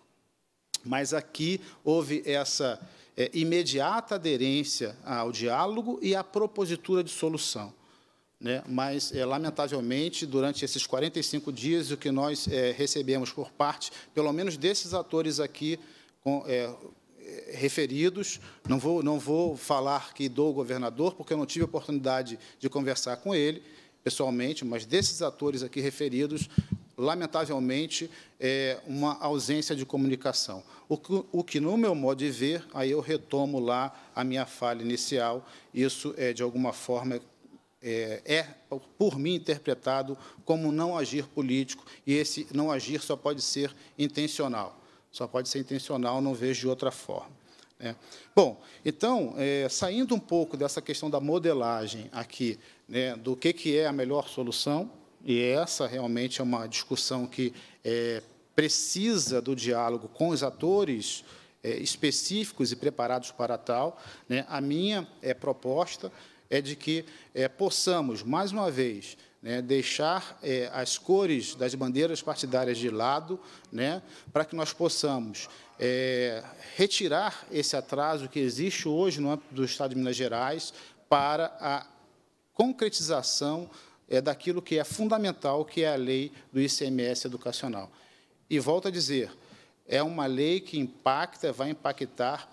Mas aqui houve essa é, imediata aderência ao diálogo e à propositura de solução. Né? Mas, é, lamentavelmente, durante esses 45 dias, o que nós é, recebemos por parte, pelo menos desses atores aqui com, é, referidos, não vou, não vou falar que dou o governador, porque eu não tive oportunidade de conversar com ele pessoalmente, mas desses atores aqui referidos, lamentavelmente, é uma ausência de comunicação. O que, o que, no meu modo de ver, aí eu retomo lá a minha fala inicial, isso, é de alguma forma, é, é, por mim, interpretado como não agir político, e esse não agir só pode ser intencional. Só pode ser intencional, não vejo de outra forma. Né? Bom, então, é, saindo um pouco dessa questão da modelagem aqui, né, do que, que é a melhor solução, e essa realmente é uma discussão que é, precisa do diálogo com os atores é, específicos e preparados para tal, né, a minha é, proposta é de que é, possamos, mais uma vez, né, deixar é, as cores das bandeiras partidárias de lado, né, para que nós possamos é, retirar esse atraso que existe hoje no âmbito do Estado de Minas Gerais para a concretização é, daquilo que é fundamental, que é a lei do ICMS educacional. E volto a dizer, é uma lei que impacta, vai impactar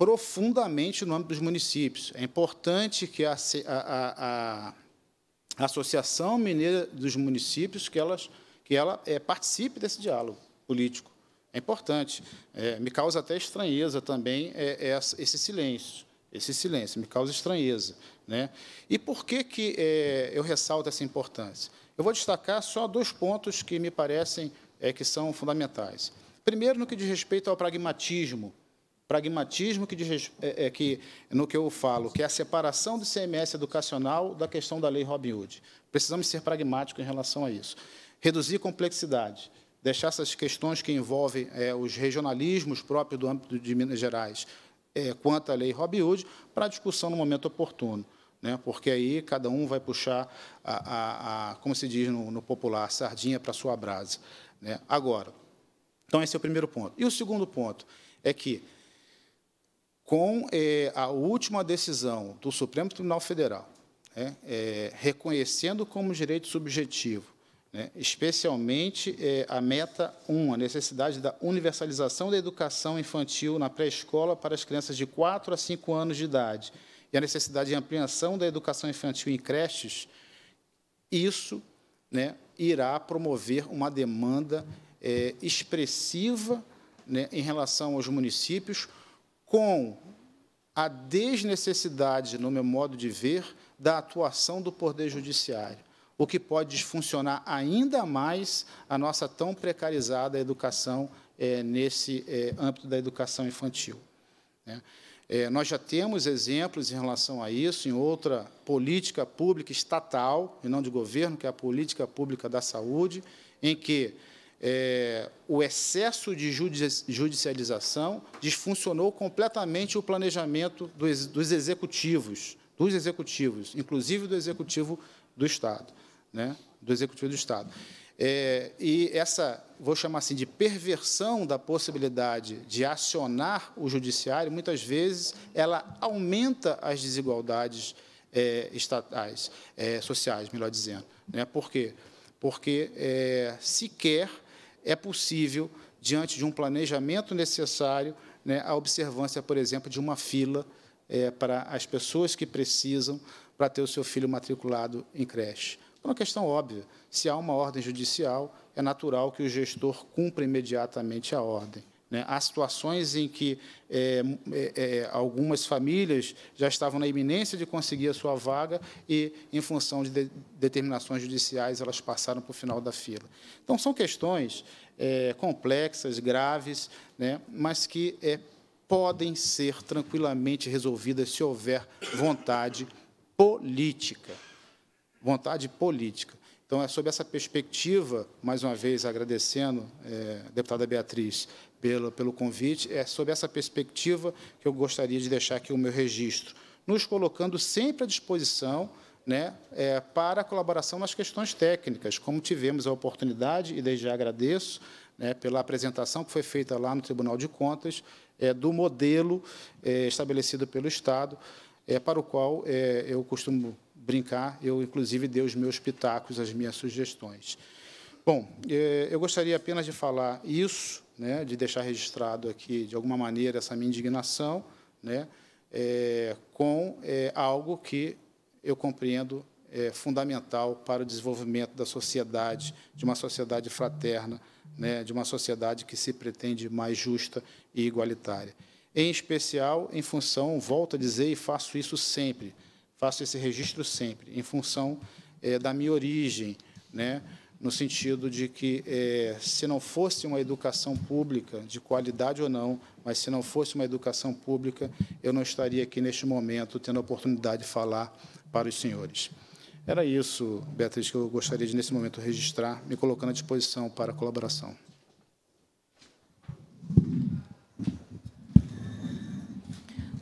profundamente no âmbito dos municípios. É importante que a, a, a, a Associação Mineira dos Municípios que, elas, que ela é, participe desse diálogo político. É importante. É, me causa até estranheza também é, é esse silêncio. Esse silêncio me causa estranheza. Né? E por que, que eh, eu ressalto essa importância? Eu vou destacar só dois pontos que me parecem eh, que são fundamentais. Primeiro, no que diz respeito ao pragmatismo pragmatismo que, diz, é, é, que, no que eu falo, que é a separação do CMS educacional da questão da lei Robin Hood. Precisamos ser pragmáticos em relação a isso. Reduzir complexidade, deixar essas questões que envolvem é, os regionalismos próprios do âmbito de Minas Gerais é, quanto à lei Robin Hood para discussão no momento oportuno. Né? Porque aí cada um vai puxar, a, a, a como se diz no, no popular, sardinha para sua brasa. Né? Agora, então esse é o primeiro ponto. E o segundo ponto é que com eh, a última decisão do Supremo Tribunal Federal, né, eh, reconhecendo como direito subjetivo, né, especialmente eh, a meta 1, a necessidade da universalização da educação infantil na pré-escola para as crianças de 4 a 5 anos de idade e a necessidade de ampliação da educação infantil em creches, isso né, irá promover uma demanda expressiva né, em relação aos municípios, com a desnecessidade, no meu modo de ver, da atuação do Poder Judiciário, o que pode desfuncionar ainda mais a nossa tão precarizada educação é, nesse é, âmbito da educação infantil. Né? É, nós já temos exemplos em relação a isso em outra política pública estatal, e não de governo, que é a política pública da saúde, em que é, o excesso de judicialização desfuncionou completamente o planejamento dos, dos executivos, dos executivos, inclusive do executivo do Estado, né? do executivo do Estado. É, e essa, vou chamar assim, de perversão da possibilidade de acionar o judiciário, muitas vezes, ela aumenta as desigualdades é, estatais, é, sociais, melhor dizendo. Né? Por quê? Porque é, sequer é possível, diante de um planejamento necessário, né, a observância, por exemplo, de uma fila é, para as pessoas que precisam para ter o seu filho matriculado em creche. É uma questão óbvia. Se há uma ordem judicial, é natural que o gestor cumpra imediatamente a ordem. Né? Há situações em que é, é, é, algumas famílias já estavam na iminência de conseguir a sua vaga e, em função de, de determinações judiciais, elas passaram para o final da fila. Então, são questões é, complexas, graves, né? mas que é, podem ser tranquilamente resolvidas se houver vontade política. Vontade política. Então, é sob essa perspectiva, mais uma vez agradecendo, é, deputada Beatriz, pelo, pelo convite, é sob essa perspectiva que eu gostaria de deixar aqui o meu registro, nos colocando sempre à disposição né, é, para a colaboração nas questões técnicas, como tivemos a oportunidade, e desde já agradeço, né, pela apresentação que foi feita lá no Tribunal de Contas, é, do modelo é, estabelecido pelo Estado, é, para o qual é, eu costumo brincar, eu inclusive dei os meus pitacos, as minhas sugestões. Bom, é, eu gostaria apenas de falar isso, né, de deixar registrado aqui, de alguma maneira, essa minha indignação né, é, com é, algo que eu compreendo é, fundamental para o desenvolvimento da sociedade, de uma sociedade fraterna, né, de uma sociedade que se pretende mais justa e igualitária. Em especial, em função, volto a dizer, e faço isso sempre, faço esse registro sempre, em função é, da minha origem, né? no sentido de que, é, se não fosse uma educação pública, de qualidade ou não, mas se não fosse uma educação pública, eu não estaria aqui neste momento tendo a oportunidade de falar para os senhores. Era isso, Beatriz, que eu gostaria de, nesse momento, registrar, me colocando à disposição para a colaboração.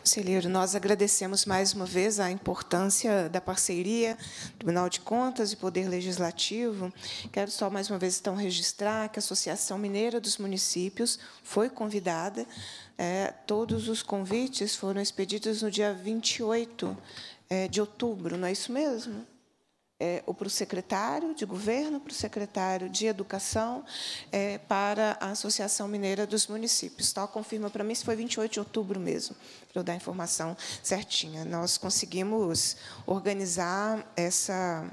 Conselheiro, nós agradecemos mais uma vez a importância da parceria do Tribunal de Contas e Poder Legislativo. Quero só mais uma vez então registrar que a Associação Mineira dos Municípios foi convidada. É, todos os convites foram expedidos no dia 28 é, de outubro, não é isso mesmo? é, ou para o secretário de governo, para o secretário de educação, é, para a Associação Mineira dos Municípios. Tal Confirma para mim se foi 28 de outubro mesmo, para eu dar a informação certinha. Nós conseguimos organizar essa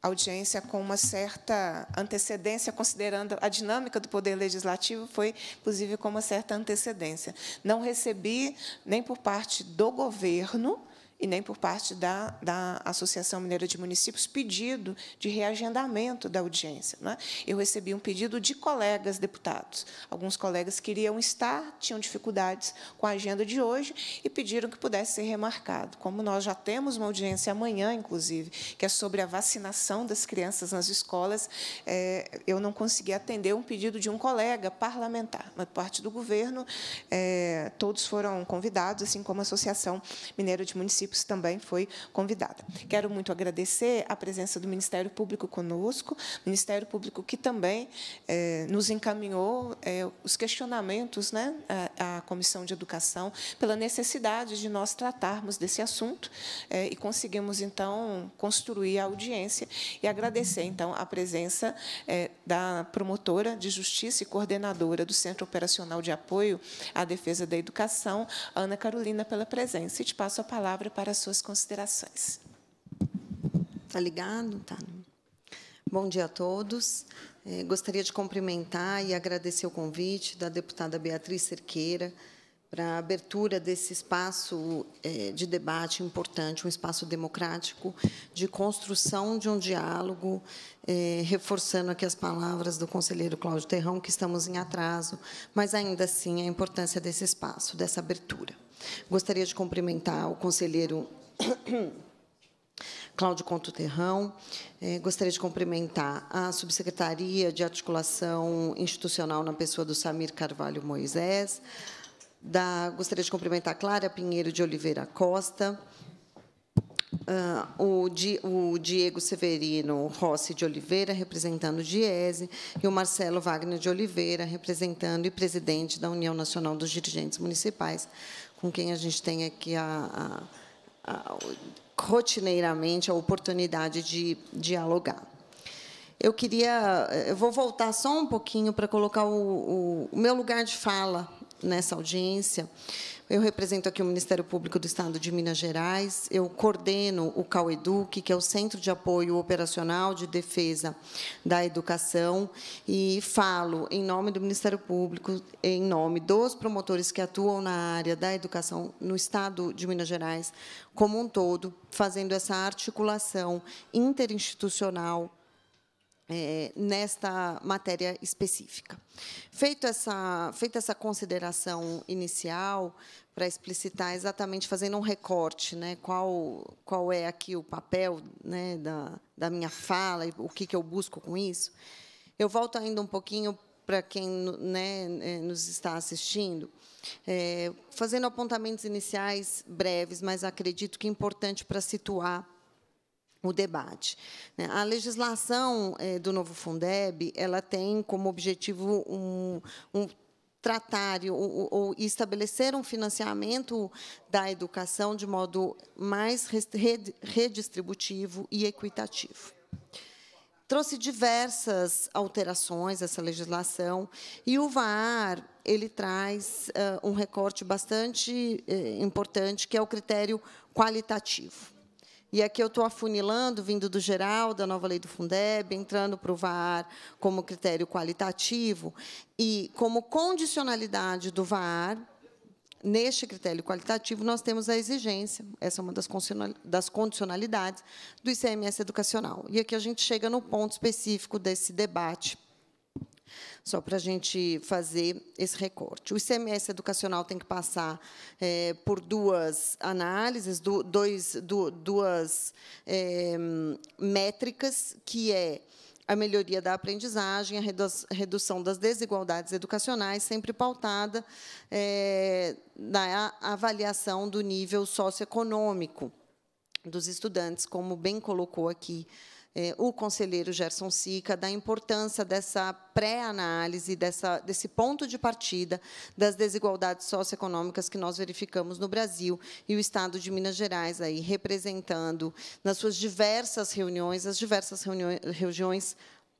audiência com uma certa antecedência, considerando a dinâmica do Poder Legislativo, foi, inclusive, com uma certa antecedência. Não recebi, nem por parte do governo, e nem por parte da, da Associação Mineira de Municípios, pedido de reagendamento da audiência. é? Eu recebi um pedido de colegas deputados. Alguns colegas queriam estar, tinham dificuldades com a agenda de hoje e pediram que pudesse ser remarcado. Como nós já temos uma audiência amanhã, inclusive, que é sobre a vacinação das crianças nas escolas, é, eu não consegui atender um pedido de um colega parlamentar. Mas, por parte do governo, é, todos foram convidados, assim como a Associação Mineira de Municípios, municípios também foi convidada. Quero muito agradecer a presença do Ministério Público conosco, Ministério Público que também eh, nos encaminhou eh, os questionamentos né, à, à, Comissão de Educação pela necessidade de nós tratarmos desse assunto eh, e conseguimos, então, construir a audiência e agradecer, então, a presença da promotora de justiça e coordenadora do Centro Operacional de Apoio à Defesa da Educação, Ana Carolina,
pela presença. E te passo a palavra para suas considerações. Está ligado? Tá. Bom dia a todos. É, gostaria de cumprimentar e agradecer o convite da deputada Beatriz Cerqueira para a abertura desse espaço é, de debate importante, um espaço democrático de construção de um diálogo, é, reforçando aqui as palavras do conselheiro Cláudio Terrão, que estamos em atraso, mas ainda assim a importância desse espaço, dessa abertura. Gostaria de cumprimentar o conselheiro Cláudio Conto Terrão. É, gostaria de cumprimentar a Subsecretaria de Articulação Institucional na pessoa do Samir Carvalho Moisés. Da, gostaria de cumprimentar a Clara Pinheiro de Oliveira Costa, Uh, o, Di, o, Diego Severino Rossi de Oliveira, representando o Diese, e o Marcelo Wagner de Oliveira, representando e presidente da União Nacional dos Dirigentes Municipais com quem a gente tem aqui a, a, a, rotineiramente a oportunidade de dialogar. Eu queria, eu vou voltar só um pouquinho para colocar o, o, o meu lugar de fala nessa audiência, eu represento aqui o Ministério Público do Estado de Minas Gerais, eu coordeno o CauEduc, que é o Centro de Apoio Operacional de Defesa da Educação, e falo em nome do Ministério Público, em nome dos promotores que atuam na área da educação no Estado de Minas Gerais como um todo, fazendo essa articulação interinstitucional é, nesta matéria específica. Feito essa, feita essa consideração inicial, para explicitar exatamente, fazendo um recorte, né, qual, qual é aqui o papel né, da, da minha fala e o que, que eu busco com isso, eu volto ainda um pouquinho para quem né, é, nos está assistindo, é, fazendo apontamentos iniciais breves, mas acredito que é importante para situar o debate. Né? A legislação eh, do novo Fundeb ela tem como objetivo um, um tratar ou, ou, estabelecer um financiamento da educação de modo mais redistributivo e equitativo. Trouxe diversas alterações essa legislação e o VAR ele traz uh, um recorte bastante eh, importante que é o critério qualitativo. E aqui eu estou afunilando, vindo do geral, da nova lei do Fundeb, entrando para o VAR como critério qualitativo. E como condicionalidade do VAR, neste critério qualitativo, nós temos a exigência, essa é uma das condicionalidades, do ICMS educacional. E aqui a gente chega no ponto específico desse debate só para a gente fazer esse recorte. O ICMS educacional tem que passar é, por duas análises, do, dois, do, duas é, métricas, que é a melhoria da aprendizagem, a redução das desigualdades educacionais, sempre pautada é, na avaliação do nível socioeconômico dos estudantes, como bem colocou aqui é, o conselheiro Gerson Sica da importância dessa pré-análise, desse ponto de partida das desigualdades socioeconômicas que nós verificamos no Brasil e o Estado de Minas Gerais aí representando nas suas diversas reuniões, as diversas regiões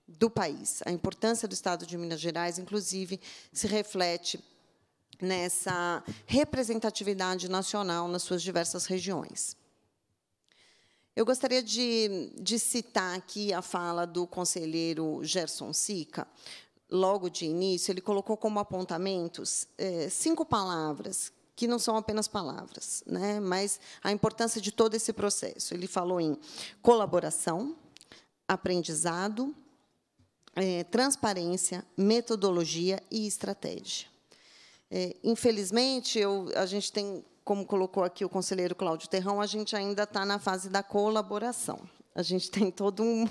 do país. A importância do Estado de Minas Gerais, inclusive, se reflete nessa representatividade nacional nas suas diversas regiões. Eu gostaria de, de citar aqui a fala do conselheiro Gerson Sica. Logo de início, ele colocou como apontamentos é, cinco palavras que não são apenas palavras, né, mas a importância de todo esse processo. Ele falou em colaboração, aprendizado, é, transparência, metodologia e estratégia. É, infelizmente, eu, a gente tem como colocou aqui o conselheiro Cláudio Terrão, a gente ainda está na fase da colaboração. A gente tem todo um,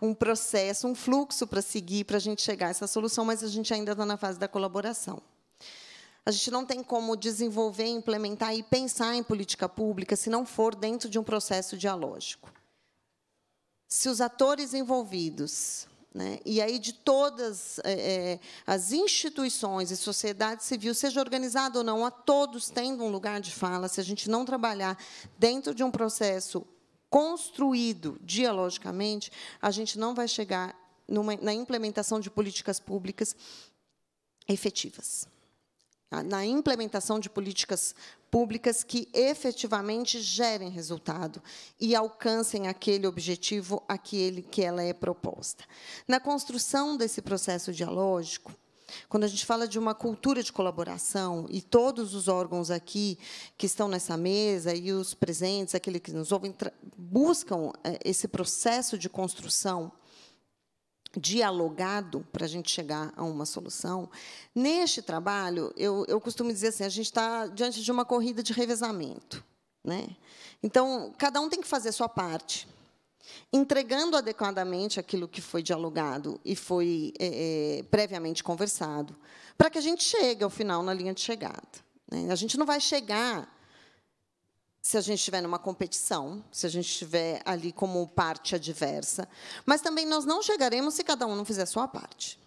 um processo, um fluxo para seguir, para a gente chegar a essa solução, mas a gente ainda está na fase da colaboração. A gente não tem como desenvolver, implementar e pensar em política pública se não for dentro de um processo dialógico. Se os atores envolvidos né? E aí, de todas é, é, as instituições e sociedade civil, seja organizada ou não, a todos tendo um lugar de fala, se a gente não trabalhar dentro de um processo construído dialogicamente, a gente não vai chegar numa, na implementação de políticas públicas efetivas. Na implementação de políticas públicas que efetivamente gerem resultado e alcancem aquele objetivo a que, ele, que ela é proposta. Na construção desse processo dialógico, quando a gente fala de uma cultura de colaboração, e todos os órgãos aqui que estão nessa mesa e os presentes, aqueles que nos ouvem, buscam eh, esse processo de construção dialogado para a gente chegar a uma solução. Neste trabalho, eu, eu costumo dizer assim, a gente está diante de uma corrida de revezamento. Né? Então, cada um tem que fazer a sua parte, entregando adequadamente aquilo que foi dialogado e foi é, é, previamente conversado, para que a gente chegue ao final na linha de chegada. Né? A gente não vai chegar se a gente estiver numa competição, se a gente estiver ali como parte adversa, mas também nós não chegaremos se cada um não fizer a sua parte.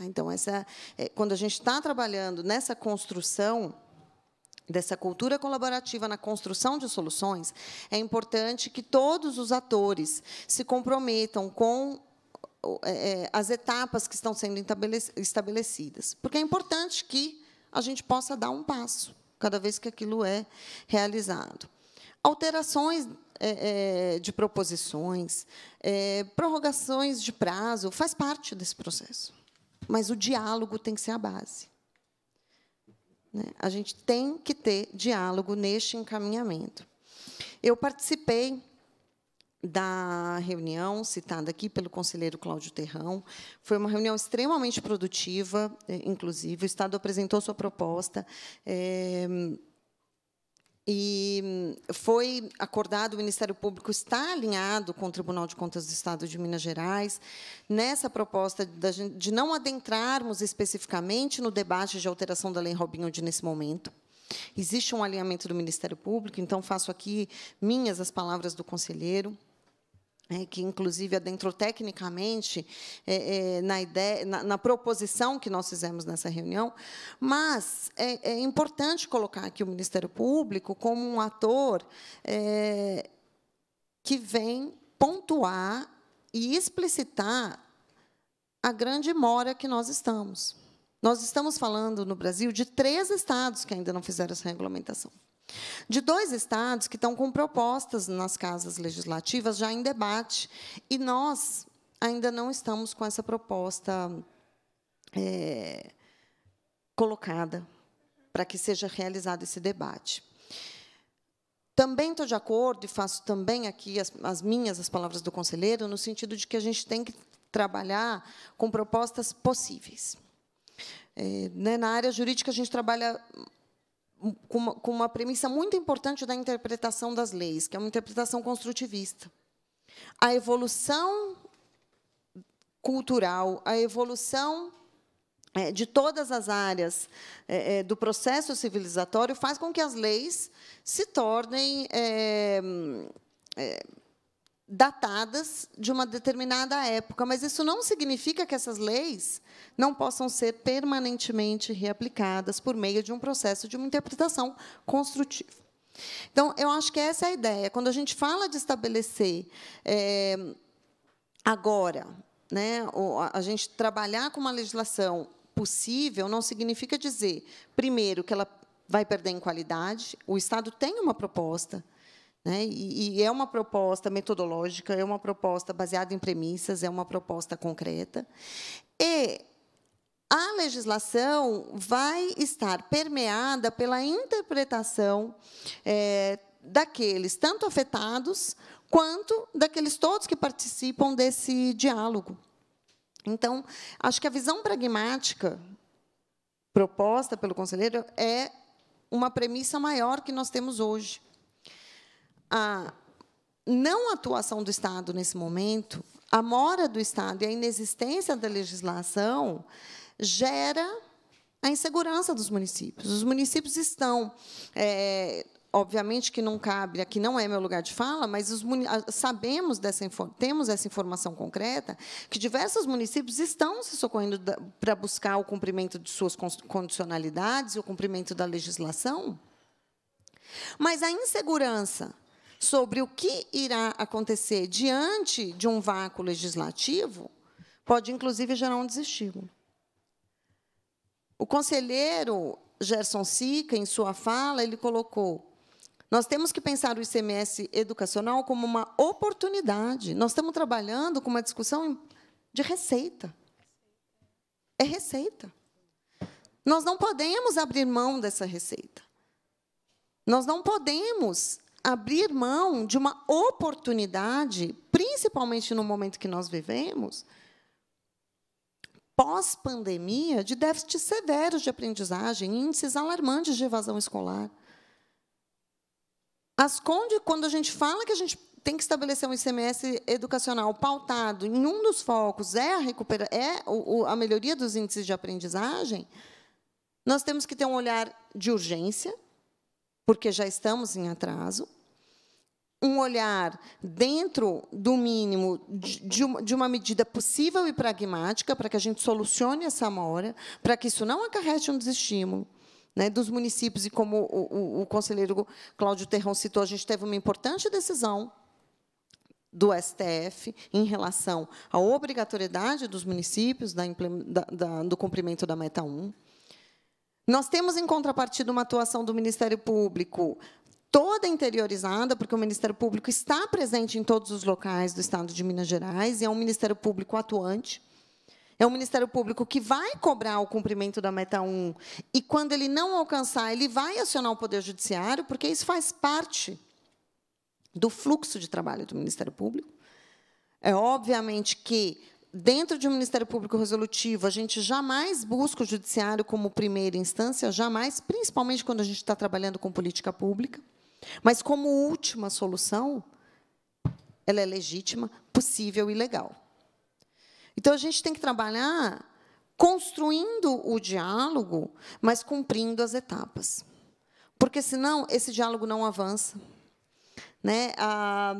Ah, então, essa, é, é, quando a gente está trabalhando nessa construção dessa cultura colaborativa na construção de soluções, é importante que todos os atores se comprometam com é, é, as etapas que estão sendo estabelecidas, porque é importante que a gente possa dar um passo cada vez que aquilo é realizado. Alterações é, é, de proposições, é, prorrogações de prazo, faz parte desse processo. Mas o diálogo tem que ser a base. Né? A gente tem que ter diálogo neste encaminhamento. Eu participei da reunião citada aqui pelo conselheiro Cláudio Terrão. Foi uma reunião extremamente produtiva, eh, inclusive. O Estado apresentou sua proposta. É, e foi acordado, o Ministério Público está alinhado com o Tribunal de Contas do Estado de Minas Gerais nessa proposta de não adentrarmos especificamente no debate de alteração da Lei Robinho de nesse momento. Existe um alinhamento do Ministério Público, então faço aqui minhas as palavras do conselheiro é, que inclusive adentrou tecnicamente é, é, na, ideia, na, na, proposição que nós fizemos nessa reunião, mas é, é importante colocar aqui o Ministério Público como um ator é, que vem pontuar e explicitar a grande mora que nós estamos. Nós estamos falando no Brasil de três estados que ainda não fizeram essa regulamentação. De dois estados que estão com propostas nas casas legislativas já em debate, e nós ainda não estamos com essa proposta é, colocada para que seja realizado esse debate. Também estou de acordo e faço também aqui as, as, minhas, as palavras do conselheiro, no sentido de que a gente tem que trabalhar com propostas possíveis. É, né, na área jurídica, a gente trabalha com uma, com uma premissa muito importante da interpretação das leis, que é uma interpretação construtivista. A evolução cultural, a evolução é, de todas as áreas é, é, do processo civilizatório faz com que as leis se tornem é, é, datadas de uma determinada época, mas isso não significa que essas leis não possam ser permanentemente reaplicadas por meio de um processo de uma interpretação construtiva. Então, eu acho que essa é a ideia. Quando a gente fala de estabelecer é, agora, né, a gente trabalhar com uma legislação possível, não significa dizer, primeiro, que ela vai perder em qualidade. O Estado tem uma proposta né? E, e, é uma proposta metodológica, é uma proposta baseada em premissas, é uma proposta concreta. E a legislação vai estar permeada pela interpretação é, daqueles tanto afetados quanto daqueles todos que participam desse diálogo. Então, acho que a visão pragmática proposta pelo conselheiro é uma premissa maior que nós temos hoje a não atuação do Estado nesse momento, a mora do Estado e a inexistência da legislação gera a insegurança dos municípios. Os municípios estão é, obviamente que não cabe, aqui não é meu lugar de fala, mas os, sabemos dessa temos essa informação concreta que diversos municípios estão se socorrendo para buscar o cumprimento de suas condicionalidades e o cumprimento da legislação. Mas a insegurança sobre o que irá acontecer diante de um vácuo legislativo pode, inclusive, gerar um desestímulo. O conselheiro Gerson Sica, em sua fala, ele colocou: nós temos que pensar o ICMS educacional como uma oportunidade. Nós estamos trabalhando com uma discussão de receita. É receita. Nós não podemos abrir mão dessa receita. Nós não podemos abrir mão de uma oportunidade, principalmente no momento que nós vivemos, pós-pandemia, de déficits severos de aprendizagem, índices alarmantes de evasão escolar. As conde, quando a gente fala que a gente tem que estabelecer um ICMS educacional pautado em um dos focos é a, recupera é a melhoria dos índices de aprendizagem, nós temos que ter um olhar de urgência, porque já estamos em atraso, um olhar dentro do mínimo de, uma medida possível e pragmática para que a gente solucione essa mora, para que isso não acarrete um desestímulo. Né, dos municípios, e como o, o, o conselheiro Cláudio Terrão citou, a gente teve uma importante decisão do STF em relação à obrigatoriedade dos municípios da, da, do cumprimento da meta 1. Nós temos, em contrapartida, uma atuação do Ministério Público toda interiorizada, porque o Ministério Público está presente em todos os locais do Estado de Minas Gerais e é um Ministério Público atuante. É um Ministério Público que vai cobrar o cumprimento da meta 1 e, quando ele não alcançar, ele vai acionar o Poder Judiciário, porque isso faz parte do fluxo de trabalho do Ministério Público. É obviamente que, dentro de um Ministério Público resolutivo, a gente jamais busca o Judiciário como primeira instância, jamais, principalmente quando a gente está trabalhando com política pública. Mas, como última solução, ela é legítima, possível e legal. Então, a gente tem que trabalhar construindo o diálogo, mas cumprindo as etapas. Porque, senão, esse diálogo não avança. Né? Ah,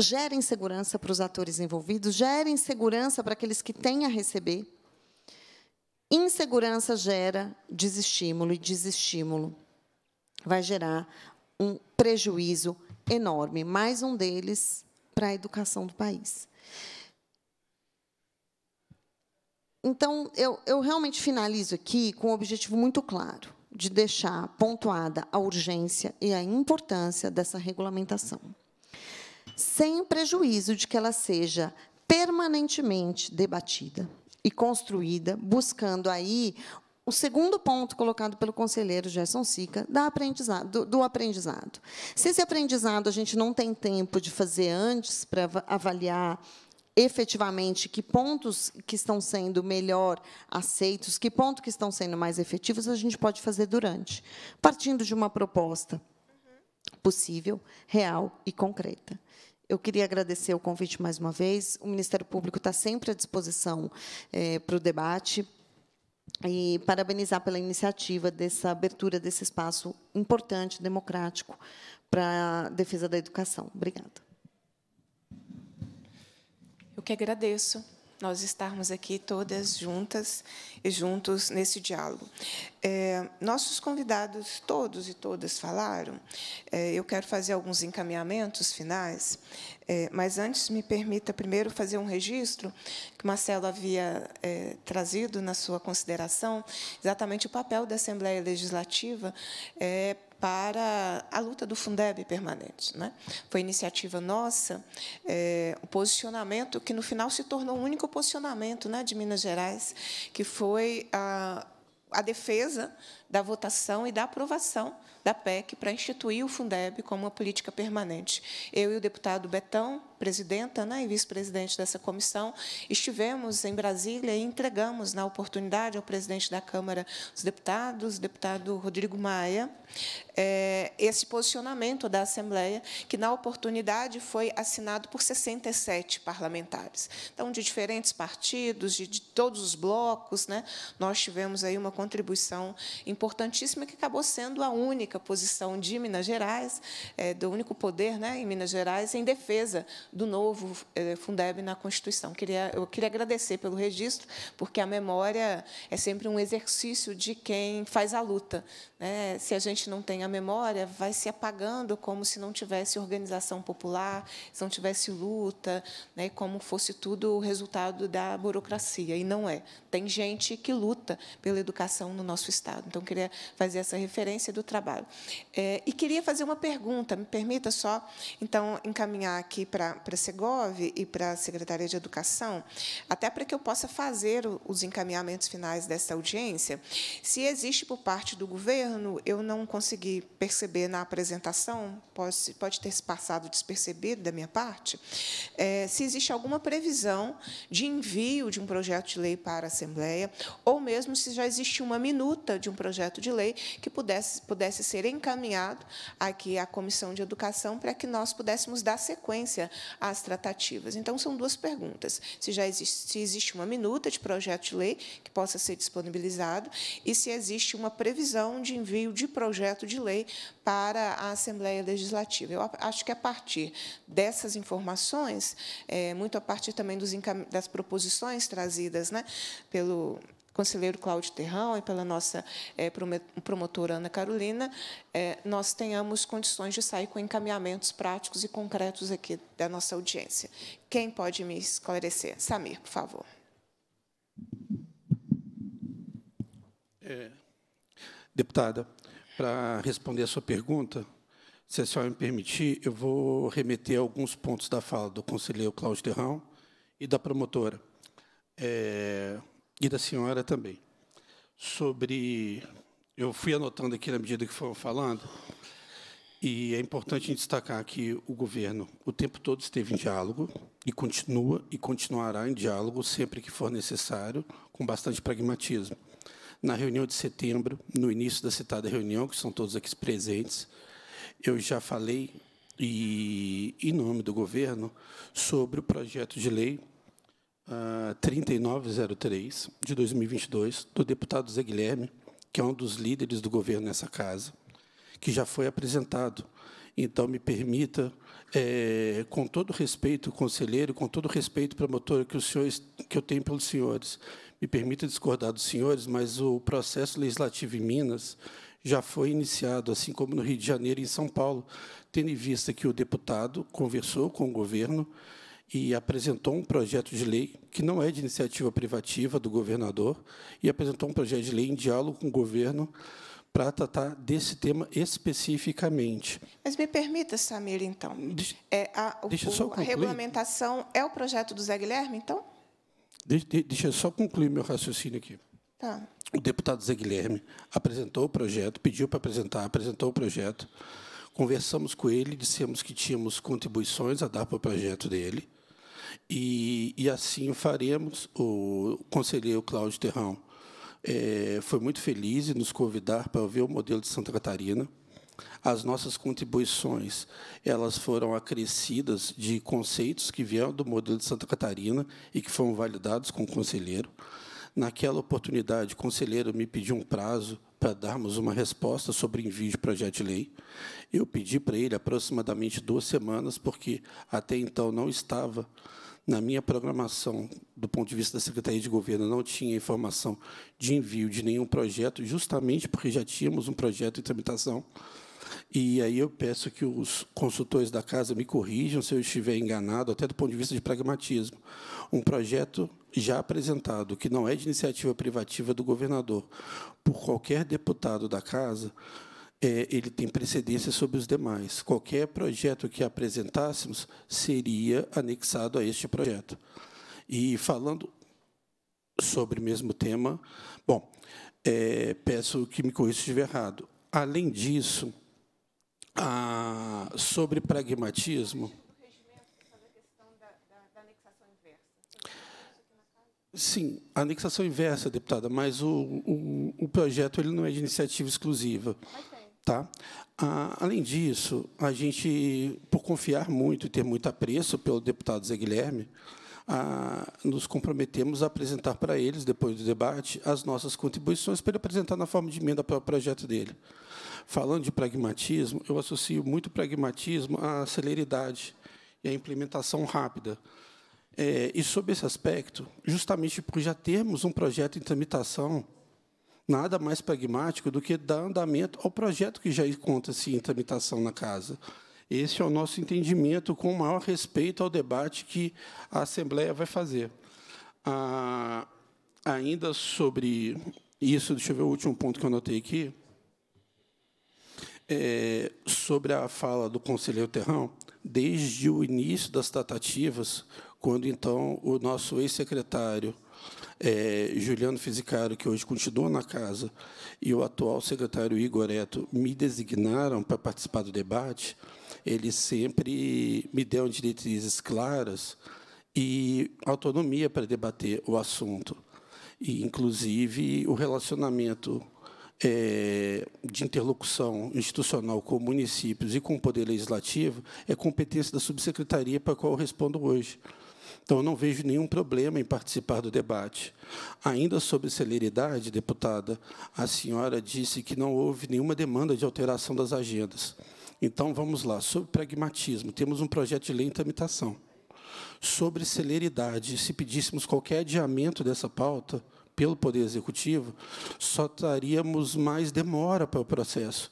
gera insegurança para os atores envolvidos, gera insegurança para aqueles que têm a receber. Insegurança gera desestímulo, e desestímulo vai gerar um prejuízo enorme, mais um deles para a educação do país. Então, eu, eu realmente finalizo aqui com um objetivo muito claro de deixar pontuada a urgência e a importância dessa regulamentação, sem prejuízo de que ela seja permanentemente debatida e construída, buscando aí o segundo ponto colocado pelo conselheiro Gerson Sica da aprendizado, do, do, aprendizado. Se esse aprendizado a gente não tem tempo de fazer antes para avaliar efetivamente que pontos que estão sendo melhor aceitos, que pontos que estão sendo mais efetivos, a gente pode fazer durante, partindo de uma proposta possível, real e concreta. Eu queria agradecer o convite mais uma vez. O Ministério Público está sempre à disposição é, eh, para o debate, e parabenizar pela iniciativa dessa abertura desse espaço importante, democrático, para a defesa da educação. Obrigada.
Eu que agradeço nós estarmos aqui todas juntas e juntos nesse diálogo. É, nossos convidados, todos e todas, falaram. É, eu quero fazer alguns encaminhamentos finais, é, mas antes me permita primeiro fazer um registro que Marcelo havia é, trazido na sua consideração, exatamente o papel da Assembleia Legislativa é, para a luta do Fundeb permanente. Né? Foi iniciativa nossa, é, o posicionamento que, no final, se tornou o único posicionamento né, de Minas Gerais, que foi a, a defesa da votação e da aprovação da PEC para instituir o Fundeb como uma política permanente. Eu e o deputado Betão, presidenta né, e vice-presidente dessa comissão, estivemos em Brasília e entregamos na oportunidade ao presidente da Câmara dos Deputados, deputado Rodrigo Maia, é, esse posicionamento da Assembleia, que na oportunidade foi assinado por 67 parlamentares. Então, de diferentes partidos, de, de todos os blocos, né, nós tivemos aí uma contribuição importantíssima que acabou sendo a única única posição de Minas Gerais, é, do único poder né, em Minas Gerais, em defesa do novo é, Fundeb na Constituição. Queria, eu queria agradecer pelo registro, porque a memória é sempre um exercício de quem faz a luta. Né? Se a gente não tem a memória, vai se apagando como se não tivesse organização popular, se não tivesse luta, né, como fosse tudo o resultado da burocracia. E não é. Tem gente que luta pela educação no nosso Estado. Então, queria fazer essa referência do trabalho. É, e queria fazer uma pergunta, me permita só, então, encaminhar aqui para a Segov e para a Secretaria de Educação, até para que eu possa fazer os encaminhamentos finais dessa audiência. Se existe por parte do governo, eu não consegui perceber na apresentação, pode, pode ter se passado despercebido da minha parte, é, se existe alguma previsão de envio de um projeto de lei para a Assembleia, ou mesmo se já existe uma minuta de um projeto de lei que pudesse, pudesse ser encaminhado aqui à Comissão de Educação para que nós pudéssemos dar sequência às tratativas. Então, são duas perguntas. Se já existe, se existe uma minuta de projeto de lei que possa ser disponibilizado e se existe uma previsão de envio de projeto de lei para a Assembleia Legislativa. Eu acho que, a partir dessas informações, é, muito a partir também dos, das proposições trazidas né, pelo conselheiro Cláudio Terrão e pela nossa é, promotora Ana Carolina, é, nós tenhamos condições de sair com encaminhamentos práticos e concretos aqui da nossa audiência. Quem pode me esclarecer? Samir, por favor.
É, deputada, para responder a sua pergunta, se a senhora me permitir, eu vou remeter alguns pontos da fala do conselheiro Cláudio Terrão e da promotora. É, e da senhora também, sobre. Eu fui anotando aqui na medida que foram falando, e é importante destacar que o governo o tempo todo esteve em diálogo e continua e continuará em diálogo sempre que for necessário, com bastante pragmatismo. Na reunião de setembro, no início da citada reunião, que são todos aqui presentes, eu já falei e em nome do governo sobre o projeto de lei 3903 ah, de 2022 do deputado Zé Guilherme, que é um dos líderes do governo nessa casa, que já foi apresentado. Então, me permita, é, com todo respeito, conselheiro, com todo respeito, promotor, que, os senhores, que eu tenho pelos senhores, me permita discordar dos senhores, mas o processo legislativo em Minas já foi iniciado, assim como no Rio de Janeiro e em São Paulo, tendo em vista que o deputado conversou com o governo e apresentou um projeto de lei que não é de iniciativa privativa do governador e apresentou um projeto de lei em diálogo com o governo para tratar desse tema especificamente.
Mas me permita, Samir, então, deixa, é, a, o, deixa o, a regulamentação é o projeto do Zé Guilherme, então?
De, de, deixa eu só concluir meu raciocínio aqui. Tá. O deputado Zé Guilherme apresentou o projeto, pediu para apresentar, apresentou o projeto. Conversamos com ele, dissemos que tínhamos contribuições a dar para o projeto dele. E, e assim faremos. O conselheiro Cláudio Terrão é, foi muito feliz em nos convidar para ver o modelo de Santa Catarina. As nossas contribuições elas foram acrescidas de conceitos que vieram do modelo de Santa Catarina e que foram validados com o conselheiro. Naquela oportunidade, o conselheiro me pediu um prazo para darmos uma resposta sobre envio de projeto de lei. Eu pedi para ele aproximadamente duas semanas, porque até então não estava na minha programação, do ponto de vista da Secretaria de Governo, não tinha informação de envio de nenhum projeto, justamente porque já tínhamos um projeto em tramitação. E aí eu peço que os consultores da casa me corrijam se eu estiver enganado, até do ponto de vista de pragmatismo. Um projeto já apresentado, que não é de iniciativa privativa do governador, por qualquer deputado da Casa, é, ele tem precedência sobre os demais. Qualquer projeto que apresentássemos seria anexado a este projeto. E, falando sobre o mesmo tema, bom, é, peço que me corrija se estiver errado. Além disso, a, sobre pragmatismo... Sim, a anexação inversa, deputada, mas o, o, o projeto ele não é de iniciativa exclusiva. Tá? Ah, além disso, a gente, por confiar muito e ter muito apreço pelo deputado Zé Guilherme, ah, nos comprometemos a apresentar para eles, depois do debate, as nossas contribuições para ele apresentar na forma de emenda para o projeto dele. Falando de pragmatismo, eu associo muito pragmatismo à celeridade e à implementação rápida. É, e sob esse aspecto, justamente por já termos um projeto em tramitação, nada mais pragmático do que dar andamento ao projeto que já encontra-se em tramitação na casa. Esse é o nosso entendimento, com o maior respeito ao debate que a Assembleia vai fazer. Ah, ainda sobre isso, deixa eu ver o último ponto que eu anotei aqui. É, sobre a fala do conselheiro Terrão, desde o início das tratativas, quando então o nosso ex-secretário é, Juliano Fisicaro, que hoje continua na casa, e o atual secretário Igor Eto me designaram para participar do debate, eles sempre me deram diretrizes claras e autonomia para debater o assunto, e, inclusive o relacionamento é, de interlocução institucional com municípios e com o Poder Legislativo é competência da subsecretaria para a qual eu respondo hoje. Então, eu não vejo nenhum problema em participar do debate. Ainda sobre celeridade, deputada, a senhora disse que não houve nenhuma demanda de alteração das agendas. Então, vamos lá. Sobre pragmatismo, temos um projeto de lei em tramitação. Sobre celeridade, se pedíssemos qualquer adiamento dessa pauta pelo Poder Executivo, só teríamos mais demora para o processo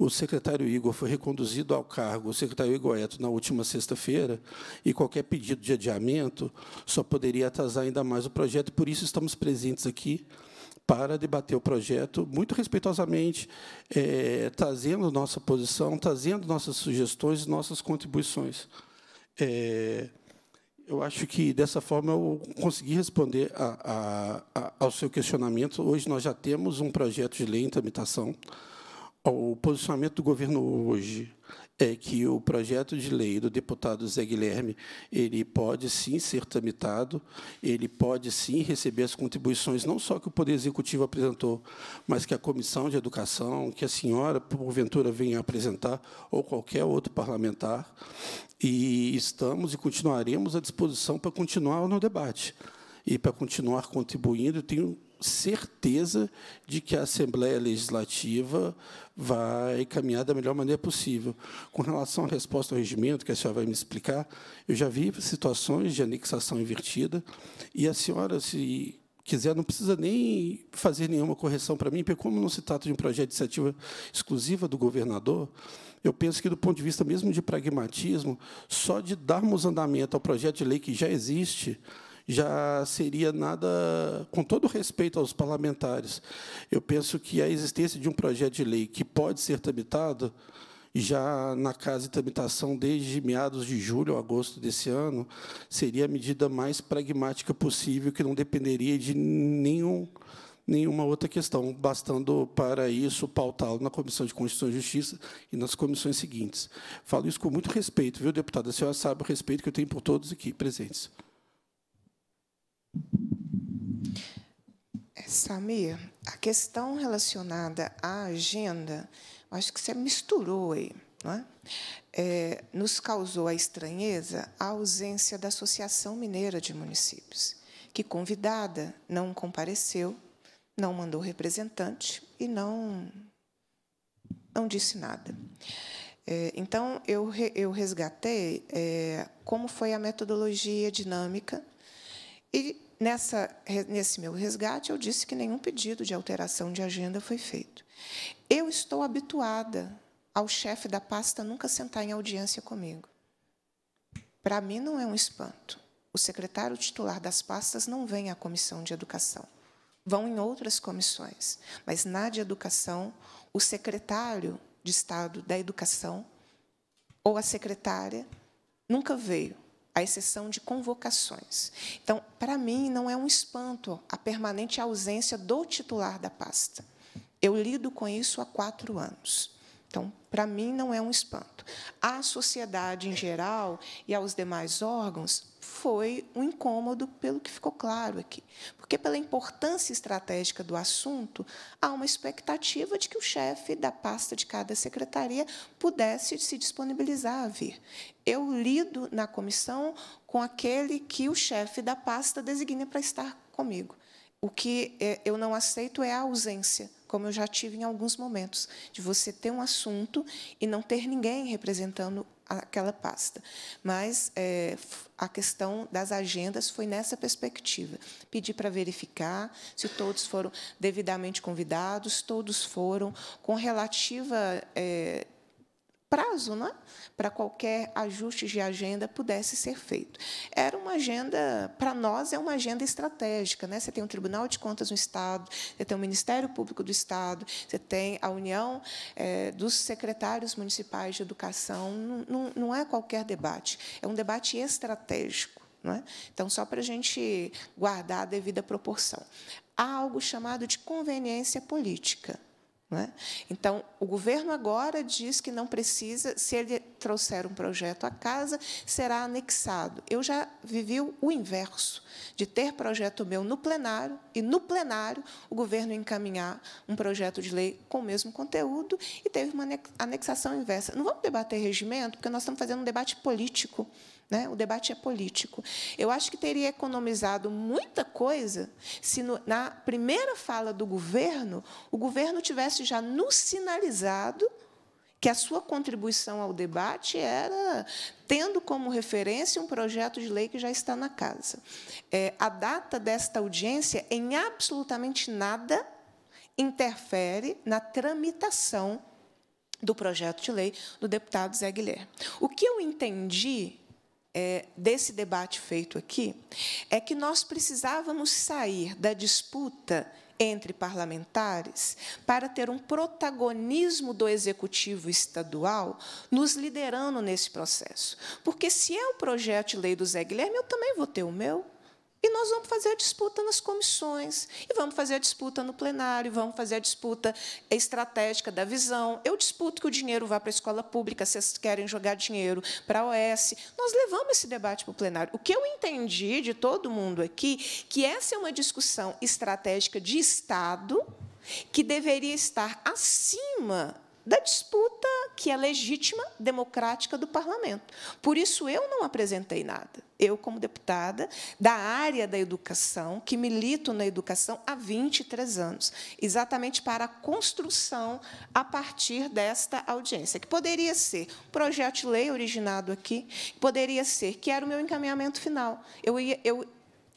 o secretário Igor foi reconduzido ao cargo, o secretário Igor Eto, na última sexta-feira, e qualquer pedido de adiamento só poderia atrasar ainda mais o projeto, por isso estamos presentes aqui para debater o projeto muito respeitosamente, é, trazendo nossa posição, trazendo nossas sugestões, nossas contribuições. É, eu acho que, dessa forma, eu consegui responder a, a, a, ao seu questionamento. Hoje, nós já temos um projeto de lei em tramitação, o posicionamento do governo hoje é que o projeto de lei do deputado Zé Guilherme ele pode sim ser tramitado, ele pode sim receber as contribuições não só que o Poder Executivo apresentou, mas que a Comissão de Educação, que a senhora porventura venha apresentar ou qualquer outro parlamentar, e estamos e continuaremos à disposição para continuar no debate e para continuar contribuindo. Tenho certeza de que a Assembleia Legislativa vai caminhar da melhor maneira possível. Com relação à resposta ao regimento, que a senhora vai me explicar, eu já vi situações de anexação invertida, e a senhora, se quiser, não precisa nem fazer nenhuma correção para mim, porque, como não se trata de um projeto de iniciativa exclusiva do governador, eu penso que, do ponto de vista mesmo de pragmatismo, só de darmos andamento ao projeto de lei que já existe, já seria nada, com todo respeito aos parlamentares, eu penso que a existência de um projeto de lei que pode ser tramitado, já na casa de tramitação desde meados de julho ou agosto desse ano, seria a medida mais pragmática possível, que não dependeria de nenhum, nenhuma outra questão, bastando para isso pautá-lo na Comissão de Constituição e Justiça e nas comissões seguintes. Falo isso com muito respeito, viu, deputada? A senhora sabe o respeito que eu tenho por todos aqui presentes.
É, Samir, a questão relacionada à agenda, acho que você misturou aí, não é? é? nos causou a estranheza a ausência da Associação Mineira de Municípios, que convidada não compareceu, não mandou representante e não não disse nada. É, então eu re, eu resgatei é, como foi a metodologia dinâmica e nessa, nesse meu resgate, eu disse que nenhum pedido de alteração de agenda foi feito. Eu estou habituada ao chefe da pasta nunca sentar em audiência comigo. Para mim, não é um espanto. O secretário titular das pastas não vem à comissão de educação. Vão em outras comissões. Mas na de educação, o secretário de Estado da Educação ou a secretária nunca veio à exceção de convocações. Então, para mim, não é um espanto a permanente ausência do titular da pasta. Eu lido com isso há quatro anos. Então, para mim, não é um espanto. À sociedade em geral e aos demais órgãos, foi um incômodo, pelo que ficou claro aqui. Porque, pela importância estratégica do assunto, há uma expectativa de que o chefe da pasta de cada secretaria pudesse se disponibilizar a vir. Eu lido na comissão com aquele que o chefe da pasta designa para estar comigo. O que é, eu não aceito é a ausência, como eu já tive em alguns momentos, de você ter um assunto e não ter ninguém representando aquela pasta. Mas é, a questão das agendas foi nessa perspectiva. Pedi para verificar se todos foram devidamente convidados, todos foram, com relativa. É, prazo né, para qualquer ajuste de agenda pudesse ser feito. Era uma agenda, para nós, é uma agenda estratégica. Né? Você tem o um Tribunal de Contas no Estado, você tem o um Ministério Público do Estado, você tem a União é, dos Secretários Municipais de Educação. Não, não, não é qualquer debate, é um debate estratégico. É? Então, só para a gente guardar a devida proporção. Há algo chamado de conveniência política. Né? Então, o governo agora diz que não precisa, se ele trouxer um projeto à casa, será anexado. Eu já vivi o inverso, de ter projeto meu no plenário e, no plenário, o governo encaminhar um projeto de lei com o mesmo conteúdo e teve uma anexação inversa. Não vamos debater regimento, porque nós estamos fazendo um debate político né? O debate é político. Eu acho que teria economizado muita coisa se, no, na primeira fala do governo, o governo tivesse já nos sinalizado que a sua contribuição ao debate era tendo como referência um projeto de lei que já está na casa. É, a data desta audiência, em absolutamente nada, interfere na tramitação do projeto de lei do deputado Zé Guilherme. O que eu entendi é, desse debate feito aqui é que nós precisávamos sair da disputa entre parlamentares para ter um protagonismo do executivo estadual nos liderando nesse processo. Porque se é o projeto de lei do Zé Guilherme, eu também vou ter o meu. E nós vamos fazer a disputa nas comissões, e vamos fazer a disputa no plenário, vamos fazer a disputa estratégica da visão. Eu disputo que o dinheiro vá para a escola pública, vocês querem jogar dinheiro para a OS. Nós levamos esse debate para o plenário. O que eu entendi de todo mundo aqui, que essa é uma discussão estratégica de Estado que deveria estar acima da disputa que é legítima, democrática do parlamento. Por isso eu não apresentei nada. Eu, como deputada da área da educação, que milito na educação há 23 anos, exatamente para a construção a partir desta audiência, que poderia ser um projeto de lei originado aqui, poderia ser que era o meu encaminhamento final. Eu ia eu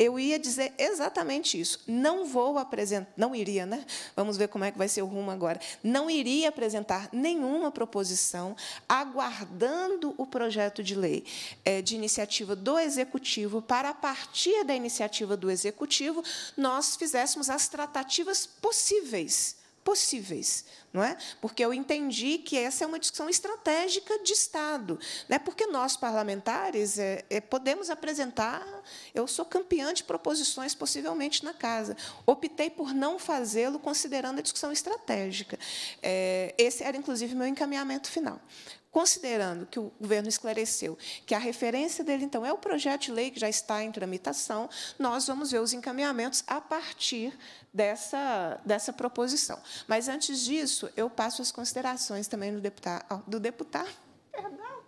eu ia dizer exatamente isso. Não vou apresentar, não iria, né? Vamos ver como é que vai ser o rumo agora. Não iria apresentar nenhuma proposição aguardando o projeto de lei eh, de iniciativa do executivo para a partir da iniciativa do executivo nós fizéssemos as tratativas possíveis possíveis, não é? Porque eu entendi que essa é uma discussão estratégica de Estado, né? Porque nós parlamentares é, é, podemos apresentar, eu sou campeã de proposições possivelmente na casa. Optei por não fazê-lo considerando a discussão estratégica. É, esse era inclusive meu encaminhamento final. Considerando que o governo esclareceu que a referência dele, então, é o projeto de lei que já está em tramitação, nós vamos ver os encaminhamentos a partir dessa, dessa proposição. Mas, antes disso, eu passo as considerações também do deputado. Ah, do deputado perdão.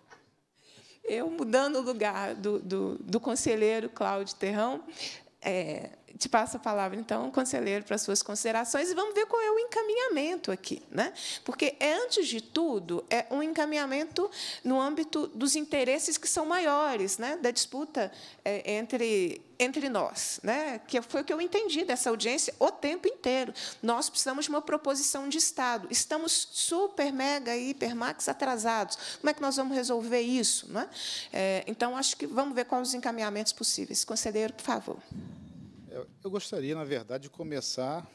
Eu, mudando o lugar do, do, do conselheiro Cláudio Terrão, é, te passo a palavra, então, conselheiro, para suas considerações e vamos ver qual é o encaminhamento aqui. Né? Porque, é, antes de tudo, é um encaminhamento no âmbito dos interesses que são maiores, né? da disputa é, entre entre nós, né? que foi o que eu entendi dessa audiência o tempo inteiro. Nós precisamos de uma proposição de Estado. Estamos super, mega, hiper, max atrasados. Como é que nós vamos resolver isso? né? é? então, acho que vamos ver quais os encaminhamentos possíveis. Conselheiro, por favor
eu gostaria, na verdade, de começar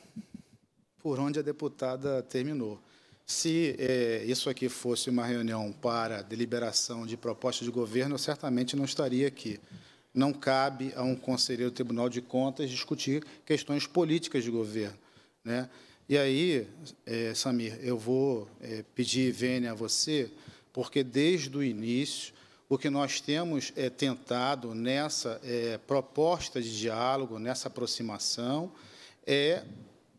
por onde a deputada terminou. Se é, isso aqui fosse uma reunião para deliberação de proposta de governo, eu certamente não estaria aqui. Não cabe a um conselheiro do Tribunal de Contas discutir questões políticas de governo. Né? E aí, é, Samir, eu vou é, pedir vênia a você, porque desde o início o que nós temos é, tentado nessa é, proposta de diálogo, nessa aproximação, é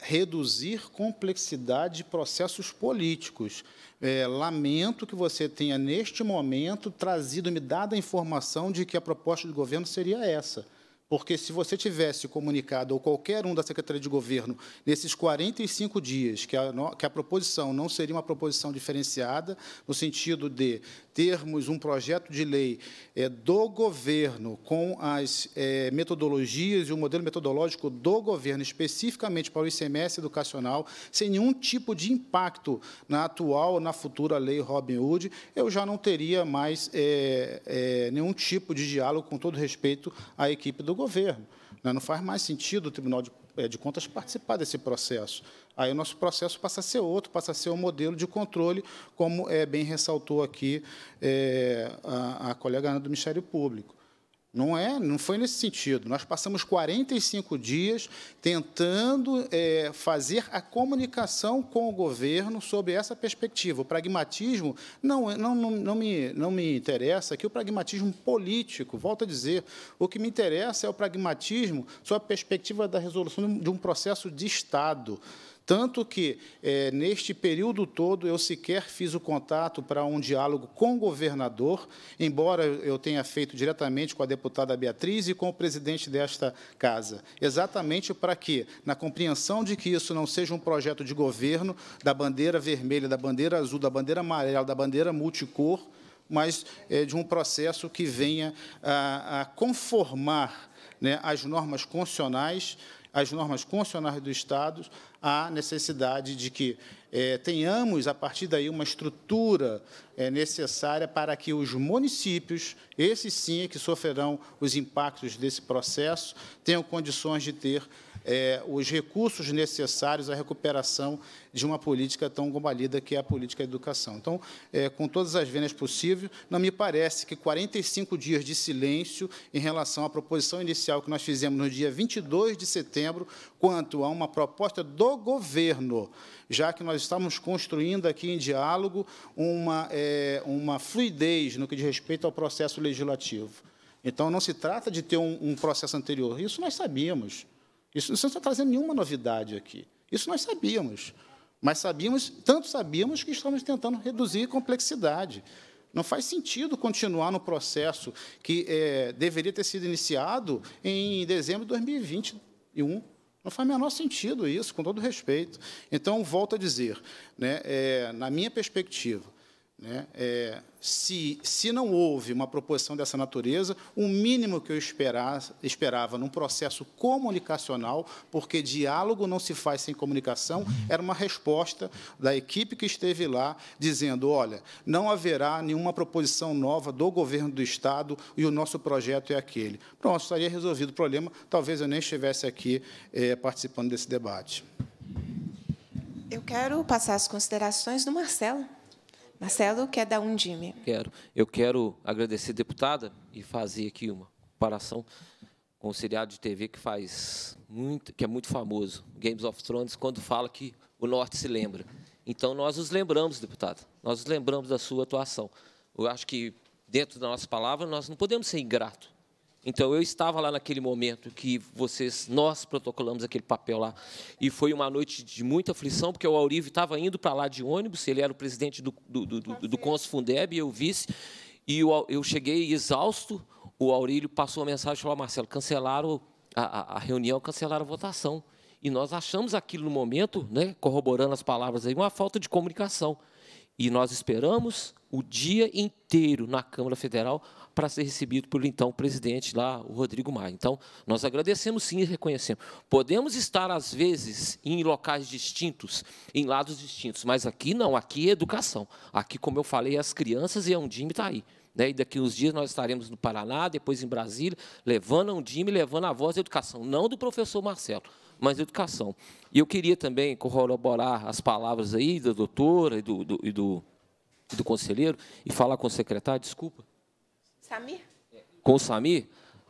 reduzir complexidade de processos políticos. É, lamento que você tenha, neste momento, trazido, me dada a informação de que a proposta do governo seria essa. Porque se você tivesse comunicado, ou qualquer um da Secretaria de Governo, nesses 45 dias, que a, que a proposição não seria uma proposição diferenciada, no sentido de termos um projeto de lei é, do governo com as é, metodologias e o modelo metodológico do governo especificamente para o ICMS educacional, sem nenhum tipo de impacto na atual ou na futura lei Robin Hood, eu já não teria mais é, nenhum tipo de diálogo, com todo respeito à equipe do governo. Né? Não faz mais sentido o Tribunal de, de Contas participar desse processo aí o nosso processo passa a ser outro, passa a ser um modelo de controle, como é, bem ressaltou aqui é, a, a, colega Ana do Ministério Público. Não é, não foi nesse sentido. Nós passamos 45 dias tentando é, fazer a comunicação com o governo sobre essa perspectiva. O pragmatismo não, não, não, não, me, não me interessa aqui o pragmatismo político, volto a dizer. O que me interessa é o pragmatismo sobre a perspectiva da resolução de um processo de Estado. Tanto que, é, neste período todo, eu sequer fiz o contato para um diálogo com o governador, embora eu tenha feito diretamente com a deputada Beatriz e com o presidente desta casa, exatamente para que, na compreensão de que isso não seja um projeto de governo, da bandeira vermelha, da bandeira azul, da bandeira amarela, da bandeira multicor, mas é, de um processo que venha a, a conformar né, as normas constitucionais, as normas constitucionais do Estado, há necessidade de que é, tenhamos, a partir daí, uma estrutura é, necessária para que os municípios, esses sim é que sofrerão os impactos desse processo, tenham condições de ter é, os recursos necessários à recuperação de uma política tão combalida que é a política da educação. Então, é, com todas as venas possíveis, não me parece que 45 dias de silêncio em relação à proposição inicial que nós fizemos no dia 22 de setembro, quanto a uma proposta do governo, já que nós estamos construindo aqui em diálogo uma, é, uma fluidez no que diz respeito ao processo legislativo. Então, não se trata de ter um, um processo anterior. Isso nós sabíamos. Isso, não está trazendo nenhuma novidade aqui. Isso nós sabíamos. Mas sabíamos, tanto sabíamos que estamos tentando reduzir complexidade. Não faz sentido continuar no processo que é, deveria ter sido iniciado em dezembro de 2021. Não faz o menor sentido isso, com todo respeito. Então, volto a dizer, né, é, na minha perspectiva, né? É, se, se não houve uma proposição dessa natureza, o mínimo que eu esperava num processo comunicacional, porque diálogo não se faz sem comunicação, era uma resposta da equipe que esteve lá, dizendo: olha, não haverá nenhuma proposição nova do governo do Estado e o nosso projeto é aquele. Pronto, estaria resolvido o problema, talvez eu nem estivesse aqui é, participando desse debate.
Eu quero passar as considerações do Marcelo. Marcelo quer dar um dime.
Quero. Eu quero agradecer, deputada, e fazer aqui uma comparação com o seriado de TV que faz muito, que é muito famoso, Games of Thrones, quando fala que o Norte se lembra. Então, nós os lembramos, deputado, nós os lembramos da sua atuação. Eu acho que, dentro da nossa palavra, nós não podemos ser ingratos então eu estava lá naquele momento que vocês, nós protocolamos aquele papel lá, e foi uma noite de muita aflição porque o Aurílio estava indo para lá de ônibus, ele era o presidente do do, do, do, do eu vice, e eu, eu cheguei exausto. O Aurílio passou a mensagem falou: Marcelo, cancelaram a, a, a reunião, cancelaram a votação. E nós achamos aquilo no momento, né, corroborando as palavras aí, uma falta de comunicação. E nós esperamos o dia inteiro na Câmara Federal para ser recebido pelo então presidente lá, o Rodrigo Maia. Então, nós agradecemos sim e reconhecemos. Podemos estar, às vezes, em locais distintos, em lados distintos, mas aqui não, aqui é educação. Aqui, como eu falei, as crianças e a é Undime está aí. Né? E daqui uns dias nós estaremos no Paraná, depois em Brasília, levando a Undime, levando a voz da educação, não do professor Marcelo, mas da educação. E eu queria também corroborar as palavras aí da doutora e do, do, e do, do conselheiro e falar com o secretário, desculpa, Samir? Com o Samir?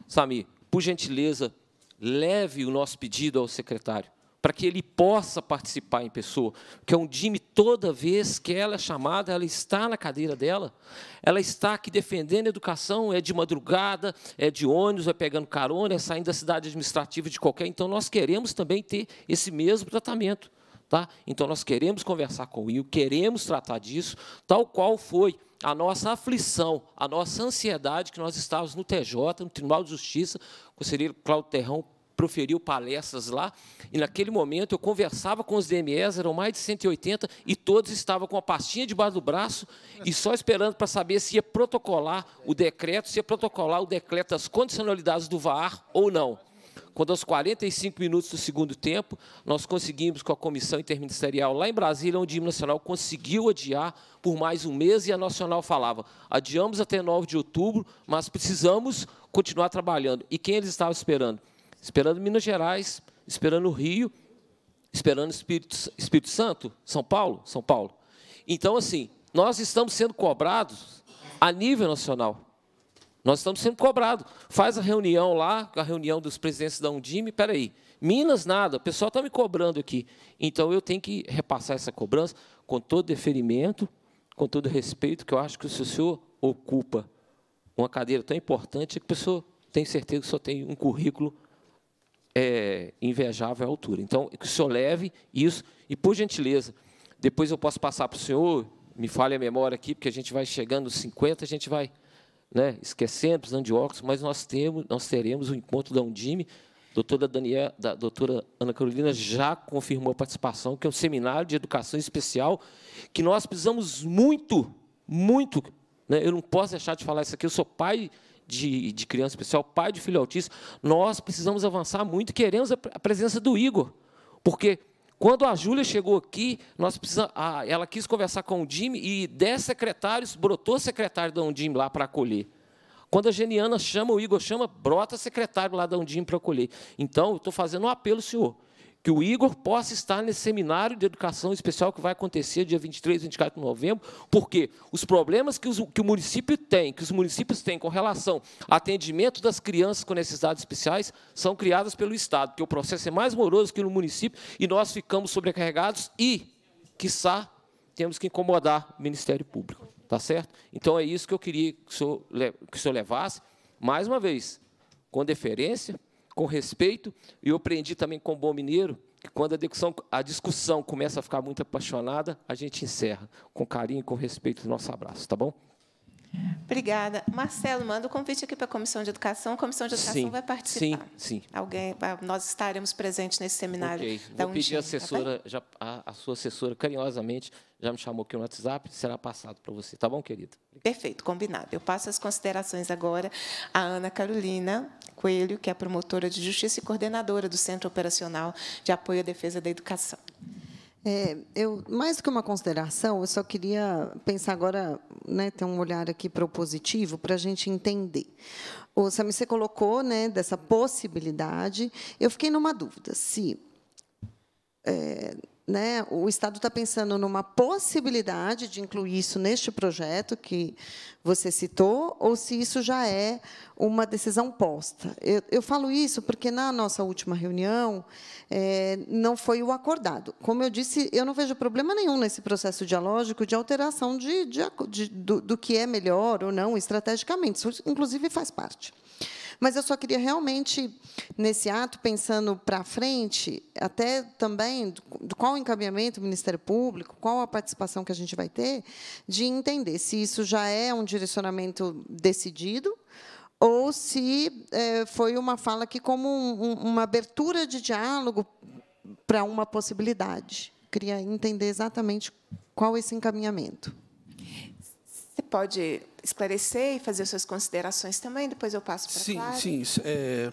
Samir, por gentileza, leve o nosso pedido ao secretário, para que ele possa participar em pessoa. Porque é um dime toda vez que ela é chamada, ela está na cadeira dela, ela está aqui defendendo a educação, é de madrugada, é de ônibus, é pegando carona, é saindo da cidade administrativa de qualquer. Então, nós queremos também ter esse mesmo tratamento. Tá? Então, nós queremos conversar com o Will, queremos tratar disso, tal qual foi a nossa aflição, a nossa ansiedade, que nós estávamos no TJ, no Tribunal de Justiça, o conselheiro Cláudio Terrão proferiu palestras lá, e naquele momento eu conversava com os DMEs, eram mais de 180, e todos estavam com a pastinha debaixo do braço e só esperando para saber se ia protocolar o decreto, se ia protocolar o decreto das condicionalidades do VAR ou não quando aos 45 minutos do segundo tempo, nós conseguimos com a comissão interministerial lá em Brasília, onde o himno nacional conseguiu adiar por mais um mês, e a nacional falava, adiamos até 9 de outubro, mas precisamos continuar trabalhando. E quem eles estavam esperando? Esperando Minas Gerais, esperando o Rio, esperando Espírito, Espírito Santo, São Paulo, São Paulo. Então, assim, nós estamos sendo cobrados a nível nacional. Nós estamos sendo cobrados. Faz a reunião lá, a reunião dos presidentes da Undime, espera aí. Minas, nada, o pessoal está me cobrando aqui. Então, eu tenho que repassar essa cobrança com todo deferimento, com todo respeito, que eu acho que se o senhor ocupa uma cadeira tão importante, que a pessoa tem certeza que só tem um currículo é, invejável à altura. Então, que o senhor leve isso e, por gentileza, depois eu posso passar para o senhor, me fale a memória aqui, porque a gente vai chegando nos 50, a gente vai né, esquecendo, precisando de óculos, mas nós, temos, nós teremos o encontro da Undime. Doutora, Daniel, da, doutora Ana Carolina já confirmou a participação, que é um seminário de educação especial, que nós precisamos muito, muito. Né, eu não posso deixar de falar isso aqui, eu sou pai de, de criança especial, pai de filho autista. Nós precisamos avançar muito, queremos a, a presença do Igor, porque quando a Júlia chegou aqui, nós precisamos, ela quis conversar com o Jim e dez secretários, brotou secretário da Undim lá para acolher. Quando a Geniana chama, o Igor chama, brota secretário lá da Undim para acolher. Então, eu estou fazendo um apelo, senhor que o Igor possa estar nesse seminário de educação especial que vai acontecer dia 23 e 24 de novembro, porque os problemas que, os, que o município tem, que os municípios têm com relação ao atendimento das crianças com necessidades especiais, são criados pelo Estado, porque o processo é mais moroso que no município e nós ficamos sobrecarregados e, quiçá, temos que incomodar o Ministério Público. Tá certo? Então, é isso que eu queria que o senhor, que o senhor levasse, mais uma vez, com deferência, com respeito, e eu aprendi também com o bom mineiro, que quando a discussão, a discussão começa a ficar muito apaixonada, a gente encerra com carinho e com respeito o nosso abraço, tá bom?
Obrigada. Marcelo, manda o um convite aqui para a Comissão de Educação. A Comissão de Educação sim, vai participar. Sim, sim. Alguém, ah, nós estaremos presentes nesse seminário. Okay. Vou um pedir a, tá assessora,
tá já, a, a, sua assessora, carinhosamente, já me chamou aqui no WhatsApp, será passado para você. Tá bom, querida?
Perfeito, combinado. Eu passo as considerações agora à Ana Carolina Coelho, que é promotora de justiça e coordenadora do Centro Operacional de Apoio à Defesa da Educação.
É, eu, mais do que uma consideração, eu só queria pensar agora, né, ter um olhar aqui propositivo para a gente entender. O você colocou né, dessa possibilidade. Eu fiquei numa dúvida se é, né, o Estado está pensando numa possibilidade de incluir isso neste projeto que você citou, ou se isso já é uma decisão posta. Eu, eu falo isso porque, na nossa última reunião, é, não foi o acordado. Como eu disse, eu não vejo problema nenhum nesse processo dialógico de alteração de, de, de do, do que é melhor ou não estrategicamente. Isso, inclusive, faz parte. Mas eu só queria realmente, nesse ato, pensando para frente, até também do qual o encaminhamento do Ministério Público, qual a participação que a gente vai ter, de entender se isso já é um direcionamento decidido ou se é, foi uma fala que, como um, uma abertura de diálogo para uma possibilidade. queria entender exatamente qual esse encaminhamento. Você pode
esclarecer e fazer suas considerações também, depois eu passo para a Sim,
sim. É,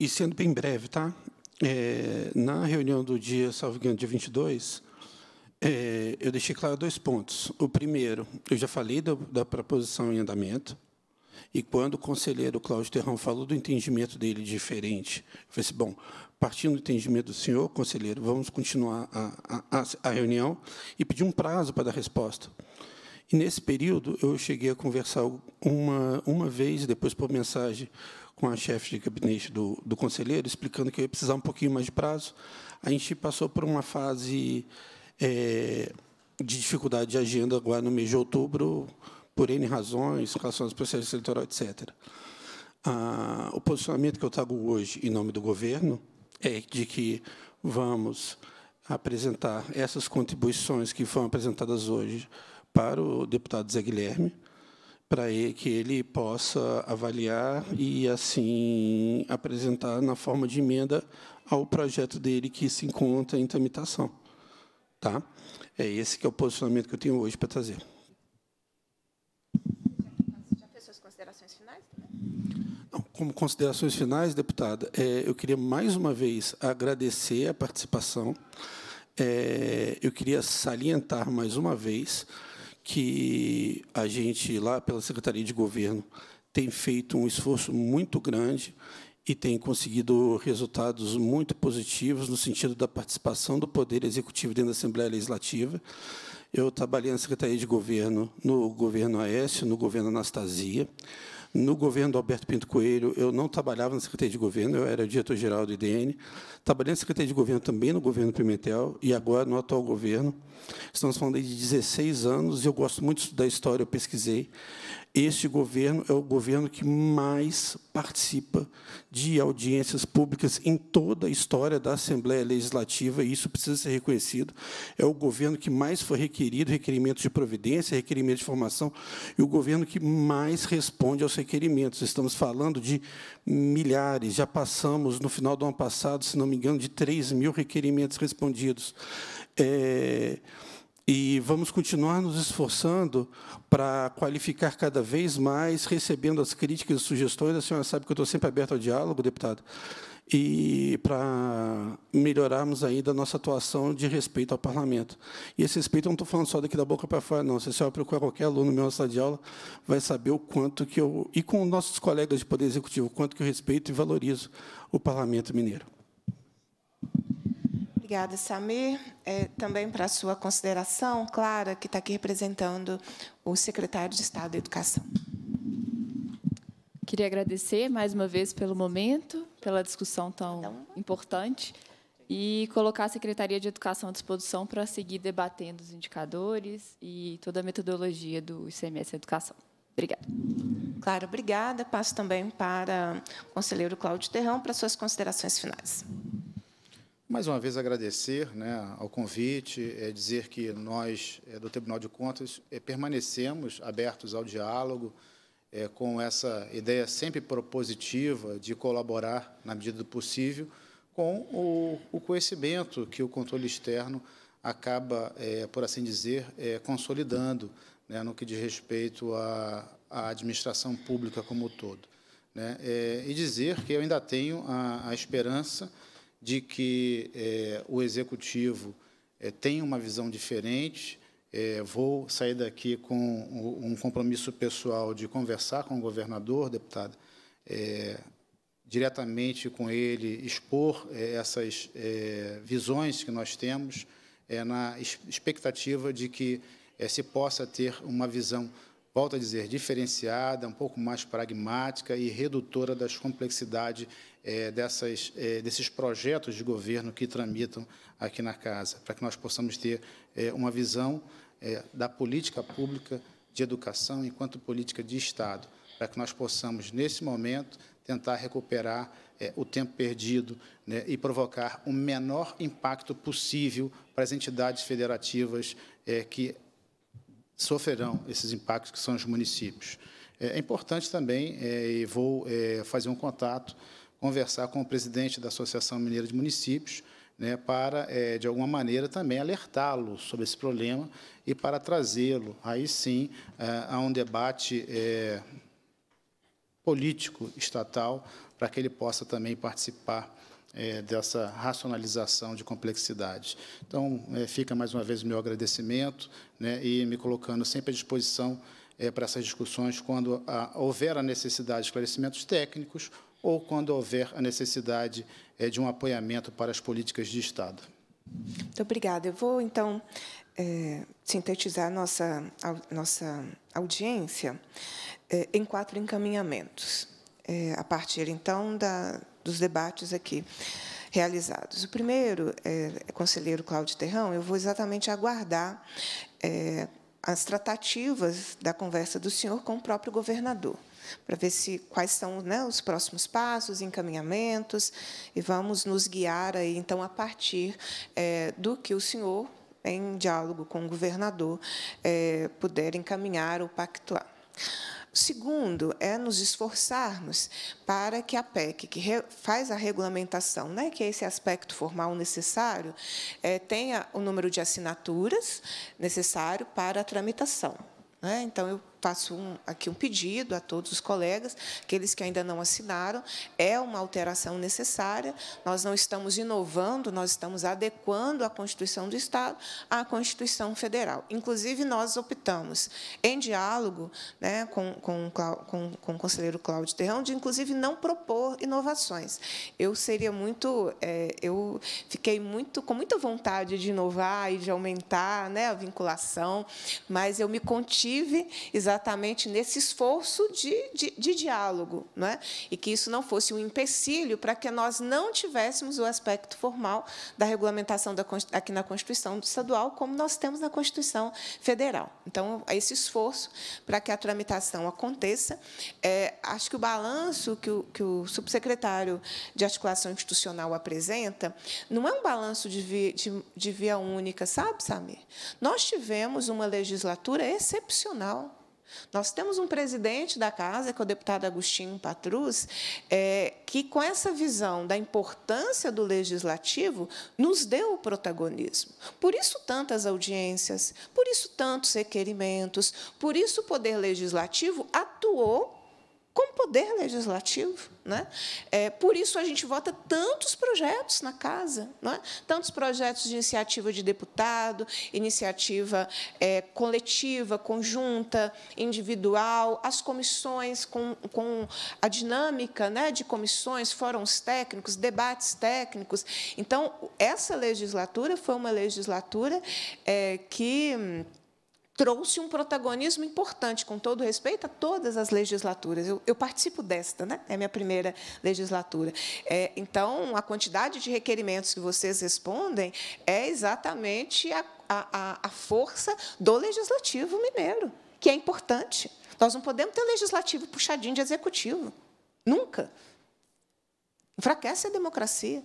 e sendo bem breve, tá? É, na reunião do dia, salvo engano, dia 22, é, eu deixei claro dois pontos. O primeiro, eu já falei da, da proposição em andamento, e quando o conselheiro Cláudio Terrão falou do entendimento dele diferente, eu falei assim, bom, partindo do entendimento do senhor, conselheiro, vamos continuar a, a, a reunião e pedir um prazo para dar resposta. E nesse período eu cheguei a conversar uma, uma vez, depois por mensagem, com a chefe de gabinete do, do conselheiro, explicando que eu ia precisar um pouquinho mais de prazo. A gente passou por uma fase é, de dificuldade de agenda agora no mês de outubro, por N razões, relação aos processos eleitoral, etc. Ah, o posicionamento que eu trago hoje, em nome do governo, é de que vamos apresentar essas contribuições que foram apresentadas hoje para o deputado Zé Guilherme, para que ele possa avaliar e, assim, apresentar na forma de emenda ao projeto dele que se encontra em tramitação. Tá? É esse que é o posicionamento que eu tenho hoje para trazer.
Já fez suas considerações finais?
Não, como considerações finais, deputada, é, eu queria, mais uma vez, agradecer a participação. É, eu queria salientar, mais uma vez, que a gente, lá pela Secretaria de Governo, tem feito um esforço muito grande e tem conseguido resultados muito positivos no sentido da participação do Poder Executivo dentro da Assembleia Legislativa. Eu trabalhei na Secretaria de Governo, no governo Aécio, no governo Anastasia. No governo do Alberto Pinto Coelho, eu não trabalhava na Secretaria de Governo, eu era diretor-geral do IDN. Trabalhei na Secretaria de Governo também no governo Pimentel e agora no atual governo. Estamos falando de 16 anos e eu gosto muito da história, eu pesquisei. Este governo é o governo que mais participa de audiências públicas em toda a história da Assembleia Legislativa, e isso precisa ser reconhecido. É o governo que mais foi requerido requerimentos de providência, requerimentos de formação, e o governo que mais responde aos requerimentos. Estamos falando de milhares, já passamos, no final do ano passado, se não me engano, de 3 mil requerimentos respondidos. É, e vamos continuar nos esforçando para qualificar cada vez mais, recebendo as críticas e sugestões. A senhora sabe que eu estou sempre aberto ao diálogo, deputado, e para melhorarmos ainda a nossa atuação de respeito ao parlamento. E esse respeito eu não estou falando só daqui da boca para fora, não. Se a senhora procurar qualquer aluno meu na sala de aula, vai saber o quanto que eu, e com nossos colegas de Poder Executivo, o quanto que eu respeito e valorizo o parlamento mineiro.
Obrigada, Samir. É, também para a sua consideração, Clara, que está aqui representando o secretário de
Estado da Educação. Queria agradecer mais uma vez pelo momento, pela discussão tão importante e colocar a Secretaria de Educação à disposição para seguir debatendo os indicadores e toda a metodologia do ICMS Educação. Obrigada. Claro, obrigada. Passo também para o conselheiro Cláudio
Terrão para suas considerações finais.
Mais uma vez agradecer né, ao convite, é dizer que nós, é, do Tribunal de Contas, é, permanecemos abertos ao diálogo, é, com essa ideia sempre propositiva de colaborar, na medida do possível, com o, o conhecimento que o controle externo acaba, é, por assim dizer, é, consolidando né, no que diz respeito à, à administração pública como um todo. Né? É, e dizer que eu ainda tenho a, a esperança de que é, o executivo é, tem uma visão diferente. É, vou sair daqui com um compromisso pessoal de conversar com o governador, deputado, é, diretamente com ele, expor é, essas é, visões que nós temos, na expectativa de que se possa ter uma visão volto a dizer, diferenciada, um pouco mais pragmática e redutora das complexidades é, dessas, é, desses projetos de governo que tramitam aqui na Casa, para que nós possamos ter é, uma visão é, da política pública de educação enquanto política de Estado, para que nós possamos, nesse momento, tentar recuperar é, o tempo perdido né, e provocar o menor impacto possível para as entidades federativas é, que sofrerão esses impactos, que são os municípios. É importante também, e vou fazer um contato conversar com o presidente da Associação Mineira de Municípios, né, para, é, de alguma maneira, também alertá-lo sobre esse problema e para trazê-lo, aí sim, é, a um debate é, político estatal, para que ele possa também participar é, dessa racionalização de complexidade. Então, é, fica mais uma vez o meu agradecimento né, e me colocando sempre à disposição é, para essas discussões quando a, ah, houver a necessidade de esclarecimentos técnicos ou quando houver a necessidade eh, de um apoiamento para as políticas de Estado.
Muito obrigada. Eu vou, então, é, sintetizar nossa, a, nossa audiência é, em quatro encaminhamentos, é, a partir, então, da, dos debates aqui realizados. O primeiro, é, conselheiro Cláudio Terrão, eu vou exatamente aguardar as tratativas da conversa do senhor com o próprio governador para ver se quais são né, os próximos passos, encaminhamentos, e vamos nos guiar aí, então, a partir é, do que o senhor, em diálogo com o governador, é, puder encaminhar ou pactuar. Segundo, é nos esforçarmos para que a PEC, que faz a regulamentação, né, que é esse aspecto formal necessário, é, tenha o número de assinaturas necessário para a tramitação. Né? Então, eu faço um, aqui um pedido a todos os colegas, aqueles que ainda não assinaram, é uma alteração necessária. Nós não estamos inovando, nós estamos adequando a Constituição do Estado à Constituição Federal. Inclusive, nós optamos, em diálogo né, com, com, com, com o conselheiro Cláudio Terrão, de, inclusive, não propor inovações. Eu seria muito... É, eu fiquei muito com muita vontade de inovar e de aumentar né, a vinculação, mas eu me contive exatamente exatamente nesse esforço de, de, de diálogo, não é? e que isso não fosse um empecilho para que nós não tivéssemos o aspecto formal da regulamentação da, aqui na Constituição Estadual, como nós temos na Constituição Federal. Então, esse esforço para que a tramitação aconteça. É, acho que o balanço que o, que o subsecretário de Articulação Institucional apresenta não é um balanço de via, de, de via única, sabe, Samir? Nós tivemos uma legislatura excepcional nós temos um presidente da casa, que é o deputado Agostinho Patrus, é, que, com essa visão da importância do legislativo, nos deu o protagonismo. Por isso, tantas audiências, por isso, tantos requerimentos, por isso, o Poder Legislativo atuou com poder legislativo. Né? É, por isso, a gente vota tantos projetos na Casa, né? tantos projetos de iniciativa de deputado, iniciativa é, coletiva, conjunta, individual, as comissões com, com a dinâmica né, de comissões, fóruns técnicos, debates técnicos. Então, essa legislatura foi uma legislatura é, que trouxe um protagonismo importante, com todo respeito a todas as legislaturas. Eu, eu participo desta, né? é a minha primeira legislatura. É, então, a quantidade de requerimentos que vocês respondem é exatamente a, a, a força do legislativo mineiro, que é importante. Nós não podemos ter legislativo puxadinho de executivo, nunca. Enfraquece a democracia,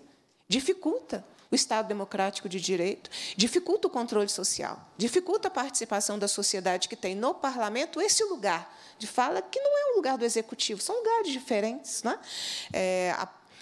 dificulta o Estado democrático de direito, dificulta o controle social, dificulta a participação da sociedade que tem no parlamento esse lugar de fala que não é um lugar do executivo, são lugares diferentes. né? é?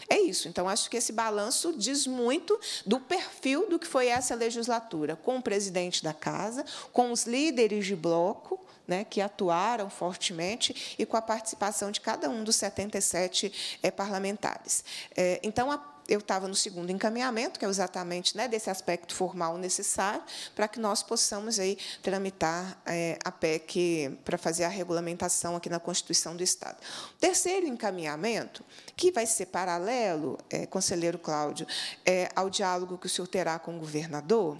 é isso. Então, acho que esse balanço diz muito do perfil do que foi essa legislatura, com o presidente da casa, com os líderes de bloco. Né, que atuaram fortemente e com a participação de cada um dos 77 é, eh, parlamentares. É, então, a eu estava no segundo encaminhamento, que é exatamente né, desse aspecto formal necessário, para que nós possamos aí, tramitar é, a PEC para fazer a regulamentação aqui na Constituição do Estado. Terceiro encaminhamento, que vai ser paralelo, é, conselheiro Cláudio, é, ao diálogo que o senhor terá com o governador,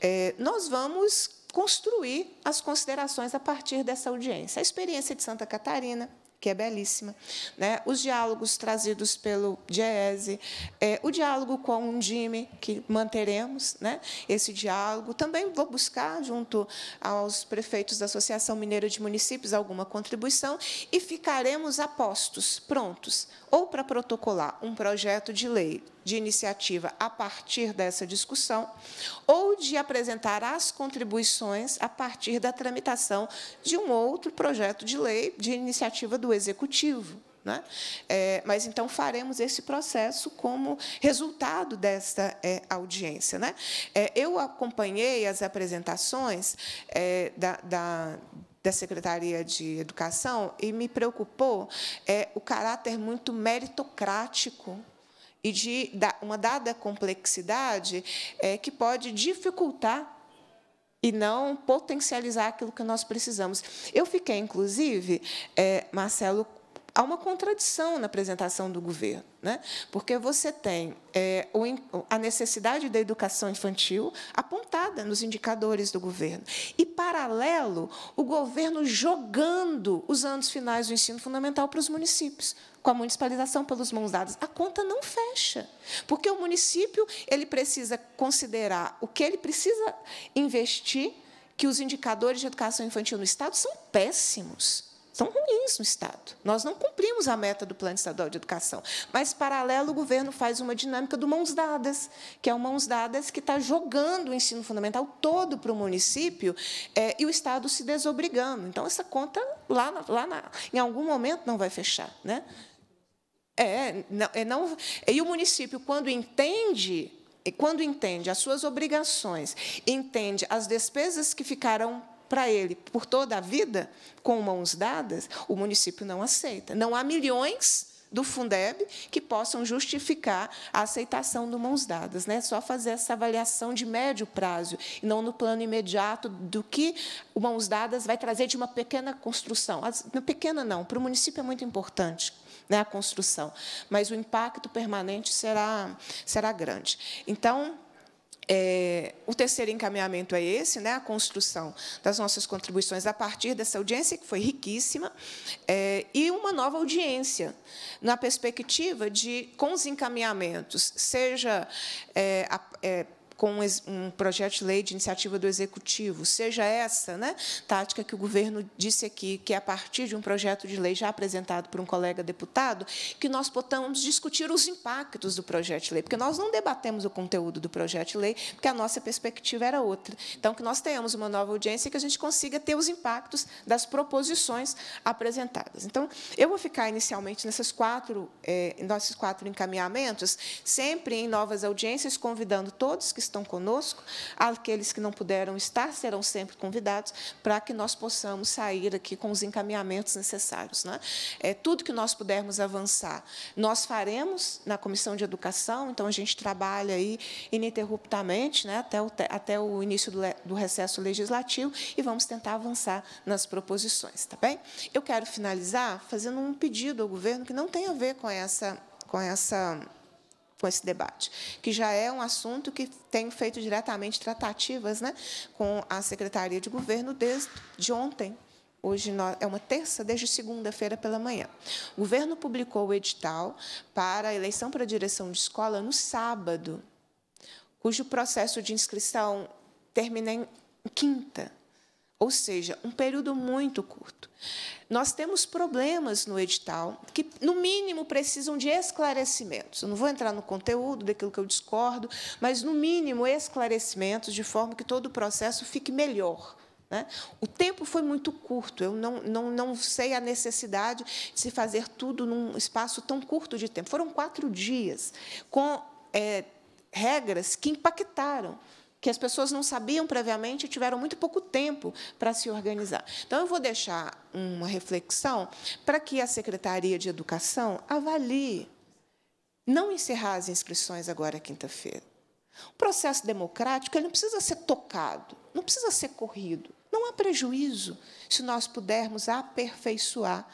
é, nós vamos construir as considerações a partir dessa audiência. A experiência de Santa Catarina, que é belíssima, né? os diálogos trazidos pelo Diese, é, o diálogo com o Jimmy, que manteremos né? esse diálogo. Também vou buscar, junto aos prefeitos da Associação Mineira de Municípios, alguma contribuição e ficaremos apostos, prontos, ou para protocolar um projeto de lei de iniciativa a partir dessa discussão, ou de apresentar as contribuições a partir da tramitação de um outro projeto de lei de iniciativa do Executivo. Né? É, mas então faremos esse processo como resultado desta é, audiência. Né? É, eu acompanhei as apresentações é, da, da da Secretaria de Educação e me preocupou é, o caráter muito meritocrático e de uma dada complexidade é, que pode dificultar e não potencializar aquilo que nós precisamos. Eu fiquei, inclusive, é, Marcelo, há uma contradição na apresentação do governo, né? porque você tem é, a necessidade da educação infantil apontada nos indicadores do governo, e, paralelo, o governo jogando os anos finais do ensino fundamental para os municípios, com a municipalização pelos mãos dadas. A conta não fecha, porque o município ele precisa considerar o que ele precisa investir, que os indicadores de educação infantil no Estado são péssimos são ruins no Estado. Nós não cumprimos a meta do Plano Estadual de Educação. Mas, paralelo, o governo faz uma dinâmica do mãos dadas, que é o mãos dadas que está jogando o ensino fundamental todo para o município é, e o Estado se desobrigando. Então, essa conta, lá, lá na, em algum momento, não vai fechar. Né? É, não, é não, é, e o município, quando entende, quando entende as suas obrigações, entende as despesas que ficaram para ele por toda a vida, com mãos dadas, o município não aceita. Não há milhões do Fundeb que possam justificar a aceitação do mãos dadas, né? Só fazer essa avaliação de médio prazo e não no plano imediato do que o mãos dadas vai trazer de uma pequena construção. pequena não, para o município é muito importante. Né, a construção, mas o impacto permanente será, será grande. Então, é, o terceiro encaminhamento é esse, né, a construção das nossas contribuições a partir dessa audiência, que foi riquíssima, é, e uma nova audiência, na perspectiva de, com os encaminhamentos, seja é, a, é, com um projeto de lei de iniciativa do executivo, seja essa, né, tática que o governo disse aqui, que é a partir de um projeto de lei já apresentado por um colega deputado, que nós possamos discutir os impactos do projeto de lei, porque nós não debatemos o conteúdo do projeto de lei, porque a nossa perspectiva era outra. Então, que nós tenhamos uma nova audiência e que a gente consiga ter os impactos das proposições apresentadas. Então, eu vou ficar inicialmente eh, nesses quatro, é, quatro encaminhamentos, sempre em novas audiências, convidando todos que estão conosco, aqueles que não puderam estar serão sempre convidados para que nós possamos sair aqui com os encaminhamentos necessários. Né? É, tudo que nós pudermos avançar, nós faremos na Comissão de Educação, então a gente trabalha aí ininterruptamente né, até, o, até o início do, do recesso legislativo e vamos tentar avançar nas proposições, tá bem? Eu quero finalizar fazendo um pedido ao governo que não tem a ver com essa com essa com esse debate, que já é um assunto que tenho feito diretamente tratativas né, com a Secretaria de Governo desde de ontem. Hoje é uma terça, desde segunda-feira pela manhã. O governo publicou o edital para a eleição para a direção de escola no sábado, cujo processo de inscrição termina em quinta ou seja, um período muito curto. Nós temos problemas no edital que, no mínimo, precisam de esclarecimentos. Eu não vou entrar no conteúdo daquilo que eu discordo, mas, no mínimo, esclarecimentos de forma que todo o processo fique melhor. Né? O tempo foi muito curto, eu não, não, não sei a necessidade de se fazer tudo num espaço tão curto de tempo. Foram quatro dias, com é, regras que impactaram que as pessoas não sabiam previamente e tiveram muito pouco tempo para se organizar. Então, eu vou deixar uma reflexão para que a Secretaria de Educação avalie não encerrar as inscrições agora quinta-feira. O processo democrático ele não precisa ser tocado, não precisa ser corrido. Não há prejuízo se nós pudermos aperfeiçoar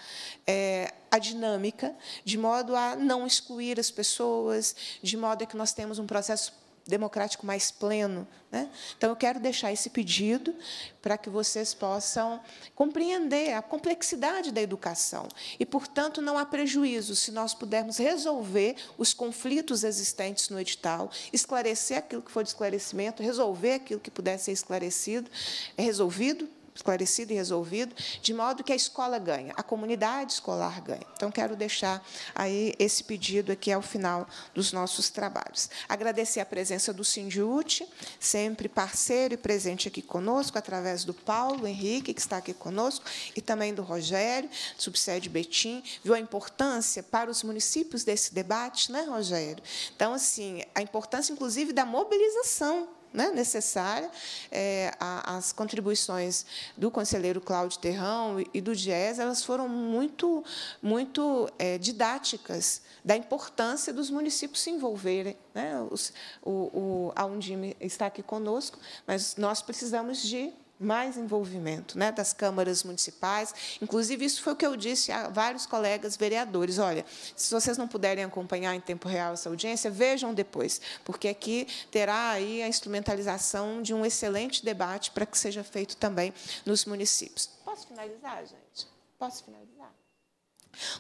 é, a dinâmica, de modo a não excluir as pessoas, de modo a que nós temos um processo democrático mais pleno. Né? Então, eu quero deixar esse pedido para que vocês possam compreender a complexidade da educação. E, portanto, não há prejuízo se nós pudermos resolver os conflitos existentes no edital, esclarecer aquilo que for de esclarecimento, resolver aquilo que pudesse ser esclarecido, é resolvido, esclarecido e resolvido, de modo que a escola ganha, a comunidade escolar ganha. Então, quero deixar aí esse pedido aqui ao final dos nossos trabalhos. Agradecer a presença do Sindiute, sempre parceiro e presente aqui conosco, através do Paulo Henrique, que está aqui conosco, e também do Rogério, subsede Betim, viu a importância para os municípios desse debate, né, Rogério? Então, assim, a importância, inclusive, da mobilização né, necessária, é, a, as contribuições do conselheiro Cláudio Terrão e, e do GES elas foram muito, muito é, didáticas da importância dos municípios se envolverem. Né? Os, o, o, a Undime está aqui conosco, mas nós precisamos de mais envolvimento né, das câmaras municipais. Inclusive, isso foi o que eu disse a vários colegas vereadores. Olha, se vocês não puderem acompanhar em tempo real essa audiência, vejam depois, porque aqui terá aí a instrumentalização de um excelente debate para que seja feito também nos municípios. Posso finalizar, gente? Posso finalizar?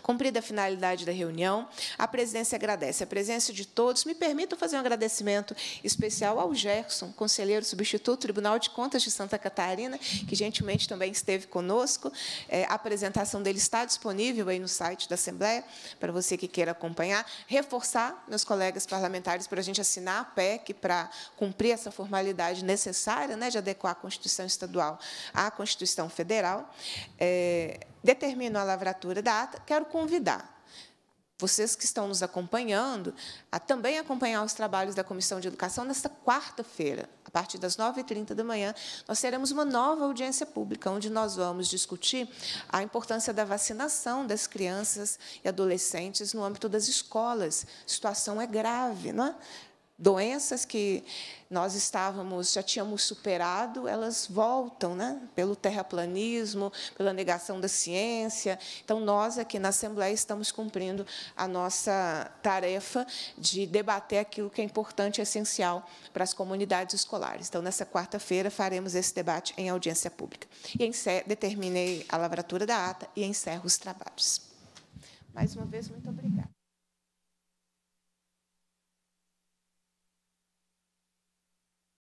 Cumprida a finalidade da reunião, a presidência agradece a presença de todos. Me permito fazer um agradecimento especial ao Gerson, conselheiro substituto do Tribunal de Contas de Santa Catarina, que gentilmente também esteve conosco. É, a apresentação dele está disponível aí no site da Assembleia, para você que queira acompanhar. Reforçar meus colegas parlamentares para a gente assinar a PEC para cumprir essa formalidade necessária né, de adequar a Constituição Estadual à Constituição Federal. É, determino a lavratura da ata, quero convidar vocês que estão nos acompanhando a também acompanhar os trabalhos da Comissão de Educação nesta quarta-feira, a partir das 9h30 da manhã, nós teremos uma nova audiência pública, onde nós vamos discutir a importância da vacinação das crianças e adolescentes no âmbito das escolas. A situação é grave, não é? doenças que nós estávamos, já tínhamos superado, elas voltam, né? pelo terraplanismo, pela negação da ciência. Então, nós aqui na Assembleia estamos cumprindo a nossa tarefa de debater aquilo que é importante e essencial para as comunidades escolares. Então, nessa quarta-feira, faremos esse debate em audiência pública. E determinei a lavratura da ata e encerro os trabalhos. Mais uma vez, muito obrigada.